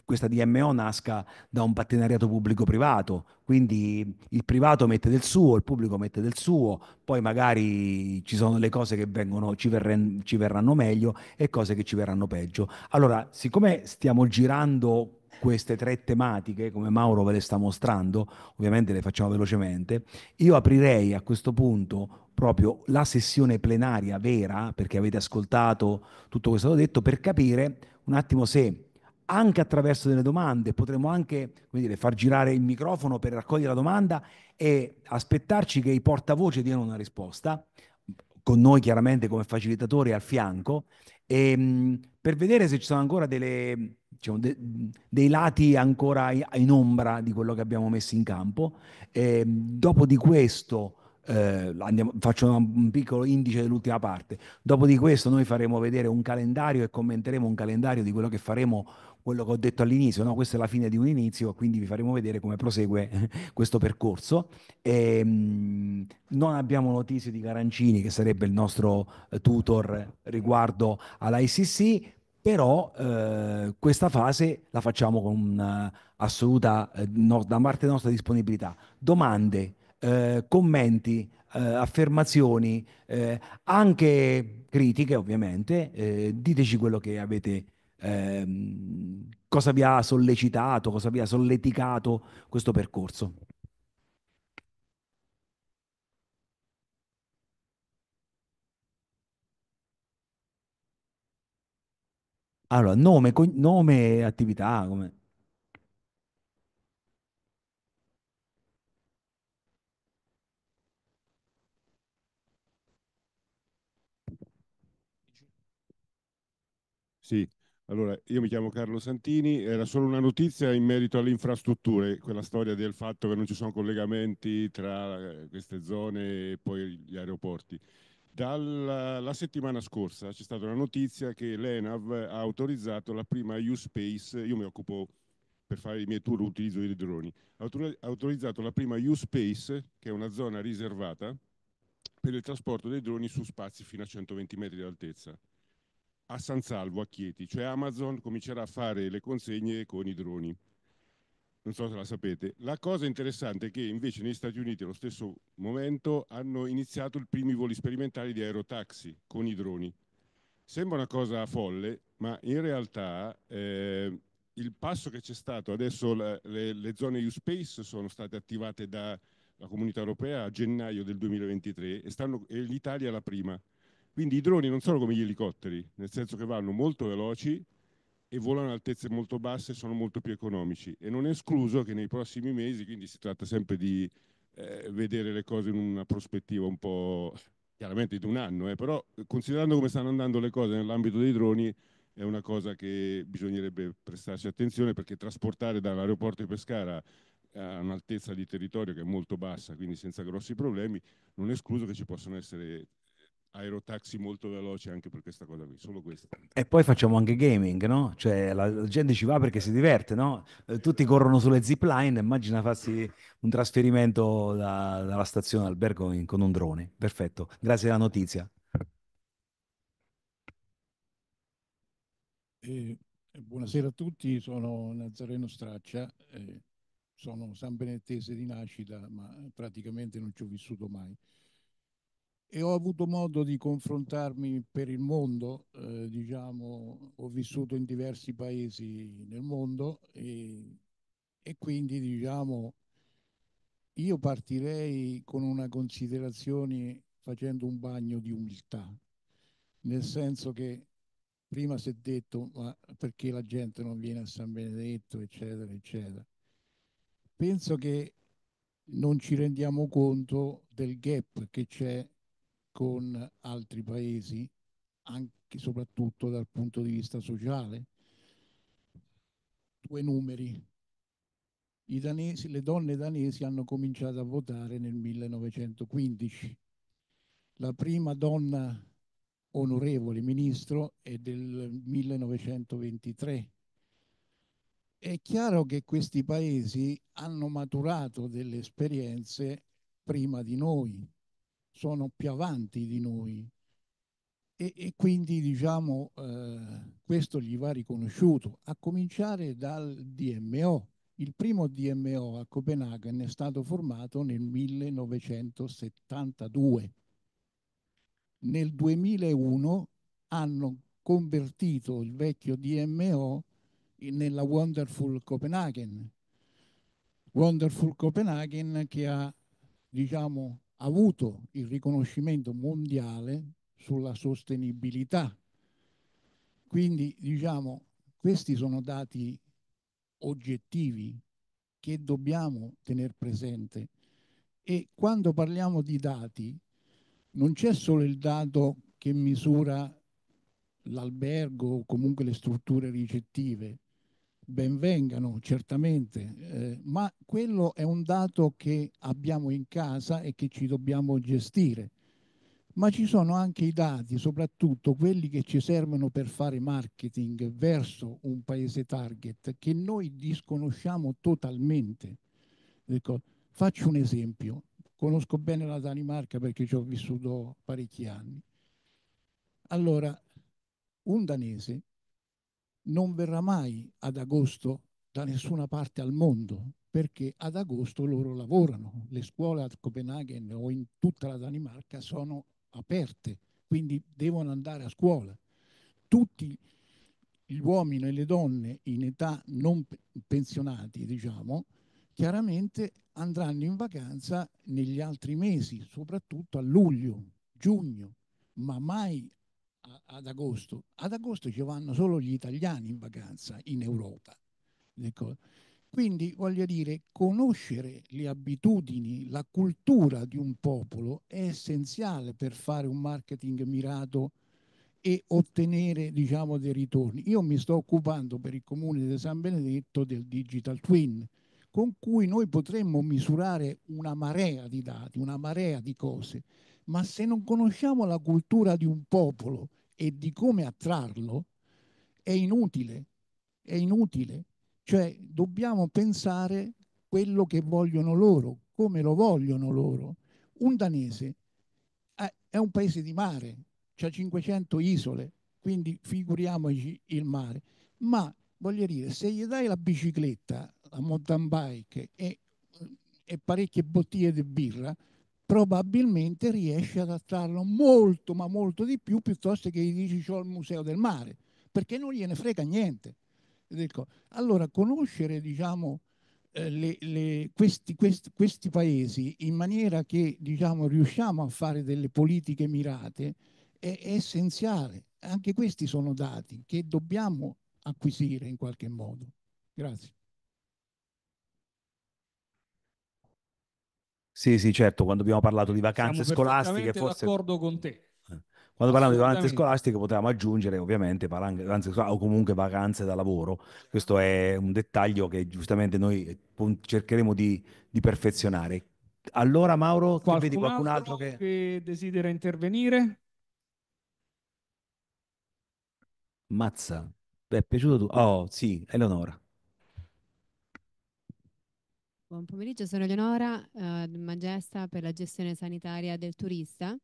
questa DMO nasca da un partenariato pubblico-privato, quindi il privato mette del suo, il pubblico mette del suo, poi magari ci sono le cose che vengono, ci, verren, ci verranno meglio e cose che ci verranno peggio. Allora, siccome stiamo girando queste tre tematiche, come Mauro ve le sta mostrando, ovviamente le facciamo velocemente, io aprirei a questo punto proprio la sessione plenaria vera, perché avete ascoltato tutto questo detto, per capire un attimo se anche attraverso delle domande, potremo anche dire, far girare il microfono per raccogliere la domanda e aspettarci che i portavoce diano una risposta, con noi chiaramente come facilitatori al fianco, e, mm, per vedere se ci sono ancora delle, diciamo, de, dei lati ancora in ombra di quello che abbiamo messo in campo. E, dopo di questo eh, andiamo, faccio un piccolo indice dell'ultima parte. Dopo di questo noi faremo vedere un calendario e commenteremo un calendario di quello che faremo, quello che ho detto all'inizio, no? questa è la fine di un inizio, quindi vi faremo vedere come prosegue questo percorso. E, ehm, mh, non abbiamo notizie di Garancini, che sarebbe il nostro eh, tutor riguardo all'ICC, però eh, questa fase la facciamo con eh, assoluta, eh, no, da parte nostra disponibilità. Domande? eh, commenti, eh, affermazioni, eh, anche critiche ovviamente, eh, diteci quello che avete, ehm, cosa vi ha sollecitato, cosa vi ha solleticato questo percorso. Allora, nome, co- nome attività, come... Sì, allora io mi chiamo Carlo Santini, era solo una notizia in merito alle infrastrutture, quella storia del fatto che non ci sono collegamenti tra eh, queste zone e poi gli aeroporti. Dalla settimana scorsa c'è stata una notizia che l'ENAV ha autorizzato la prima U-Space, io mi occupo per fare i miei tour utilizzo i droni, ha autorizzato la prima U-Space, che è una zona riservata, per il trasporto dei droni su spazi fino a 120 metri d'altezza. altezza a San Salvo, a Chieti, cioè Amazon comincerà a fare le consegne con i droni. Non so se la sapete. La cosa interessante è che invece negli Stati Uniti allo stesso momento hanno iniziato i primi voli sperimentali di aerotaxi con i droni. Sembra una cosa folle, ma in realtà eh, il passo che c'è stato adesso la, le, le, zone U-Space sono state attivate dalla Comunità Europea a gennaio del 2023 e, stanno, e l'Italia è la prima. Quindi i droni non sono come gli elicotteri, nel senso che vanno molto veloci e volano a altezze molto basse e sono molto più economici. E non è escluso che nei prossimi mesi, quindi si tratta sempre di eh, vedere le cose in una prospettiva un po' chiaramente di un anno, eh, però considerando come stanno andando le cose nell'ambito dei droni è una cosa che bisognerebbe prestarci attenzione perché trasportare dall'aeroporto di Pescara a un'altezza di territorio che è molto bassa, quindi senza grossi problemi, non è escluso che ci possano essere aerotaxi molto veloce anche per questa cosa qui, solo questa. E poi facciamo anche gaming, no? Cioè la gente ci va perché si diverte, no? Eh, tutti corrono sulle zipline, immagina farsi un trasferimento da, dalla stazione albergo in, con un drone. Perfetto, grazie della notizia. Eh, buonasera a tutti, sono Nazareno Straccia, eh, sono san benettese di nascita, ma praticamente non ci ho vissuto mai e ho avuto modo di confrontarmi per il mondo, eh, diciamo, ho vissuto in diversi paesi nel mondo e, e quindi diciamo io partirei con una considerazione facendo un bagno di umiltà, nel senso che prima si è detto ma perché la gente non viene a San Benedetto, eccetera, eccetera. Penso che non ci rendiamo conto del gap che c'è con altri paesi, anche e soprattutto dal punto di vista sociale? Due numeri. I Danesi, le donne danesi hanno cominciato a votare nel 1915. La prima donna onorevole ministro è del 1923. È chiaro che questi paesi hanno maturato delle esperienze prima di noi, sono più avanti di noi e, e quindi diciamo eh, questo gli va riconosciuto, a cominciare dal DMO. Il primo DMO a Copenaghen è stato formato nel 1972. Nel 2001 hanno convertito il vecchio DMO nella Wonderful Copenaghen. Wonderful Copenaghen che ha, diciamo, avuto il riconoscimento mondiale sulla sostenibilità. Quindi diciamo, questi sono dati oggettivi che dobbiamo tenere presente. E quando parliamo di dati, non c'è solo il dato che misura l'albergo o comunque le strutture ricettive, benvengano certamente, eh, ma quello è un dato che abbiamo in casa e che ci dobbiamo gestire. Ma ci sono anche i dati, soprattutto quelli che ci servono per fare marketing verso un paese target, che noi disconosciamo totalmente. Ecco, faccio un esempio. Conosco bene la Danimarca perché ci ho vissuto parecchi anni. Allora, un danese non verrà mai ad agosto da nessuna parte al mondo, perché ad agosto loro lavorano. Le scuole a Copenaghen o in tutta la Danimarca sono aperte, quindi devono andare a scuola. Tutti gli uomini e le donne in età non pensionati, diciamo, chiaramente andranno in vacanza negli altri mesi, soprattutto a luglio, giugno, ma mai ad agosto. Ad agosto ci vanno solo gli italiani in vacanza in Europa. Ecco. Quindi voglio dire, conoscere le abitudini, la cultura di un popolo è essenziale per fare un marketing mirato e ottenere diciamo, dei ritorni. Io mi sto occupando per il comune di San Benedetto del Digital Twin, con cui noi potremmo misurare una marea di dati, una marea di cose, ma se non conosciamo la cultura di un popolo e di come attrarlo è inutile, è inutile. Cioè dobbiamo pensare quello che vogliono loro, come lo vogliono loro. Un danese eh, è un paese di mare, ha 500 isole, quindi figuriamoci il mare. Ma voglio dire, se gli dai la bicicletta, la mountain bike e, e parecchie bottiglie di birra, probabilmente riesce ad attrarlo molto, ma molto di più, piuttosto che gli dici c'ho il museo del mare, perché non gliene frega niente. Allora, conoscere diciamo, eh, le, le, questi, questi, questi, paesi in maniera che diciamo, riusciamo a fare delle politiche mirate è, è essenziale. Anche questi sono dati che dobbiamo acquisire in qualche modo. Grazie. Sì, sì, certo, quando abbiamo parlato di vacanze Siamo scolastiche, forse... d'accordo con te. Quando parliamo di vacanze scolastiche potevamo aggiungere ovviamente vacanze o comunque vacanze da lavoro, questo è un dettaglio che giustamente noi eh, cercheremo di, di perfezionare. Allora Mauro, qualcun vedi qualcun altro, altro che... che desidera intervenire? Mazza, è piaciuto tu? Oh sì, Eleonora. Buon pomeriggio, sono Leonora, eh, Magesta per la gestione sanitaria del turista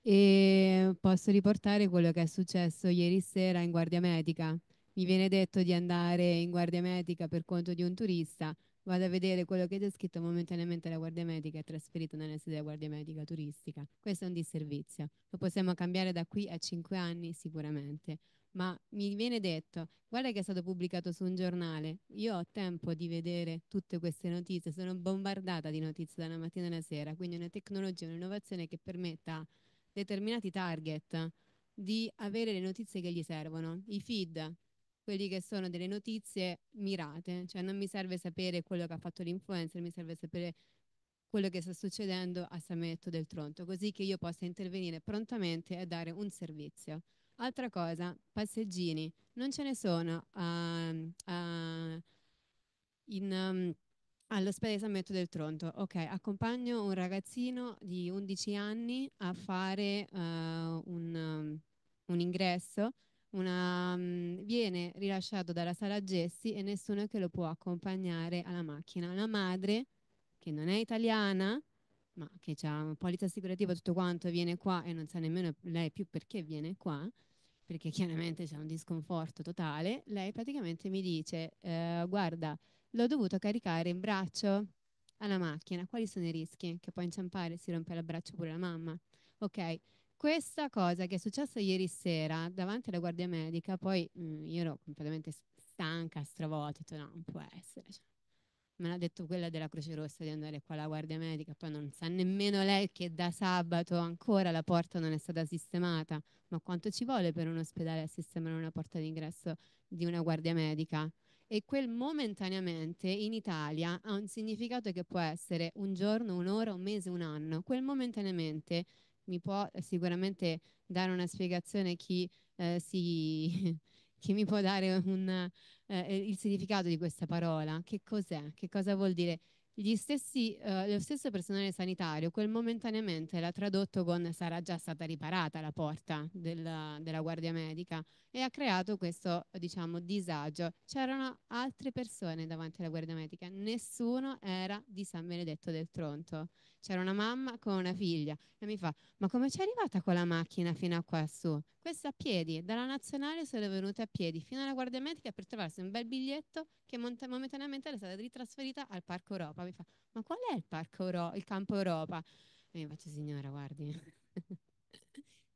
e posso riportare quello che è successo ieri sera in guardia medica. Mi viene detto di andare in guardia medica per conto di un turista, vado a vedere quello che c'è scritto momentaneamente la guardia medica è trasferita nella sede della guardia medica turistica. Questo è un disservizio, lo possiamo cambiare da qui a 5 anni sicuramente ma mi viene detto, guarda che è stato pubblicato su un giornale, io ho tempo di vedere tutte queste notizie, sono bombardata di notizie dalla mattina alla sera, quindi una tecnologia, un'innovazione che permetta a determinati target di avere le notizie che gli servono, i feed, quelli che sono delle notizie mirate, cioè non mi serve sapere quello che ha fatto l'influencer, mi serve sapere quello che sta succedendo a Sametto del Tronto, così che io possa intervenire prontamente e dare un servizio. Altra cosa, passeggini. Non ce ne sono uh, uh, in... Um, ehm, All'ospedale San Metto del Tronto, ok, accompagno un ragazzino di 11 anni a fare uh, un, um, un, ingresso, una, um, viene rilasciato dalla sala Gessi e nessuno che lo può accompagnare alla macchina. La madre, che non è italiana, ma che ha polizza assicurativa tutto quanto, viene qua e non sa nemmeno lei più perché viene qua, perché chiaramente c'è un disconforto totale, lei praticamente mi dice, eh, guarda, l'ho dovuto caricare in braccio alla macchina, quali sono i rischi? Che può inciampare, si rompe il braccio pure la mamma. Ok, questa cosa che è successa ieri sera davanti alla guardia medica, poi mh, mm, io ero completamente stanca, stravolta, no, non può essere. Cioè, me l'ha detto quella della Croce Rossa di andare qua alla guardia medica, poi non sa nemmeno lei che da sabato ancora la porta non è stata sistemata, ma quanto ci vuole per un ospedale a sistemare una porta d'ingresso di una guardia medica? E quel momentaneamente in Italia ha un significato che può essere un giorno, un'ora, un mese, un anno. Quel momentaneamente mi può eh, sicuramente dare una spiegazione chi, eh, si, chi mi può dare un eh, eh, il significato di questa parola, che cos'è, che cosa vuol dire. Stessi, eh, lo stesso personale sanitario, quel momentaneamente l'ha tradotto con sarà già stata riparata la porta della, della guardia medica e ha creato questo, diciamo, disagio. C'erano altre persone davanti alla guardia medica, nessuno era di San Benedetto del Tronto c'era una mamma con una figlia e mi fa, ma come c'è arrivata con la macchina fino a quassù? su? Questa a piedi, dalla nazionale sono venute a piedi fino alla guardia medica per trovarsi un bel biglietto che monta- momentaneamente era stata ritrasferita al Parco Europa. Mi fa, ma qual è il Parco Europa, il Campo Europa? E mi faccio, signora, guardi.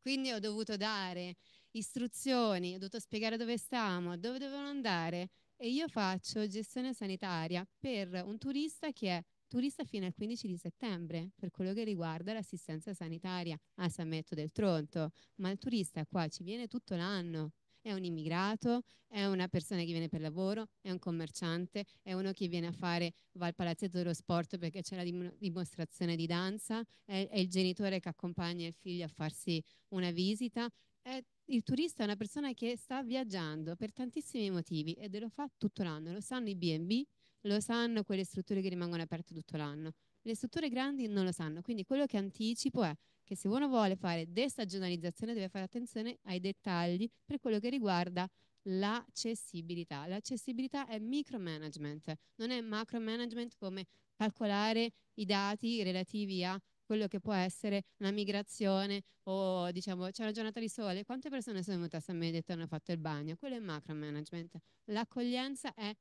Quindi ho dovuto dare istruzioni, ho dovuto spiegare dove stavamo, dove dovevano andare e io faccio gestione sanitaria per un turista che è turista fino al 15 di settembre per quello che riguarda l'assistenza sanitaria a ah, San Metto del Tronto, ma il turista qua ci viene tutto l'anno. È un immigrato, è una persona che viene per lavoro, è un commerciante, è uno che viene a fare, va al palazzetto dello sport perché c'è la dimostrazione di danza, è, è il genitore che accompagna il figlio a farsi una visita, è il turista è una persona che sta viaggiando per tantissimi motivi e lo fa tutto l'anno, lo sanno i BB, lo sanno quelle strutture che rimangono aperte tutto l'anno. Le strutture grandi non lo sanno, quindi quello che anticipo è che se uno vuole fare destagionalizzazione deve fare attenzione ai dettagli per quello che riguarda l'accessibilità. L'accessibilità è micromanagement, non è macromanagement come calcolare i dati relativi a quello che può essere una migrazione o diciamo c'è una giornata di sole, quante persone sono venute a San Benedetto e hanno fatto il bagno? Quello è macromanagement. L'accoglienza è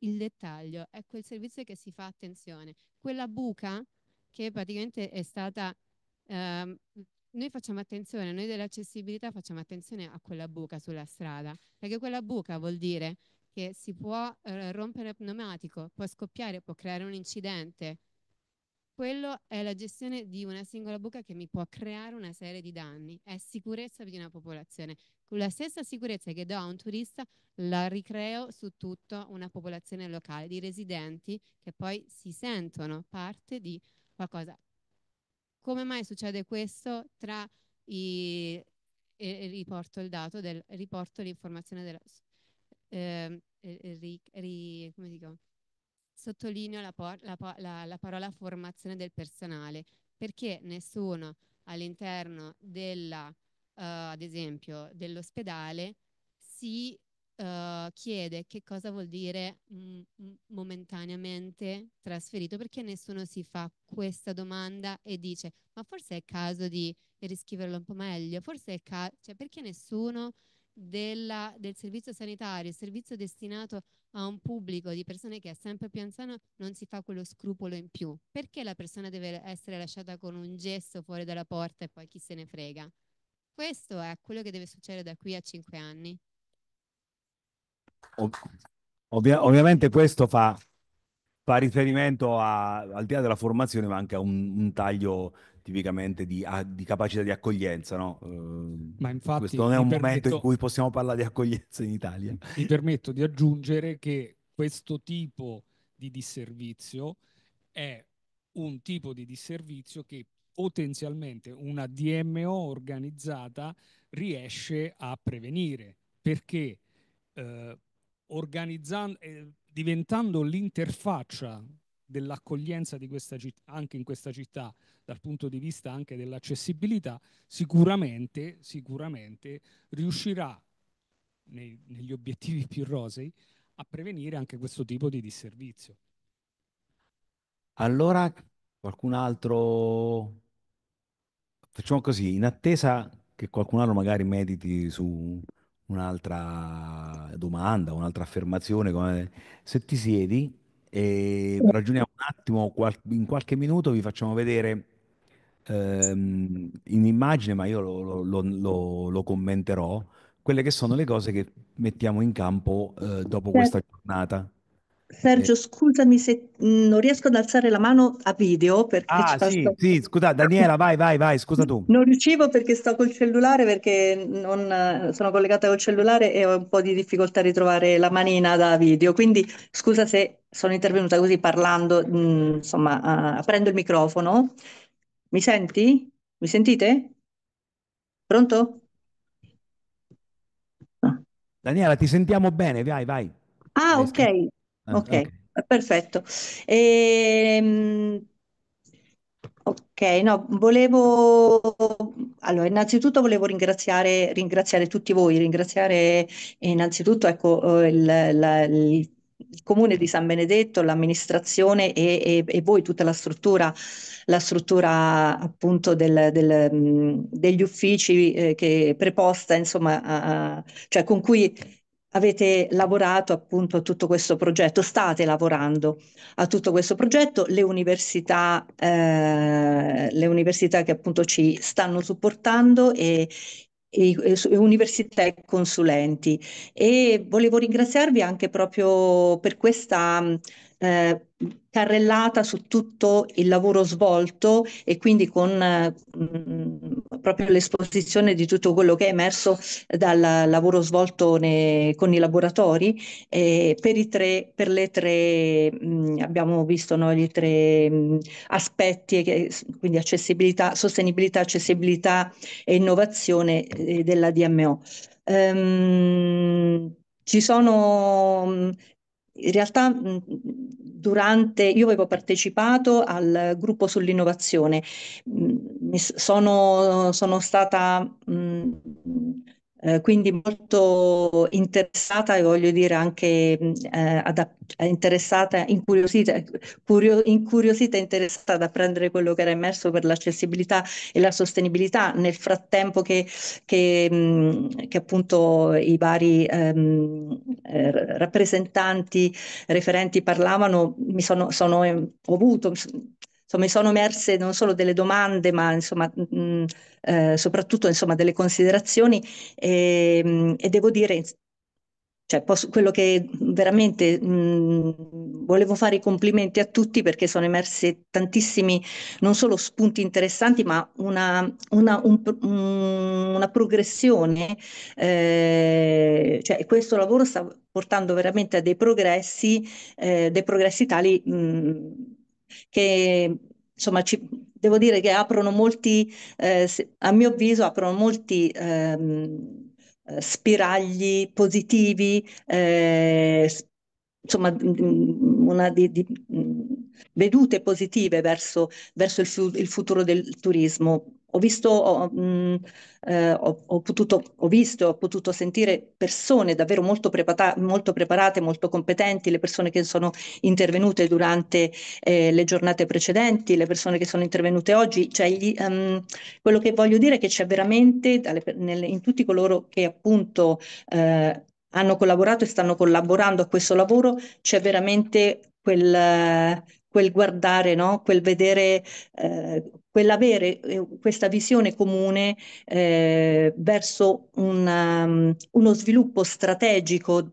il dettaglio è quel servizio che si fa attenzione. Quella buca che praticamente è stata... Ehm, noi facciamo attenzione, noi dell'accessibilità facciamo attenzione a quella buca sulla strada, perché quella buca vuol dire che si può eh, rompere il pneumatico, può scoppiare, può creare un incidente, quello è la gestione di una singola buca che mi può creare una serie di danni. È sicurezza di una popolazione. Con la stessa sicurezza che do a un turista, la ricreo su tutta una popolazione locale di residenti che poi si sentono parte di qualcosa. Come mai succede questo? Tra i, e riporto il dato, del, riporto l'informazione della, eh, ri, ri, come dico? sottolineo la, la, la, la parola formazione del personale, perché nessuno all'interno della, uh, ad esempio, dell'ospedale si uh, chiede che cosa vuol dire mm, mm, momentaneamente trasferito, perché nessuno si fa questa domanda e dice ma forse è caso di riscriverlo un po' meglio, forse è caso, cioè perché nessuno della, del servizio sanitario, il servizio destinato a un pubblico di persone che è sempre più anziano, non si fa quello scrupolo in più. Perché la persona deve essere lasciata con un gesto fuori dalla porta e poi chi se ne frega? Questo è quello che deve succedere da qui a cinque anni. ovvia- ovviamente questo fa, fa riferimento a, al di là della formazione, ma anche a un, un taglio tipicamente di, ah, di capacità di accoglienza, no? Ehm, Ma infatti... Questo non è un permetto, momento in cui possiamo parlare di accoglienza in Italia. Mi permetto di aggiungere che questo tipo di disservizio è un tipo di disservizio che potenzialmente una DMO organizzata riesce a prevenire perché eh, eh, diventando l'interfaccia dell'accoglienza di questa città, anche in questa città, dal punto di vista anche dell'accessibilità, sicuramente, sicuramente riuscirà nei, negli obiettivi più rosei a prevenire anche questo tipo di disservizio. Allora, qualcun altro... Facciamo così, in attesa che qualcun altro magari mediti su un'altra domanda, un'altra affermazione, come... se ti siedi e ragioniamo un attimo, qual- in qualche minuto vi facciamo vedere ehm, in immagine, ma io lo, lo- lo- lo commenterò, quelle che sono le cose che mettiamo in campo eh, dopo questa certo. giornata. Sergio, eh. scusami se mm, non riesco ad alzare la mano a video perché ah, sì, sto... sì, scusa Daniela, vai, vai, vai, scusa tu. Non riuscivo perché sto col cellulare perché non eh, sono collegata col cellulare e ho un po' di difficoltà a ritrovare la manina da video, quindi scusa se sono intervenuta così parlando, mh, mm, insomma, uh, prendo il microfono. Mi senti? Mi sentite? Pronto? Daniela, ti sentiamo bene, vai, vai. Ah, ok. Ah, ok, eh, perfetto. Ehm, ok, no, volevo, allora, innanzitutto volevo ringraziare, ringraziare tutti voi, ringraziare eh, innanzitutto, ecco, eh, il, la- il Comune di San Benedetto, l'amministrazione e, e- e voi, tutta la struttura, la struttura appunto del- del, degli uffici eh, che preposta, insomma, a- cioè con cui avete lavorato appunto a tutto questo progetto, state lavorando a tutto questo progetto, le università, eh, le università che appunto ci stanno supportando e, e, università e consulenti e volevo ringraziarvi anche proprio per questa eh, carrellata su tutto il lavoro svolto e quindi con eh, mh, proprio l'esposizione di tutto quello che è emerso dal lavoro svolto ne, con i laboratori. Eh, per, i tre, per le tre mh, abbiamo visto no, gli tre mh, aspetti, che, quindi accessibilità, sostenibilità, accessibilità e innovazione eh, della DMO. Ehm, ci sono in realtà durante, io avevo partecipato al gruppo sull'innovazione, mm, sono, sono stata mh, mm, eh, quindi molto interessata e voglio dire anche mm, eh, eh, interessata, incuriosita, curio, incuriosita e interessata ad apprendere quello che era emerso per l'accessibilità e la sostenibilità nel frattempo che, che, mh, mm, che appunto i vari ehm, eh, rappresentanti referenti parlavano, mi sono, sono ho avuto, insomma, mi sono emerse non solo delle domande ma insomma... Mh, mm, eh, soprattutto insomma, delle considerazioni e, ehm, e devo dire cioè, posso, quello che veramente mh, mhmm, volevo fare i complimenti a tutti perché sono emersi tantissimi, non solo spunti interessanti, ma una, una, un, una progressione. Eh, cioè, questo lavoro sta portando veramente a dei progressi, eh, dei progressi tali mh, mhmm, che insomma ci devo dire che aprono molti, eh, a mio avviso, aprono molti ehm, eh, spiragli positivi, eh, insomma, una di, di vedute positive verso, verso il, fu- il, futuro del turismo ho visto, ho, mh, mm, eh, ho, ho potuto, ho visto, ho potuto sentire persone davvero molto, prepata- molto preparate, molto competenti, le persone che sono intervenute durante eh, le giornate precedenti, le persone che sono intervenute oggi, cioè gli, um, quello che voglio dire è che c'è veramente dalle, nel, in tutti coloro che appunto eh, hanno collaborato e stanno collaborando a questo lavoro, c'è veramente quel, quel guardare, no? quel vedere, eh, quell'avere eh, questa visione comune eh, verso una, um, uno sviluppo strategico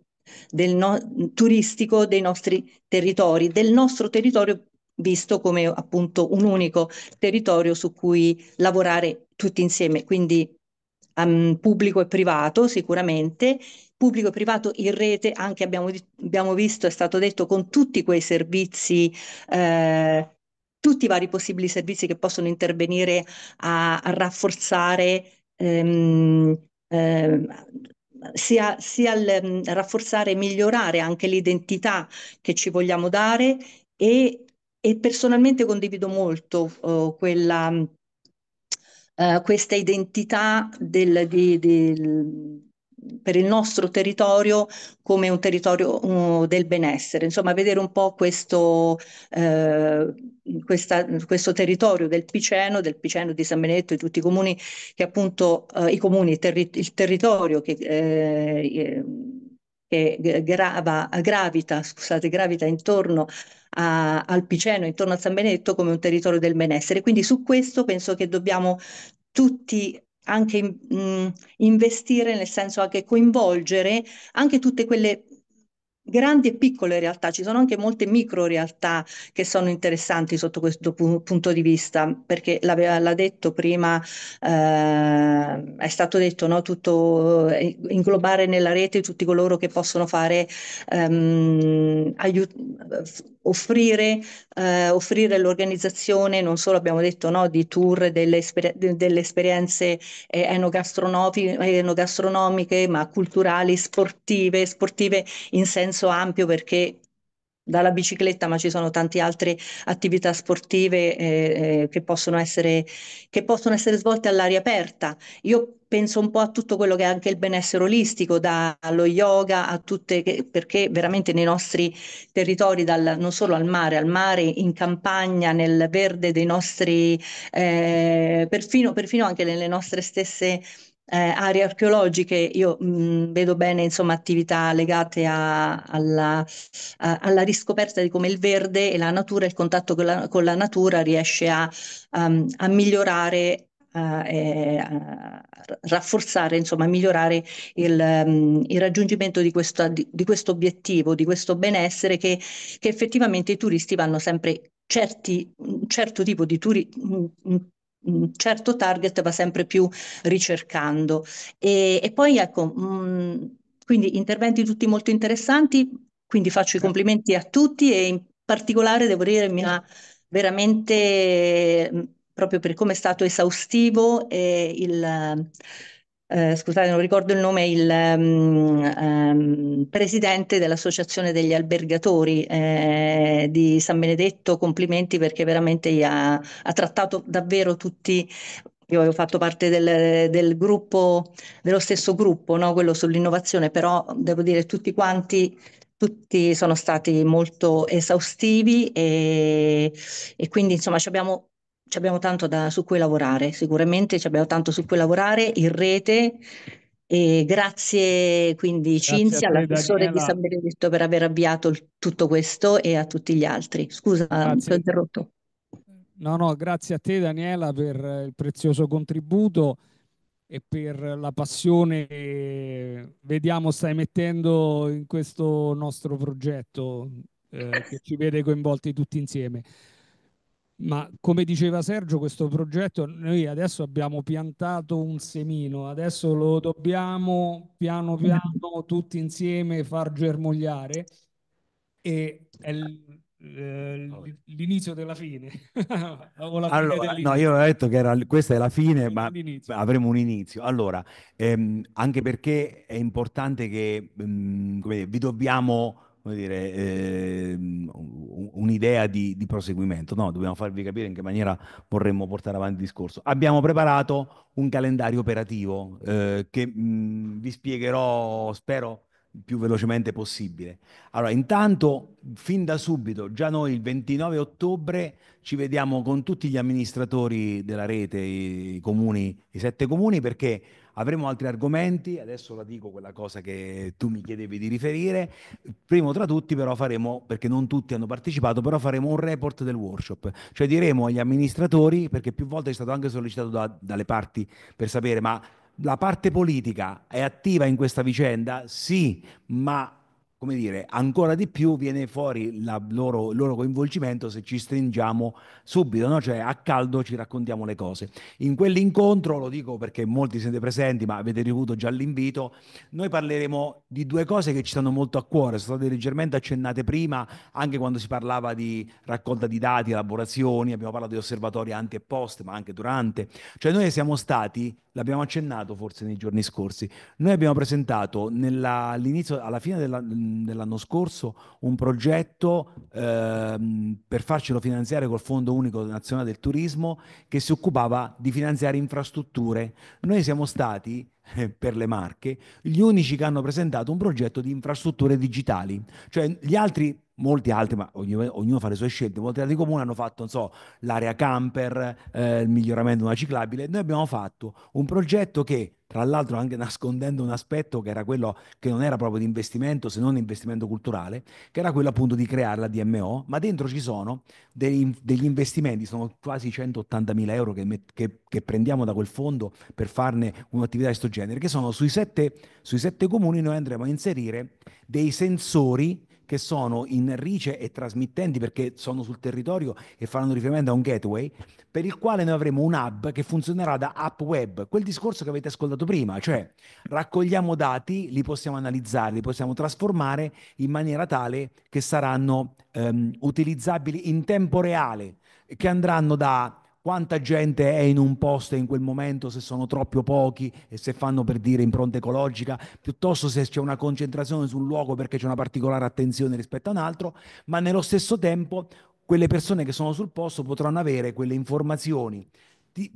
del no- turistico dei nostri territori, del nostro territorio visto come appunto un unico territorio su cui lavorare tutti insieme. Quindi um, pubblico e privato sicuramente, pubblico e privato in rete anche abbiamo, abbiamo visto, è stato detto, con tutti quei servizi eh, tutti i vari possibili servizi che possono intervenire a, a rafforzare ehm, ehm, sia, sia il, rafforzare e migliorare anche l'identità che ci vogliamo dare e, e personalmente condivido molto oh, quella, eh, questa identità del, di, del, per il nostro territorio come un territorio uh, del benessere, insomma vedere un po' questo, eh, questa, questo territorio del Piceno, del Piceno di San Benedetto e tutti i comuni, che appunto eh, i comuni, terri- il territorio che... Eh, che grava, gravita, scusate, gravita intorno a, al Piceno, intorno a San Benedetto come un territorio del benessere. Quindi su questo penso che dobbiamo tutti anche mh, mm, investire, nel senso anche coinvolgere anche tutte quelle grandi e piccole realtà, ci sono anche molte micro realtà che sono interessanti sotto questo pu- punto di vista, perché l'ha detto prima, eh, è stato detto no, tutto, eh, inglobare nella rete tutti coloro che possono fare, ehm, aiut- offrire, eh, offrire l'organizzazione, non solo abbiamo detto no, di tour, delle, esper- delle esperienze eh, enogastronomiche, ma culturali, sportive, sportive in senso ampio perché dalla bicicletta, ma ci sono tante altre attività sportive eh, eh, che, possono essere, che possono essere svolte all'aria aperta. Io penso un po' a tutto quello che è anche il benessere olistico, dallo yoga a tutte, perché veramente nei nostri territori, dal, non solo al mare, al mare, in campagna, nel verde dei nostri, eh, perfino, perfino anche nelle nostre stesse eh, aree archeologiche, io mh, vedo bene insomma, attività legate a, alla, a, alla, riscoperta di come il verde e la natura, il contatto con la, con la natura riesce a, um, a migliorare a, eh, a rafforzare, insomma, a migliorare il, um, il raggiungimento di questo, di, di questo obiettivo, di questo benessere che, che effettivamente i turisti vanno sempre certi, un certo tipo di turi, un, un un certo target va sempre più ricercando. E, e poi ecco, mh, mm, quindi interventi tutti molto interessanti, quindi faccio i complimenti a tutti e in particolare devo dire mi ha veramente, mm, proprio per come è stato esaustivo eh, il eh, scusate non ricordo il nome, il um, um, presidente dell'Associazione degli Albergatori eh, di San Benedetto, complimenti perché veramente ha, ha trattato davvero tutti io avevo fatto parte del, del gruppo, dello stesso gruppo, no? quello sull'innovazione, però devo dire tutti quanti, tutti sono stati molto esaustivi e, e quindi insomma abbiamo abbiamo tanto da, su cui lavorare, sicuramente abbiamo tanto su cui lavorare in rete. E grazie quindi grazie Cinzia, all'assessore di San Benedetto per aver avviato il, tutto questo e a tutti gli altri. Scusa, ti ho interrotto. No, no, grazie a te Daniela per il prezioso contributo e per la passione che vediamo stai mettendo in questo nostro progetto eh, che ci vede coinvolti tutti insieme. Ma come diceva Sergio, questo progetto noi adesso abbiamo piantato un semino, adesso lo dobbiamo piano mm. piano tutti insieme far germogliare e è eh, l'inizio della fine. fine allora, no, io ho detto che era, questa è la fine, ma avremo un inizio. Allora, ehm, anche perché è importante che ehm, vi dobbiamo come dire, eh, un'idea di, di, proseguimento. No, dobbiamo farvi capire in che maniera vorremmo portare avanti il discorso. Abbiamo preparato un calendario operativo eh, che mh, mm, vi spiegherò, spero, più velocemente possibile. Allora, intanto, fin da subito, già noi il 29 ottobre ci vediamo con tutti gli amministratori della rete, i, i comuni, i sette comuni, perché avremo altri argomenti, adesso la dico quella cosa che tu mi chiedevi di riferire, primo tra tutti però faremo, perché non tutti hanno partecipato, però faremo un report del workshop, cioè diremo agli amministratori, perché più volte è stato anche sollecitato da, dalle parti per sapere, ma la parte politica è attiva in questa vicenda? Sì, ma come dire, ancora di più viene fuori la loro, il loro coinvolgimento se ci stringiamo subito, no? cioè a caldo ci raccontiamo le cose. In quell'incontro, lo dico perché molti siete presenti, ma avete ricevuto già l'invito, noi parleremo di due cose che ci stanno molto a cuore, sono state leggermente accennate prima, anche quando si parlava di raccolta di dati, elaborazioni, abbiamo parlato di osservatori anti e post, ma anche durante. Cioè noi siamo stati l'abbiamo accennato forse nei giorni scorsi, noi abbiamo presentato nella, all'inizio, alla fine della, dell'anno scorso un progetto eh, per farcelo finanziare col Fondo Unico Nazionale del Turismo che si occupava di finanziare infrastrutture. Noi siamo stati eh, per le Marche, gli unici che hanno presentato un progetto di infrastrutture digitali, cioè gli altri molti altri, ma ognuno, ognuno, fa le sue scelte, molti altri comuni hanno fatto, non so, l'area camper, eh, il miglioramento di una ciclabile, noi abbiamo fatto un progetto che tra l'altro anche nascondendo un aspetto che era quello che non era proprio di investimento, se non investimento culturale, che era quello appunto di creare la DMO, ma dentro ci sono dei, degli investimenti, sono quasi 180 mila euro che, che, che, prendiamo da quel fondo per farne un'attività di questo genere, che sono sui sette, sui sette comuni noi andremo a inserire dei sensori che sono in rice e trasmittenti perché sono sul territorio e faranno riferimento a un gateway per il quale noi avremo un hub che funzionerà da app web, quel discorso che avete ascoltato prima, cioè raccogliamo dati, li possiamo analizzare, li possiamo trasformare in maniera tale che saranno ehm, utilizzabili in tempo reale, che andranno da quanta gente è in un posto in quel momento, se sono troppo pochi e se fanno per dire impronta ecologica, piuttosto se c'è una concentrazione su un luogo perché c'è una particolare attenzione rispetto a un altro, ma nello stesso tempo quelle persone che sono sul posto potranno avere quelle informazioni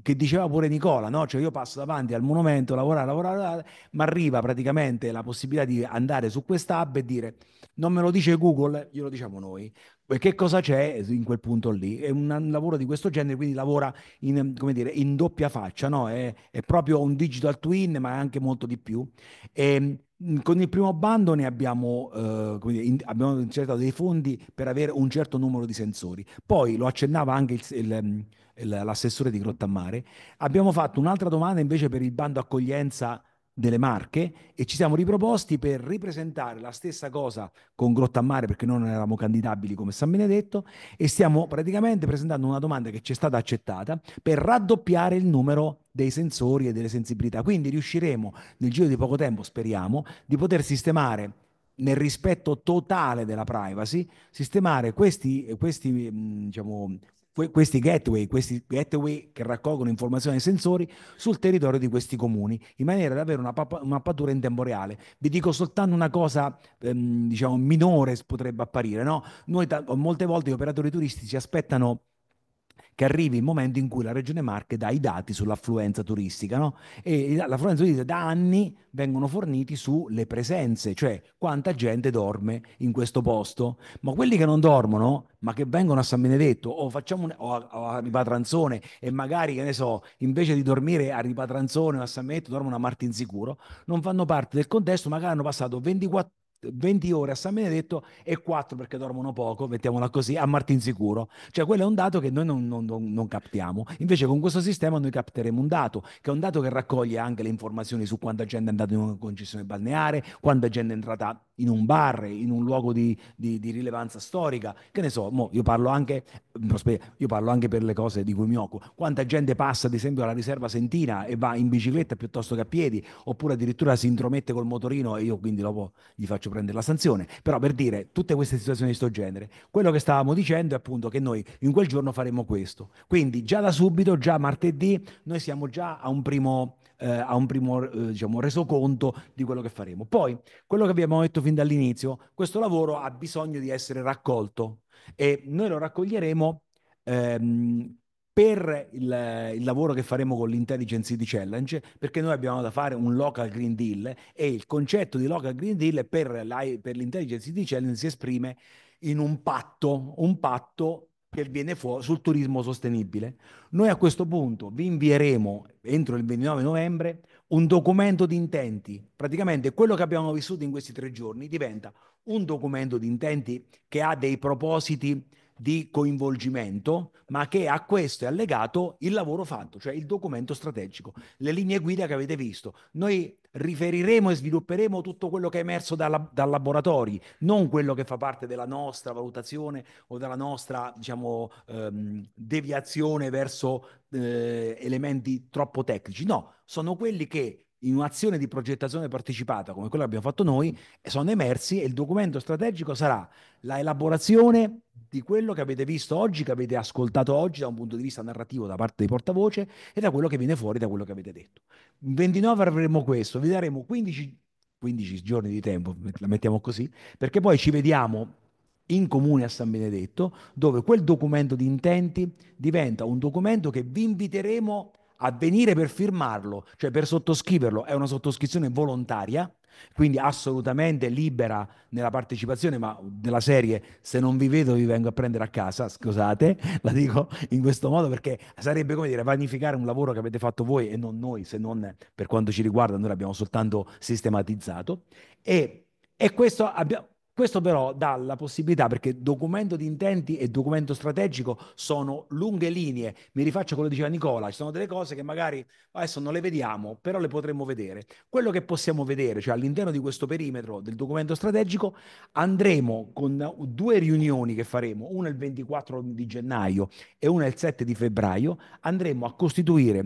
che diceva pure Nicola, no? cioè io passo davanti al monumento, lavorare, lavorare, lavorare ma arriva praticamente la possibilità di andare su questa app e dire non me lo dice Google, glielo diciamo noi. Che cosa c'è in quel punto lì? È un lavoro di questo genere, quindi lavora in, dire, in doppia faccia, no? è, è, proprio un digital twin, ma è anche molto di più. E, ehm, con il primo bando ne abbiamo, eh, dire, in, abbiamo, cercato dei fondi per avere un certo numero di sensori. Poi lo accennava anche il, il l'assessore di Grottamare. Abbiamo fatto un'altra domanda invece per il bando accoglienza delle Marche e ci siamo riproposti per ripresentare la stessa cosa con Grottamare perché noi non eravamo candidabili come San Benedetto e stiamo praticamente presentando una domanda che ci è stata accettata per raddoppiare il numero dei sensori e delle sensibilità. Quindi riusciremo nel giro di poco tempo, speriamo, di poter sistemare nel rispetto totale della privacy, sistemare questi, questi diciamo, que- questi gateway, questi gateway che raccolgono informazioni ai sensori sul territorio di questi comuni, in maniera da avere una mappatura in tempo reale. Vi dico soltanto una cosa, ehm, diciamo, minore potrebbe apparire, no? Noi ta- molte volte gli operatori turistici aspettano che arrivi il momento in cui la Regione Marche dà i dati sull'affluenza turistica, no? E l'affluenza turistica da anni vengono forniti sulle presenze, cioè quanta gente dorme in questo posto, ma quelli che non dormono, ma che vengono a San Benedetto o, un, o, a, o a, Ripatranzone e magari, che ne so, invece di dormire a Ripatranzone o a San Benedetto dormono a Martinsicuro, non fanno parte del contesto, magari hanno passato 24 20 ore a San Benedetto e 4 perché dormono poco, mettiamola così, a Martinsicuro. Cioè quello è un dato che noi non, non, non, captiamo. Invece con questo sistema noi capteremo un dato, che è un dato che raccoglie anche le informazioni su quanta gente è andata in una concessione balneare, quanta gente è entrata in un bar, in un luogo di, di, di rilevanza storica, che ne so, io parlo, anche, mm, io, parlo anche, per le cose di cui mi occupo, quanta gente passa ad esempio alla riserva sentina e va in bicicletta piuttosto che a piedi, oppure addirittura si intromette col motorino e io quindi dopo gli faccio prendere la sanzione, però per dire tutte queste situazioni di questo genere, quello che stavamo dicendo è appunto che noi in quel giorno faremo questo, quindi già da subito, già martedì, noi siamo già a un primo eh, a un primo eh, diciamo, resoconto di quello che faremo. Poi, quello che abbiamo detto fin dall'inizio, questo lavoro ha bisogno di essere raccolto e noi lo raccoglieremo ehm, per il, il, lavoro che faremo con l'Intelligence City Challenge, perché noi abbiamo da fare un local Green Deal e il concetto di local Green Deal per, la, per l'Intelligence City Challenge si esprime in un patto, un patto che viene fuori sul turismo sostenibile. Noi a questo punto vi invieremo entro il 29 novembre un documento di intenti. Praticamente quello che abbiamo vissuto in questi tre giorni diventa un documento di intenti che ha dei propositi di coinvolgimento, ma che a questo è allegato il lavoro fatto, cioè il documento strategico, le linee guida che avete visto. Noi riferiremo e svilupperemo tutto quello che è emerso dalla, da laboratori, non quello che fa parte della nostra valutazione o della nostra diciamo, ehm, deviazione verso eh, elementi troppo tecnici. No, sono quelli che in un'azione di progettazione partecipata come quella che abbiamo fatto noi, sono emersi e il documento strategico sarà la elaborazione di quello che avete visto oggi, che avete ascoltato oggi da un punto di vista narrativo da parte dei portavoce e da quello che viene fuori da quello che avete detto. In 29 avremo questo, vi daremo 15, 15 giorni di tempo, la mettiamo così, perché poi ci vediamo in comune a San Benedetto, dove quel documento di intenti diventa un documento che vi inviteremo a a venire per firmarlo, cioè per sottoscriverlo, è una sottoscrizione volontaria, quindi assolutamente libera nella partecipazione, ma nella serie se non vi vedo vi vengo a prendere a casa, scusate, la dico in questo modo perché sarebbe come dire vanificare un lavoro che avete fatto voi e non noi, se non per quanto ci riguarda noi l'abbiamo soltanto sistematizzato e, e questo abbiamo questo però dà la possibilità, perché documento di intenti e documento strategico sono lunghe linee, mi rifaccio a quello che diceva Nicola, ci sono delle cose che magari adesso non le vediamo, però le potremmo vedere. Quello che possiamo vedere, cioè all'interno di questo perimetro del documento strategico, andremo con due riunioni che faremo, una il 24 di gennaio e una il 7 di febbraio, andremo a costituire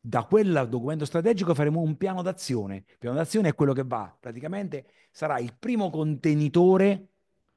da quel documento strategico faremo un piano d'azione. Il piano d'azione è quello che va, praticamente sarà il primo contenitore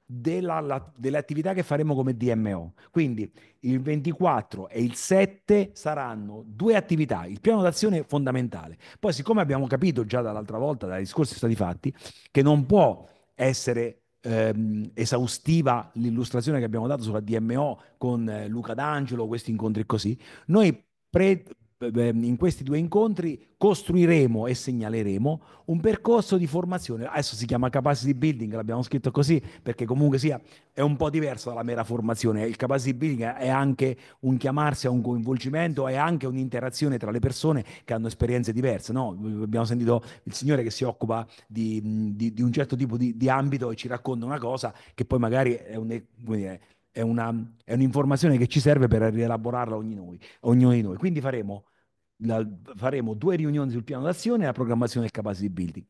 della, la, delle attività che faremo come DMO. Quindi il 24 e il 7 saranno due attività, il piano d'azione fondamentale. Poi siccome abbiamo capito già dall'altra volta, dai discorsi stati fatti, che non può essere ehm, esaustiva l'illustrazione che abbiamo dato sulla DMO con eh, Luca D'Angelo, questi incontri così, noi pre- in questi due incontri costruiremo e segnaleremo un percorso di formazione. Adesso si chiama capacity building, l'abbiamo scritto così perché comunque sia è un po' diverso dalla mera formazione. Il capacity building è anche un chiamarsi a un coinvolgimento, è anche un'interazione tra le persone che hanno esperienze diverse. No? Abbiamo sentito il signore che si occupa di, di, di un certo tipo di, di, ambito e ci racconta una cosa che poi magari è un... È, una, è un'informazione che ci serve per rielaborarla ogni, noi, ognuno di noi. Quindi faremo la, faremo due riunioni sul piano d'azione e la programmazione del capacity building.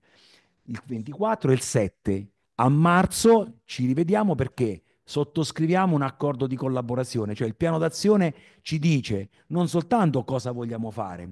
Il 24 e il 7. A marzo ci rivediamo perché sottoscriviamo un accordo di collaborazione, cioè il piano d'azione ci dice non soltanto cosa vogliamo fare,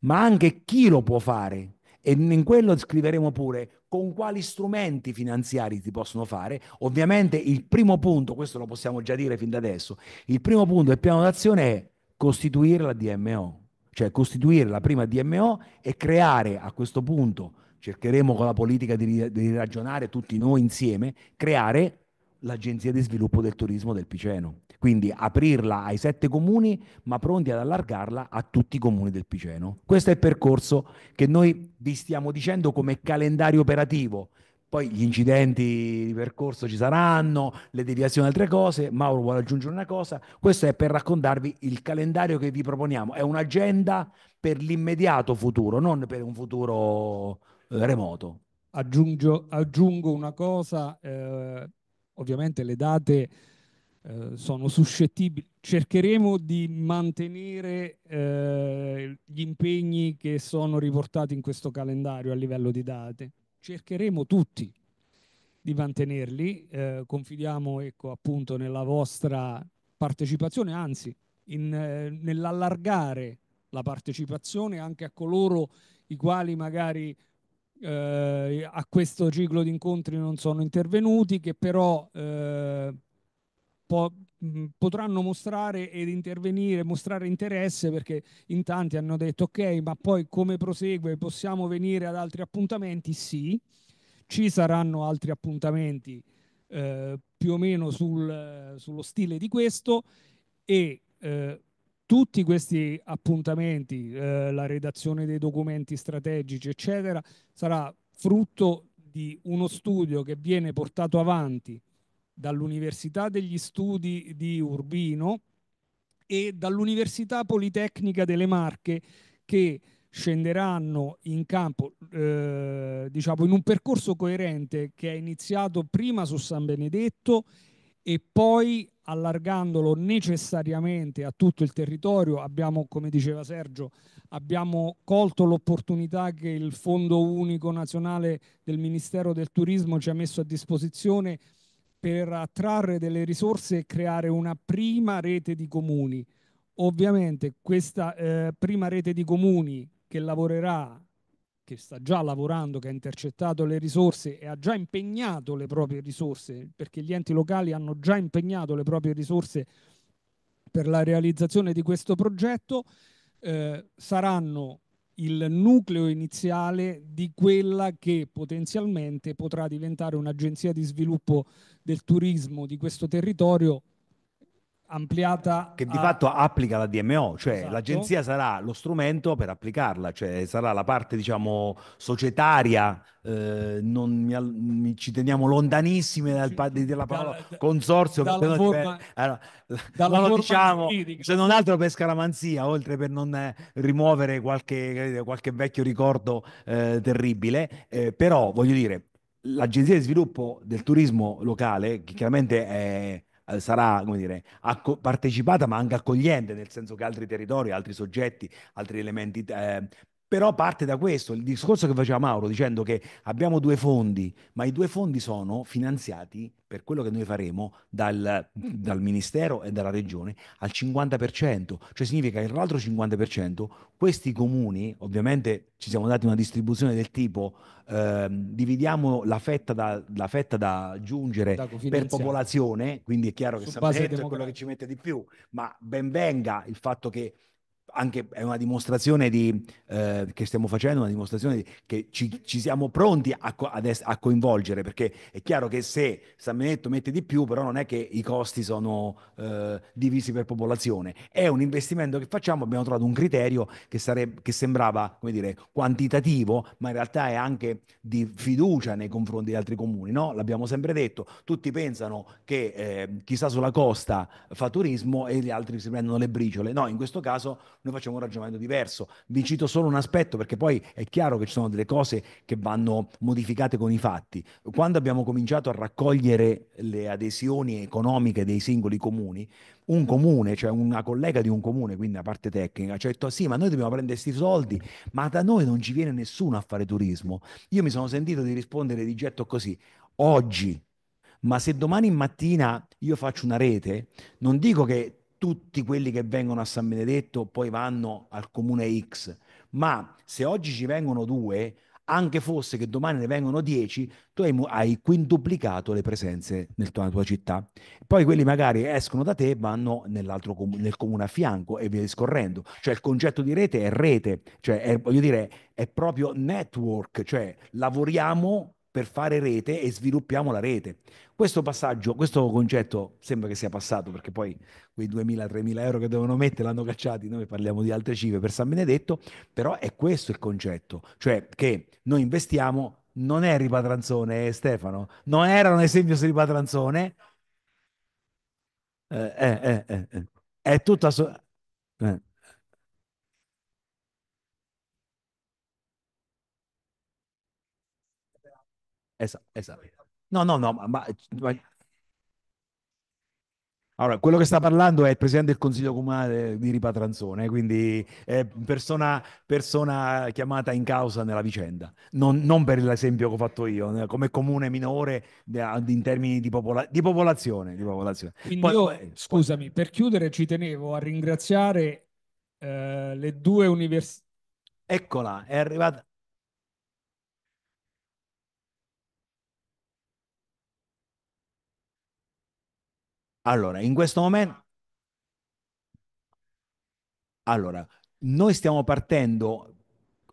ma anche chi lo può fare. E in quello scriveremo pure con quali strumenti finanziari si possono fare. Ovviamente il primo punto, questo lo possiamo già dire fin da adesso, il primo punto del piano d'azione è costituire la DMO cioè costituire la prima DMO e creare a questo punto, cercheremo con la politica di, di ragionare tutti noi insieme, creare l'Agenzia di sviluppo del turismo del Piceno. Quindi aprirla ai sette comuni, ma pronti ad allargarla a tutti i comuni del Piceno. Questo è il percorso che noi vi stiamo dicendo come calendario operativo poi gli incidenti di percorso ci saranno, le deviazioni altre cose. Mauro vuole aggiungere una cosa. Questo è per raccontarvi il calendario che vi proponiamo. È un'agenda per l'immediato futuro, non per un futuro eh, remoto. Aggiungo, aggiungo una cosa. Eh, ovviamente le date eh, sono suscettibili. Cercheremo di mantenere eh, gli impegni che sono riportati in questo calendario a livello di date cercheremo tutti di mantenerli, eh, confidiamo ecco, appunto nella vostra partecipazione, anzi in, eh, nell'allargare la partecipazione anche a coloro i quali magari eh, a questo ciclo di incontri non sono intervenuti, che però eh, po- potranno mostrare ed intervenire, mostrare interesse perché in tanti hanno detto ok, ma poi come prosegue? Possiamo venire ad altri appuntamenti? Sì, ci saranno altri appuntamenti eh, più o meno sul, sullo stile di questo e eh, tutti questi appuntamenti, eh, la redazione dei documenti strategici, eccetera, sarà frutto di uno studio che viene portato avanti dall'Università degli Studi di Urbino e dall'Università Politecnica delle Marche che scenderanno in campo eh, diciamo in un percorso coerente che è iniziato prima su San Benedetto e poi allargandolo necessariamente a tutto il territorio abbiamo come diceva Sergio abbiamo colto l'opportunità che il Fondo Unico Nazionale del Ministero del Turismo ci ha messo a disposizione per attrarre delle risorse e creare una prima rete di comuni. Ovviamente questa eh, prima rete di comuni che lavorerà, che sta già lavorando, che ha intercettato le risorse e ha già impegnato le proprie risorse, perché gli enti locali hanno già impegnato le proprie risorse per la realizzazione di questo progetto, eh, saranno il nucleo iniziale di quella che potenzialmente potrà diventare un'agenzia di sviluppo del turismo di questo territorio ampliata. Che di a... fatto applica la DMO, cioè esatto. l'agenzia sarà lo strumento per applicarla, cioè sarà la parte, diciamo, societaria. Eh, non mi, ci teniamo lontanissime dal, dalla parola da, consorzio, dalla forma, per, allora, dalla lo diciamo se non altro per scaramanzia, oltre per non rimuovere qualche, eh, qualche, vecchio ricordo eh, terribile, eh, però voglio dire, l'agenzia di sviluppo del turismo locale, che chiaramente è eh, sarà come dire, acco- partecipata ma anche accogliente, nel senso che altri territori, altri soggetti, altri elementi eh, però parte da questo, il discorso che faceva Mauro dicendo che abbiamo due fondi, ma i due fondi sono finanziati per quello che noi faremo dal, dal Ministero e dalla Regione al 50%, cioè significa che l'altro 50% questi comuni, ovviamente ci siamo dati una distribuzione del tipo eh, dividiamo la fetta da, la fetta da giungere da per popolazione, quindi è chiaro che San Benedetto è quello che ci mette di più, ma ben venga il fatto che anche è una dimostrazione di, eh, che stiamo facendo, una dimostrazione di, che ci, ci, siamo pronti a, co- a, coinvolgere, perché è chiaro che se San Benedetto mette di più, però non è che i costi sono eh, divisi per popolazione, è un investimento che facciamo, abbiamo trovato un criterio che, sarebbe, che sembrava come dire, quantitativo, ma in realtà è anche di fiducia nei confronti di altri comuni, no? l'abbiamo sempre detto, tutti pensano che eh, chi sta sulla costa fa turismo e gli altri si prendono le briciole, no, in questo caso noi facciamo un ragionamento diverso. Vi cito solo un aspetto perché poi è chiaro che ci sono delle cose che vanno modificate con i fatti. Quando abbiamo cominciato a raccogliere le adesioni economiche dei singoli comuni, un comune, cioè una collega di un comune, quindi la parte tecnica, ci ha detto sì, ma noi dobbiamo prendere questi soldi, ma da noi non ci viene nessuno a fare turismo. Io mi sono sentito di rispondere di getto così, oggi, ma se domani mattina io faccio una rete, non dico che tutti quelli che vengono a San Benedetto poi vanno al comune X, ma se oggi ci vengono due, anche fosse che domani ne vengono dieci, tu hai, hai, quintuplicato le presenze nel, nella tua città. Poi quelli magari escono da te e vanno nell'altro com- nel comune a fianco e via discorrendo. Cioè il concetto di rete è rete, cioè è, voglio dire, è proprio network, cioè lavoriamo per fare rete e sviluppiamo la rete. Questo passaggio, questo concetto sembra che sia passato perché poi quei 2.000-3.000 euro che devono mettere l'hanno cacciati, noi parliamo di altre cifre per San Benedetto, però è questo il concetto, cioè che noi investiamo, non è ripatranzone eh, Stefano, non era un esempio su ripatranzone, eh eh, eh, eh, eh, è tutto assolutamente... Esatto, esatto. No, no, no, ma, ma, ma... Allora, quello che sta parlando è il presidente del consiglio comunale di Ripatranzone, quindi persona, persona, chiamata in causa nella vicenda. Non, non per l'esempio che ho fatto io, eh, come comune minore in termini di, popola di popolazione. Di popolazione. Poi, io, poi, scusami, poi... per chiudere ci tenevo a ringraziare eh, le due università. Eccola, è arrivata. Allora, in questo momento... Allora, noi stiamo partendo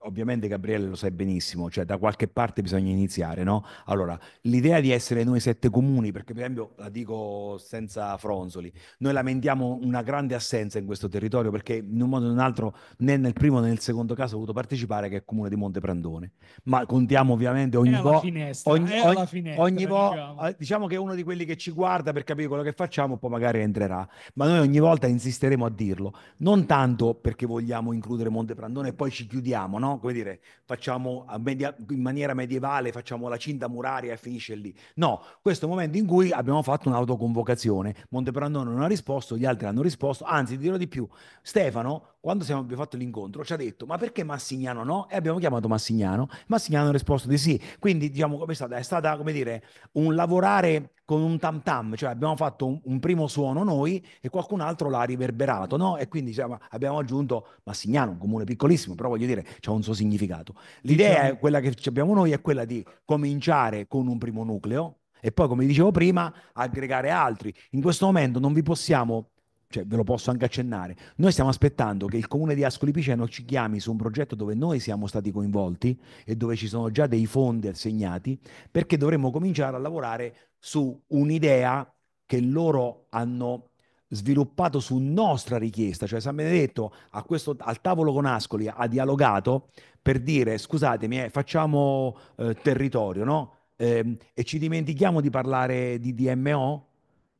ovviamente Gabriele lo sai benissimo, cioè da qualche parte bisogna iniziare, no? Allora, l'idea di essere noi sette comuni, perché per esempio, la dico senza fronzoli, noi lamentiamo una grande assenza in questo territorio perché in un modo o in un altro né nel primo né nel secondo caso ho voluto partecipare che è il comune di Monte Prandone, ma contiamo ovviamente ogni volta... Finestra, ogni, ogni, finestra, ogni po'... Diciamo. Eh, diciamo. che è uno di quelli che ci guarda per capire quello che facciamo, poi magari entrerà, ma noi ogni volta insisteremo a dirlo, non tanto perché vogliamo includere Monte Prandone e poi ci chiudiamo, no? Come dire, facciamo media- in maniera medievale, facciamo la cinta muraria e finisce lì. No, questo è il momento in cui abbiamo fatto un'autoconvocazione. Monteprandone non ha risposto, gli altri hanno risposto, anzi dirò di più, Stefano quando siamo, abbiamo fatto l'incontro, ci ha detto ma perché Massignano no? E abbiamo chiamato Massignano. Massignano ha risposto di sì. Quindi diciamo come è stata, è stata come dire un lavorare con un tam tam, cioè abbiamo fatto un, un primo suono noi e qualcun altro l'ha riverberato, no? E quindi diciamo, abbiamo aggiunto Massignano, un comune piccolissimo, però voglio dire, c'è un suo significato. L'idea, diciamo... quella che abbiamo noi, è quella di cominciare con un primo nucleo e poi, come dicevo prima, aggregare altri. In questo momento non vi possiamo cioè ve lo posso anche accennare, noi stiamo aspettando che il comune di Ascoli Piceno ci chiami su un progetto dove noi siamo stati coinvolti e dove ci sono già dei fondi assegnati, perché dovremmo cominciare a lavorare su un'idea che loro hanno sviluppato su nostra richiesta, cioè San Benedetto questo, al tavolo con Ascoli ha dialogato per dire scusatemi, eh, facciamo eh, territorio, no? Eh, e ci dimentichiamo di parlare di DMO?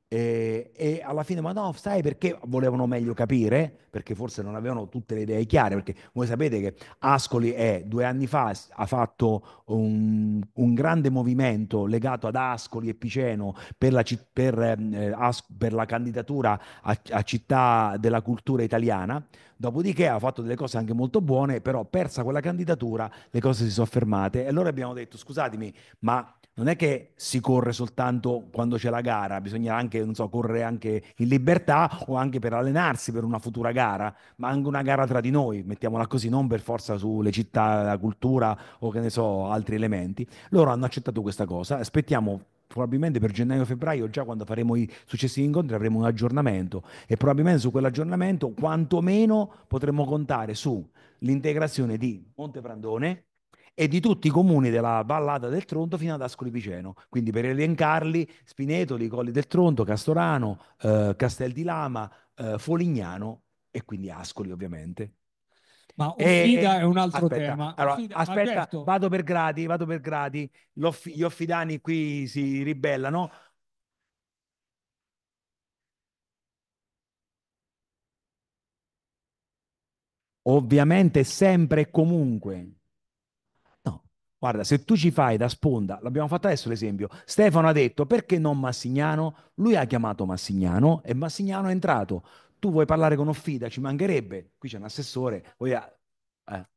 E, e, alla fine, ma no, sai perché volevano meglio capire? Perché forse non avevano tutte le idee chiare, perché voi sapete che Ascoli è, due anni fa ha fatto un, un grande movimento legato ad Ascoli e Piceno per la, per, ehm, eh, as, per la candidatura a, a città della cultura italiana, dopodiché ha fatto delle cose anche molto buone, però persa quella candidatura le cose si sono fermate e allora abbiamo detto scusatemi, ma non è che si corre soltanto quando c'è la gara, bisogna anche, non so, correre anche in libertà o anche per allenarsi per una futura gara, ma anche una gara tra di noi, mettiamola così, non per forza sulle città, la cultura o che ne so, altri elementi. Loro hanno accettato questa cosa, aspettiamo probabilmente per gennaio-febbraio, già quando faremo i successivi incontri, avremo un aggiornamento e probabilmente su quell'aggiornamento quantomeno potremo contare sull'integrazione di Monte Monteprandone, e di tutti i comuni della Vallata del Tronto fino ad Ascoli Piceno. Quindi per elencarli, Spinetoli, Colli del Tronto, Castorano, eh, Castel di Lama, eh, Folignano e quindi Ascoli ovviamente. Ma Offida è un altro aspetta, tema. Allora, Offida, aspetta, Alberto. vado per gradi, vado per gradi. gli offidani qui si ribellano. Ovviamente sempre e comunque Guarda, se tu ci fai da sponda, l'abbiamo fatto adesso l'esempio, Stefano ha detto perché non Massignano? Lui ha chiamato Massignano e Massignano è entrato. Tu vuoi parlare con Offida, ci mancherebbe, qui c'è un assessore, vuoi... Eh.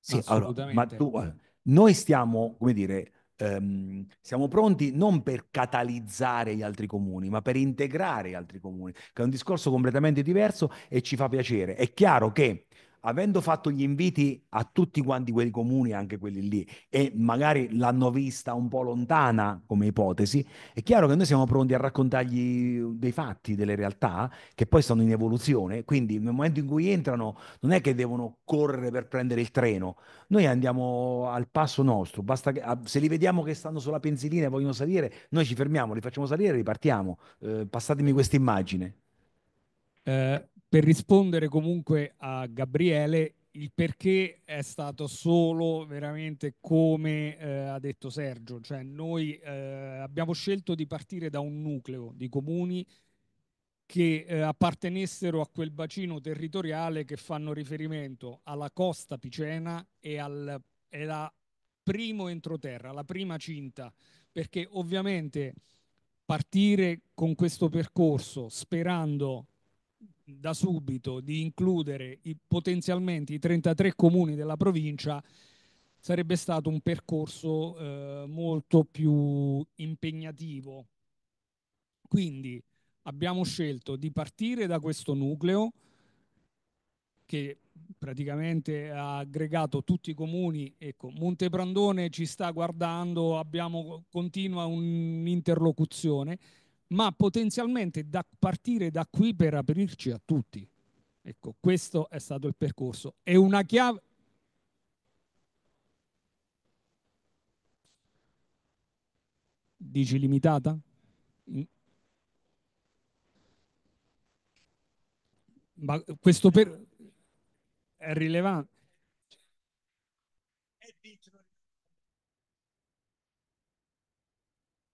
Sì, allora, ma tu, eh, noi stiamo, come dire, Um, siamo pronti non per catalizzare gli altri comuni, ma per integrare gli altri comuni, che è un discorso completamente diverso e ci fa piacere. È chiaro che avendo fatto gli inviti a tutti quanti quei comuni, anche quelli lì, e magari l'hanno vista un po' lontana come ipotesi, è chiaro che noi siamo pronti a raccontargli dei fatti, delle realtà che poi sono in evoluzione, quindi nel momento in cui entrano non è che devono correre per prendere il treno, noi andiamo al passo nostro, basta che, se li vediamo che stanno sulla pensilina e vogliono salire, noi ci fermiamo, li facciamo salire e ripartiamo. Eh, passatemi questa immagine. Eh, per rispondere comunque a Gabriele il perché è stato solo veramente come eh, ha detto Sergio, cioè noi eh, abbiamo scelto di partire da un nucleo di comuni che eh, appartenessero a quel bacino territoriale che fanno riferimento alla costa picena e al e la primo entroterra, la prima cinta, perché ovviamente partire con questo percorso sperando da subito di includere i, potenzialmente i 33 comuni della provincia sarebbe stato un percorso eh, molto più impegnativo. Quindi abbiamo scelto di partire da questo nucleo che praticamente ha aggregato tutti i comuni. Ecco, Montebrandone ci sta guardando, abbiamo, continua un'interlocuzione ma potenzialmente da partire da qui per aprirci a tutti. Ecco, questo è stato il percorso. È una chiave... Dici limitata? Ma questo per... è rilevante.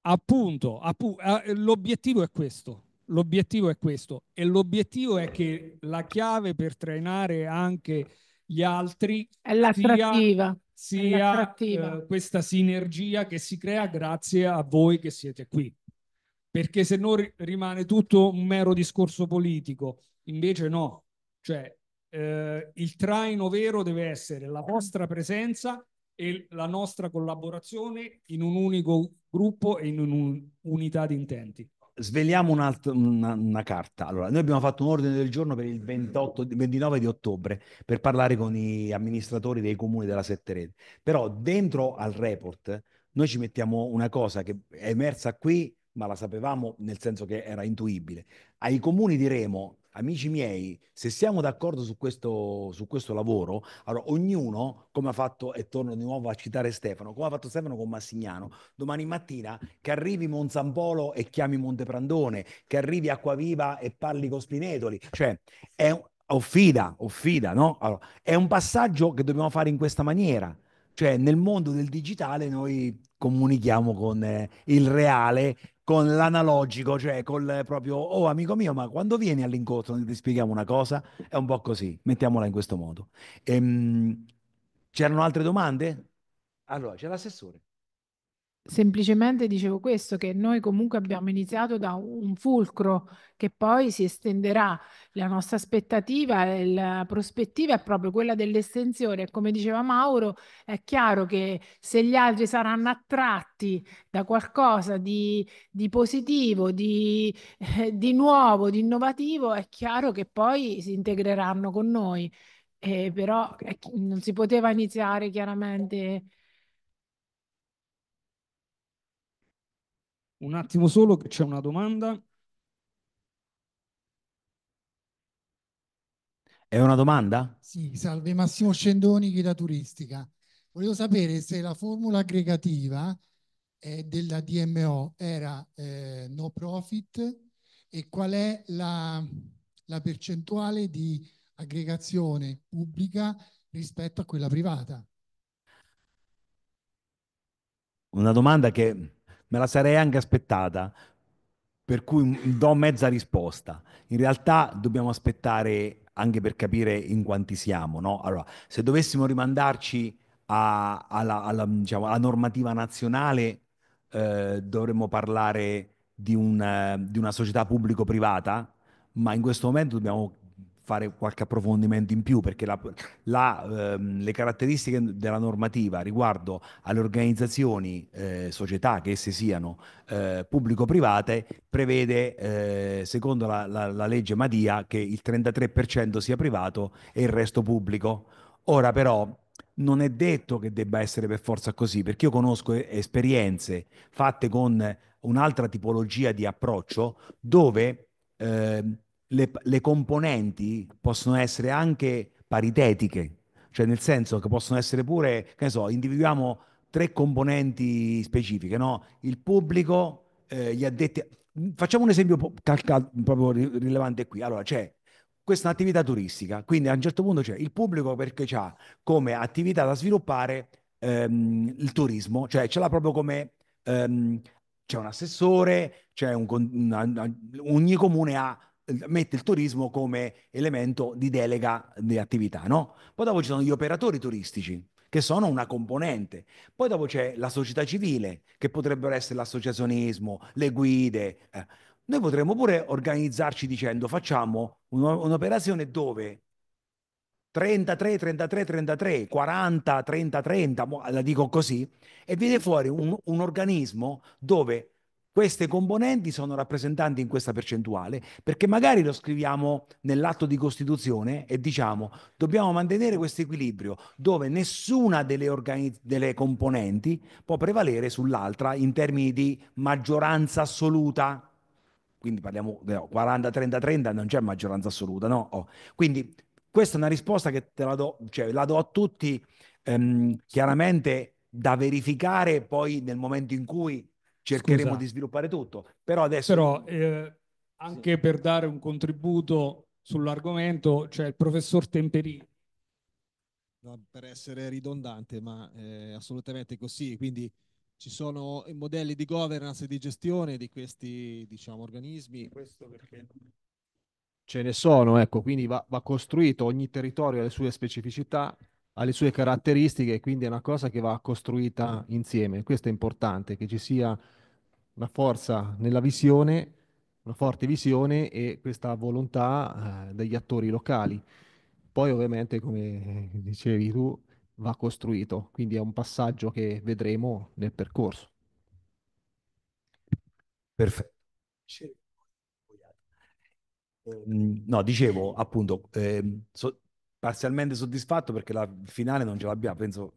Appunto, appu- eh, l'obiettivo è questo. L'obiettivo è questo e l'obiettivo è che la chiave per trainare anche gli altri è l'attrattiva, sia, sia l'attrattiva. Eh, questa sinergia che si crea grazie a voi che siete qui. Perché se no rimane tutto un mero discorso politico, invece no. Cioè, eh, il traino vero deve essere la vostra presenza e la nostra collaborazione in un unico gruppo e in un'unità di intenti. Sveliamo un altro, una, una, carta. Allora, noi abbiamo fatto un ordine del giorno per il 28, 29 di ottobre per parlare con gli amministratori dei comuni della Sette Rete. Però dentro al report noi ci mettiamo una cosa che è emersa qui, ma la sapevamo nel senso che era intuibile. Ai comuni diremo amici miei, se siamo d'accordo su questo, su questo lavoro, allora ognuno, come ha fatto, e torno di nuovo a citare Stefano, come ha fatto Stefano con Massignano, domani mattina che arrivi Monzampolo e chiami Monteprandone, che arrivi Acquaviva e parli con Spinetoli, cioè è offida, offida, no? Allora, è un passaggio che dobbiamo fare in questa maniera, cioè nel mondo del digitale noi comunichiamo con eh, il reale con l'analogico, cioè col proprio, oh amico mio, ma quando vieni all'incontro ti spieghiamo una cosa, è un po' così, mettiamola in questo modo. Ehm, c'erano altre domande? Allora, c'è l'assessore. Semplicemente dicevo questo, che noi comunque abbiamo iniziato da un fulcro che poi si estenderà. La nostra aspettativa, la prospettiva è proprio quella dell'estensione. Come diceva Mauro, è chiaro che se gli altri saranno attratti da qualcosa di, di positivo, di, eh, di nuovo, di innovativo, è chiaro che poi si integreranno con noi. Eh, però eh, non si poteva iniziare chiaramente Un attimo solo che c'è una domanda. È una domanda? Sì, salve Massimo Scendoni, guida turistica. Volevo sapere se la formula aggregativa eh, della DMO era eh, no profit e qual è la, la percentuale di aggregazione pubblica rispetto a quella privata. Una domanda che me la sarei anche aspettata, per cui do mezza risposta. In realtà dobbiamo aspettare anche per capire in quanti siamo, no? Allora, se dovessimo rimandarci a, alla, alla, diciamo, alla, normativa nazionale, eh, dovremmo parlare di, un, di una società pubblico-privata, ma in questo momento dobbiamo fare qualche approfondimento in più perché la, la, ehm, le caratteristiche della normativa riguardo alle organizzazioni, eh, società che esse siano eh, pubblico-private, prevede, eh, secondo la, la, legge Madia, che il 33% sia privato e il resto pubblico. Ora però non è detto che debba essere per forza così, perché io conosco esperienze fatte con un'altra tipologia di approccio dove... Ehm, le, le componenti possono essere anche paritetiche, cioè nel senso che possono essere pure, che ne so, individuiamo tre componenti specifiche, no? il pubblico, eh, gli addetti... Facciamo un esempio proprio rilevante qui. Allora, c'è questa attività turistica, quindi a un certo punto c'è il pubblico perché ha come attività da sviluppare ehm, il turismo, cioè ce l'ha proprio come... Ehm, c'è un assessore, c'è un, una, una, ogni comune ha mette il turismo come elemento di delega di attività, no? Poi dopo ci sono gli operatori turistici, che sono una componente. Poi dopo c'è la società civile, che potrebbero essere l'associazionismo, le guide. Eh. Noi potremmo pure organizzarci dicendo facciamo un'operazione dove 33, 33, 33, 40, 30, 30, la dico così, e viene fuori un, un organismo dove queste componenti sono rappresentanti in questa percentuale perché magari lo scriviamo nell'atto di Costituzione e diciamo dobbiamo mantenere questo equilibrio dove nessuna delle, organi- delle componenti può prevalere sull'altra in termini di maggioranza assoluta. Quindi parliamo no, 40-30-30, non c'è maggioranza assoluta, no? Oh. Quindi questa è una risposta che te la do, cioè, la do a tutti, ehm, chiaramente da verificare poi nel momento in cui cercheremo Scusa. di sviluppare tutto. Però adesso... Però eh, anche sì. per dare un contributo sull'argomento c'è cioè il professor Temperini. No, per essere ridondante, ma eh, assolutamente così. Quindi ci sono i modelli di governance e di gestione di questi diciamo, organismi. Questo perché ce ne sono, ecco, quindi va, va costruito, ogni territorio ha le sue specificità, ha le sue caratteristiche, quindi è una cosa che va costruita insieme. Questo è importante, che ci sia una forza nella visione, una forte visione e questa volontà eh, degli attori locali. Poi ovviamente, come dicevi tu, va costruito, quindi è un passaggio che vedremo nel percorso. Perfetto. No, dicevo appunto, eh, so, parzialmente soddisfatto perché la finale non ce l'abbiamo, penso...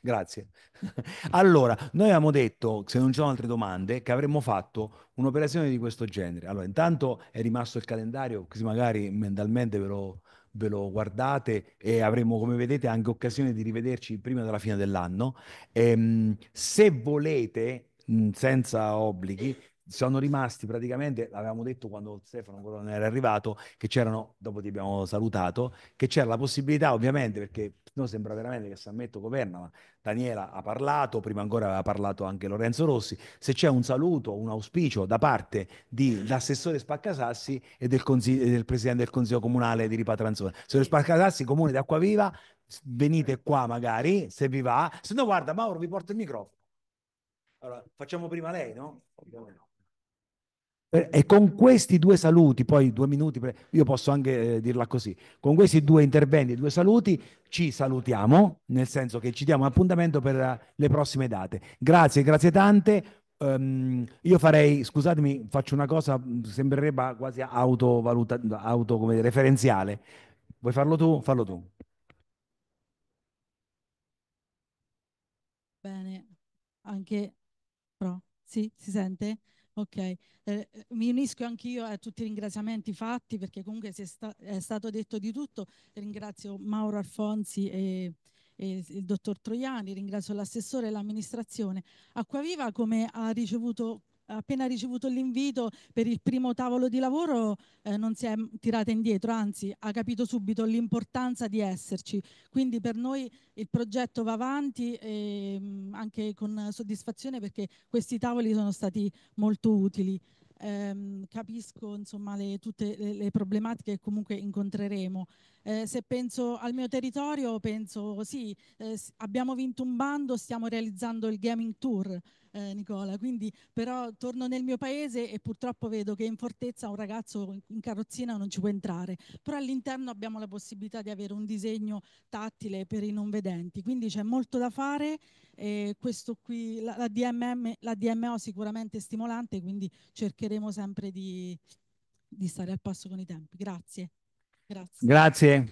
grazie. allora, noi avevamo detto, se non ci sono altre domande, che avremmo fatto un'operazione di questo genere. Allora, intanto è rimasto il calendario, così magari mentalmente ve lo, ve lo guardate e avremo, come vedete, anche occasione di rivederci prima della fine dell'anno. Ehm, se volete, senza obblighi, sono rimasti praticamente, l'avevamo detto quando Stefano ancora non era arrivato, che c'erano, dopo ti abbiamo salutato, che c'era la possibilità ovviamente, perché noi sembra veramente che San Metto governa, ma Daniela ha parlato, prima ancora aveva parlato anche Lorenzo Rossi, se c'è un saluto, un auspicio da parte dell'assessore Spaccasassi e del, consig- del, Presidente del Consiglio Comunale di Ripatranzone. Assessore Spaccasassi, Comune di Acquaviva, venite ecco. qua magari, se vi va, se no guarda Mauro vi porto il microfono. Allora, facciamo prima lei, no? Ovviamente no. Eh, e con questi due saluti, poi due minuti, io posso anche eh, dirla così, con questi due interventi, e due saluti, ci salutiamo, nel senso che ci diamo appuntamento per eh, le prossime date. Grazie, grazie tante. Um, io farei, scusatemi, faccio una cosa, mm, sembrerebbe quasi autovaluta, auto come referenziale. Vuoi farlo tu? Fallo tu. Bene, anche però, sì, si sente? Ok, eh, mi unisco anch'io a tutti i ringraziamenti fatti perché comunque è, sta è, stato detto di tutto. Ringrazio Mauro Alfonsi e, e il dottor Troiani, ringrazio l'assessore e l'amministrazione. Acquaviva come ha ricevuto appena ricevuto l'invito per il primo tavolo di lavoro eh, non si è tirata indietro, anzi ha capito subito l'importanza di esserci. Quindi per noi il progetto va avanti e, ehm, mh, anche con soddisfazione perché questi tavoli sono stati molto utili. Ehm, capisco insomma, le, tutte le, le problematiche che comunque incontreremo. Eh, se penso al mio territorio, penso sì, eh, abbiamo vinto un bando, stiamo realizzando il gaming tour. Eh, Nicola, quindi però torno nel mio paese e purtroppo vedo che in fortezza un ragazzo in carrozzina non ci può entrare, però all'interno abbiamo la possibilità di avere un disegno tattile per i non vedenti, quindi c'è molto da fare e questo qui, la, la, DMM, la DMO sicuramente è stimolante, quindi cercheremo sempre di, di stare al passo con i tempi. Grazie. Grazie. Grazie.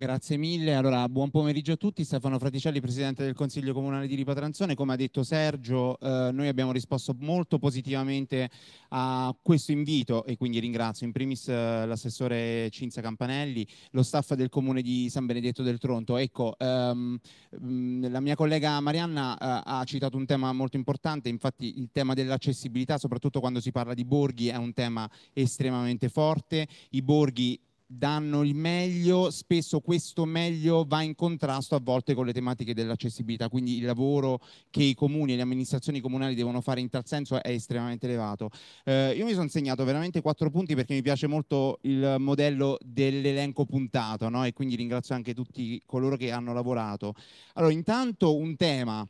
Grazie mille. Allora, buon pomeriggio a tutti. Stefano Fraticelli, Presidente del Consiglio Comunale di Ripatranzone. Come ha detto Sergio, eh, noi abbiamo risposto molto positivamente a questo invito e quindi ringrazio in primis eh, l'assessore Cinzia Campanelli, lo staff del Comune di San Benedetto del Tronto. Ecco, ehm, mm, la mia collega Marianna eh, ha citato un tema molto importante, infatti il tema dell'accessibilità, soprattutto quando si parla di borghi, è un tema estremamente forte. I borghi danno il meglio, spesso questo meglio va in contrasto a volte con le tematiche dell'accessibilità, quindi il lavoro che i comuni e le amministrazioni comunali devono fare in tal senso è estremamente elevato. Eh, io mi sono segnato veramente quattro punti perché mi piace molto il modello dell'elenco puntato no? e quindi ringrazio anche tutti coloro che hanno lavorato. Allora, intanto un tema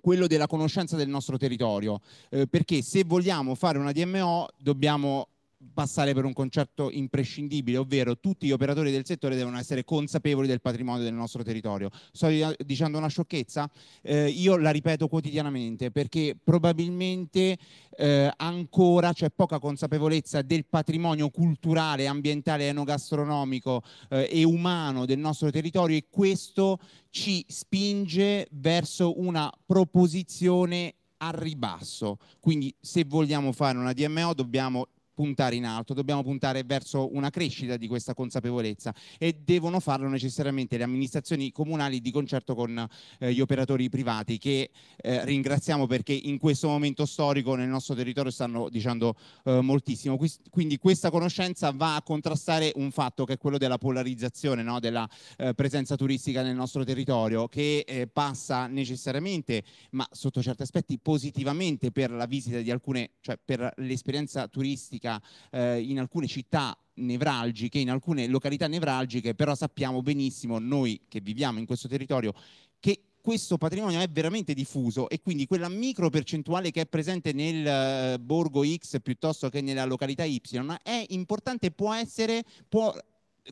quello della conoscenza del nostro territorio, eh, perché se vogliamo fare una DMO dobbiamo passare per un concetto imprescindibile, ovvero tutti gli operatori del settore devono essere consapevoli del patrimonio del nostro territorio. Sto dicendo una sciocchezza? Eh, io la ripeto quotidianamente perché probabilmente eh, ancora c'è poca consapevolezza del patrimonio culturale, ambientale, enogastronomico eh, e umano del nostro territorio e questo ci spinge verso una proposizione a ribasso. Quindi se vogliamo fare una DMO dobbiamo puntare in alto, dobbiamo puntare verso una crescita di questa consapevolezza e devono farlo necessariamente le amministrazioni comunali di concerto con eh, gli operatori privati che eh, ringraziamo perché in questo momento storico nel nostro territorio stanno dicendo eh, moltissimo. Quindi questa conoscenza va a contrastare un fatto che è quello della polarizzazione no? della eh, presenza turistica nel nostro territorio che eh, passa necessariamente, ma sotto certi aspetti positivamente per la visita di alcune, cioè per l'esperienza turistica c'era eh, in alcune città nevralgiche, in alcune località nevralgiche, però sappiamo benissimo noi che viviamo in questo territorio che questo patrimonio è veramente diffuso e quindi quella micro percentuale che è presente nel eh, borgo X piuttosto che nella località Y è importante, può essere, può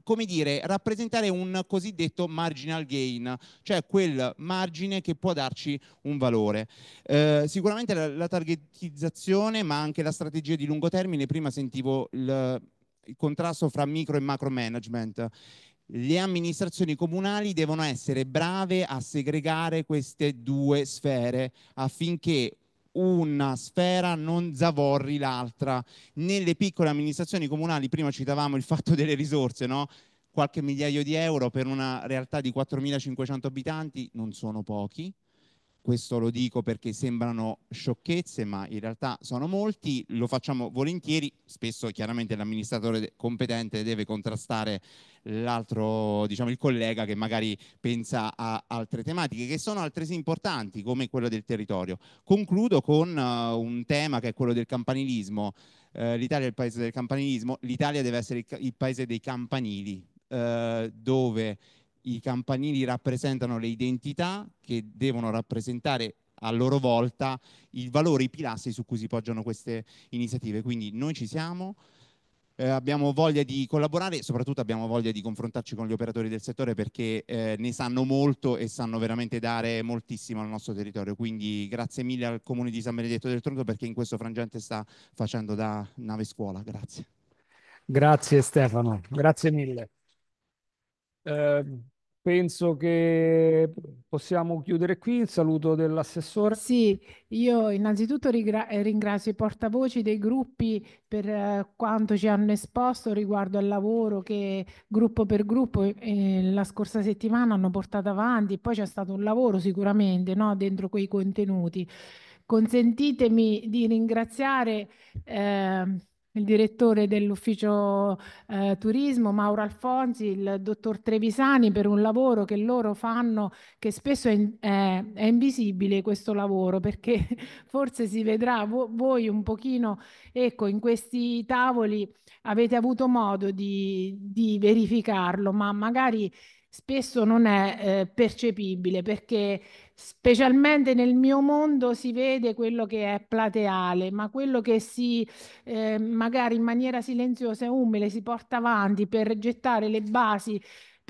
come dire, rappresentare un cosiddetto marginal gain, cioè quel margine che può darci un valore. Eh, sicuramente la, la, targetizzazione, ma anche la strategia di lungo termine, prima sentivo il, il contrasto fra micro e macro management le amministrazioni comunali devono essere brave a segregare queste due sfere affinché una sfera non zavorri l'altra. Nelle piccole amministrazioni comunali, prima citavamo il fatto delle risorse, no? qualche migliaio di euro per una realtà di 4.500 abitanti non sono pochi, questo lo dico perché sembrano sciocchezze, ma in realtà sono molti, lo facciamo volentieri, spesso chiaramente l'amministratore competente deve contrastare l'altro, diciamo il collega che magari pensa a altre tematiche che sono altresì importanti come quella del territorio. Concludo con uh, un tema che è quello del campanilismo. Uh, L'Italia è il paese del campanilismo, l'Italia deve essere il, il paese dei campanili, uh, dove i campanili rappresentano le identità che devono rappresentare a loro volta i valori, i pilastri su cui si poggiano queste iniziative. Quindi noi ci siamo, eh, abbiamo voglia di collaborare e soprattutto abbiamo voglia di confrontarci con gli operatori del settore perché eh, ne sanno molto e sanno veramente dare moltissimo al nostro territorio. Quindi grazie mille al Comune di San Benedetto del Tronto perché in questo frangente sta facendo da nave scuola. Grazie. Grazie Stefano, grazie mille. Eh, Penso che possiamo chiudere qui il saluto dell'assessore. Sì, io innanzitutto eh, ringrazio i portavoci dei gruppi per eh, quanto ci hanno esposto riguardo al lavoro che gruppo per gruppo eh, la scorsa settimana hanno portato avanti. Poi c'è stato un lavoro sicuramente no, dentro quei contenuti. Consentitemi di ringraziare ehm, il direttore dell'ufficio eh, turismo Mauro Alfonsi, il dottor Trevisani per un lavoro che loro fanno che spesso è, in, eh, è invisibile questo lavoro perché forse si vedrà vo voi un pochino, ecco in questi tavoli avete avuto modo di, di verificarlo ma magari spesso non è eh, percepibile perché specialmente nel mio mondo si vede quello che è plateale, ma quello che si eh, magari in maniera silenziosa e umile si porta avanti per gettare le basi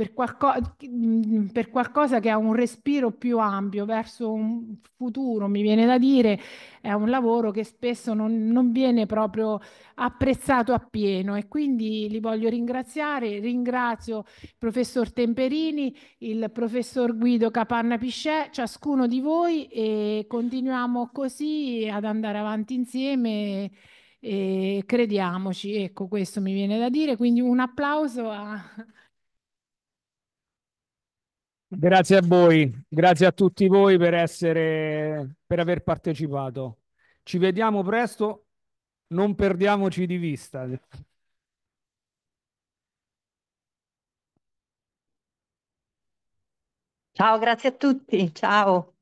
per, qualco mm, per qualcosa che ha un respiro più ampio verso un futuro, mi viene da dire, è un lavoro che spesso non, non viene proprio apprezzato appieno e quindi li voglio ringraziare, ringrazio il professor Temperini, il professor Guido Capanna Piscè, ciascuno di voi e continuiamo così ad andare avanti insieme e crediamoci, ecco questo mi viene da dire, quindi un applauso a Grazie a voi, grazie a tutti voi per essere, per aver partecipato. Ci vediamo presto, non perdiamoci di vista. Ciao, grazie a tutti, ciao.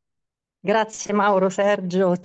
Grazie Mauro, Sergio.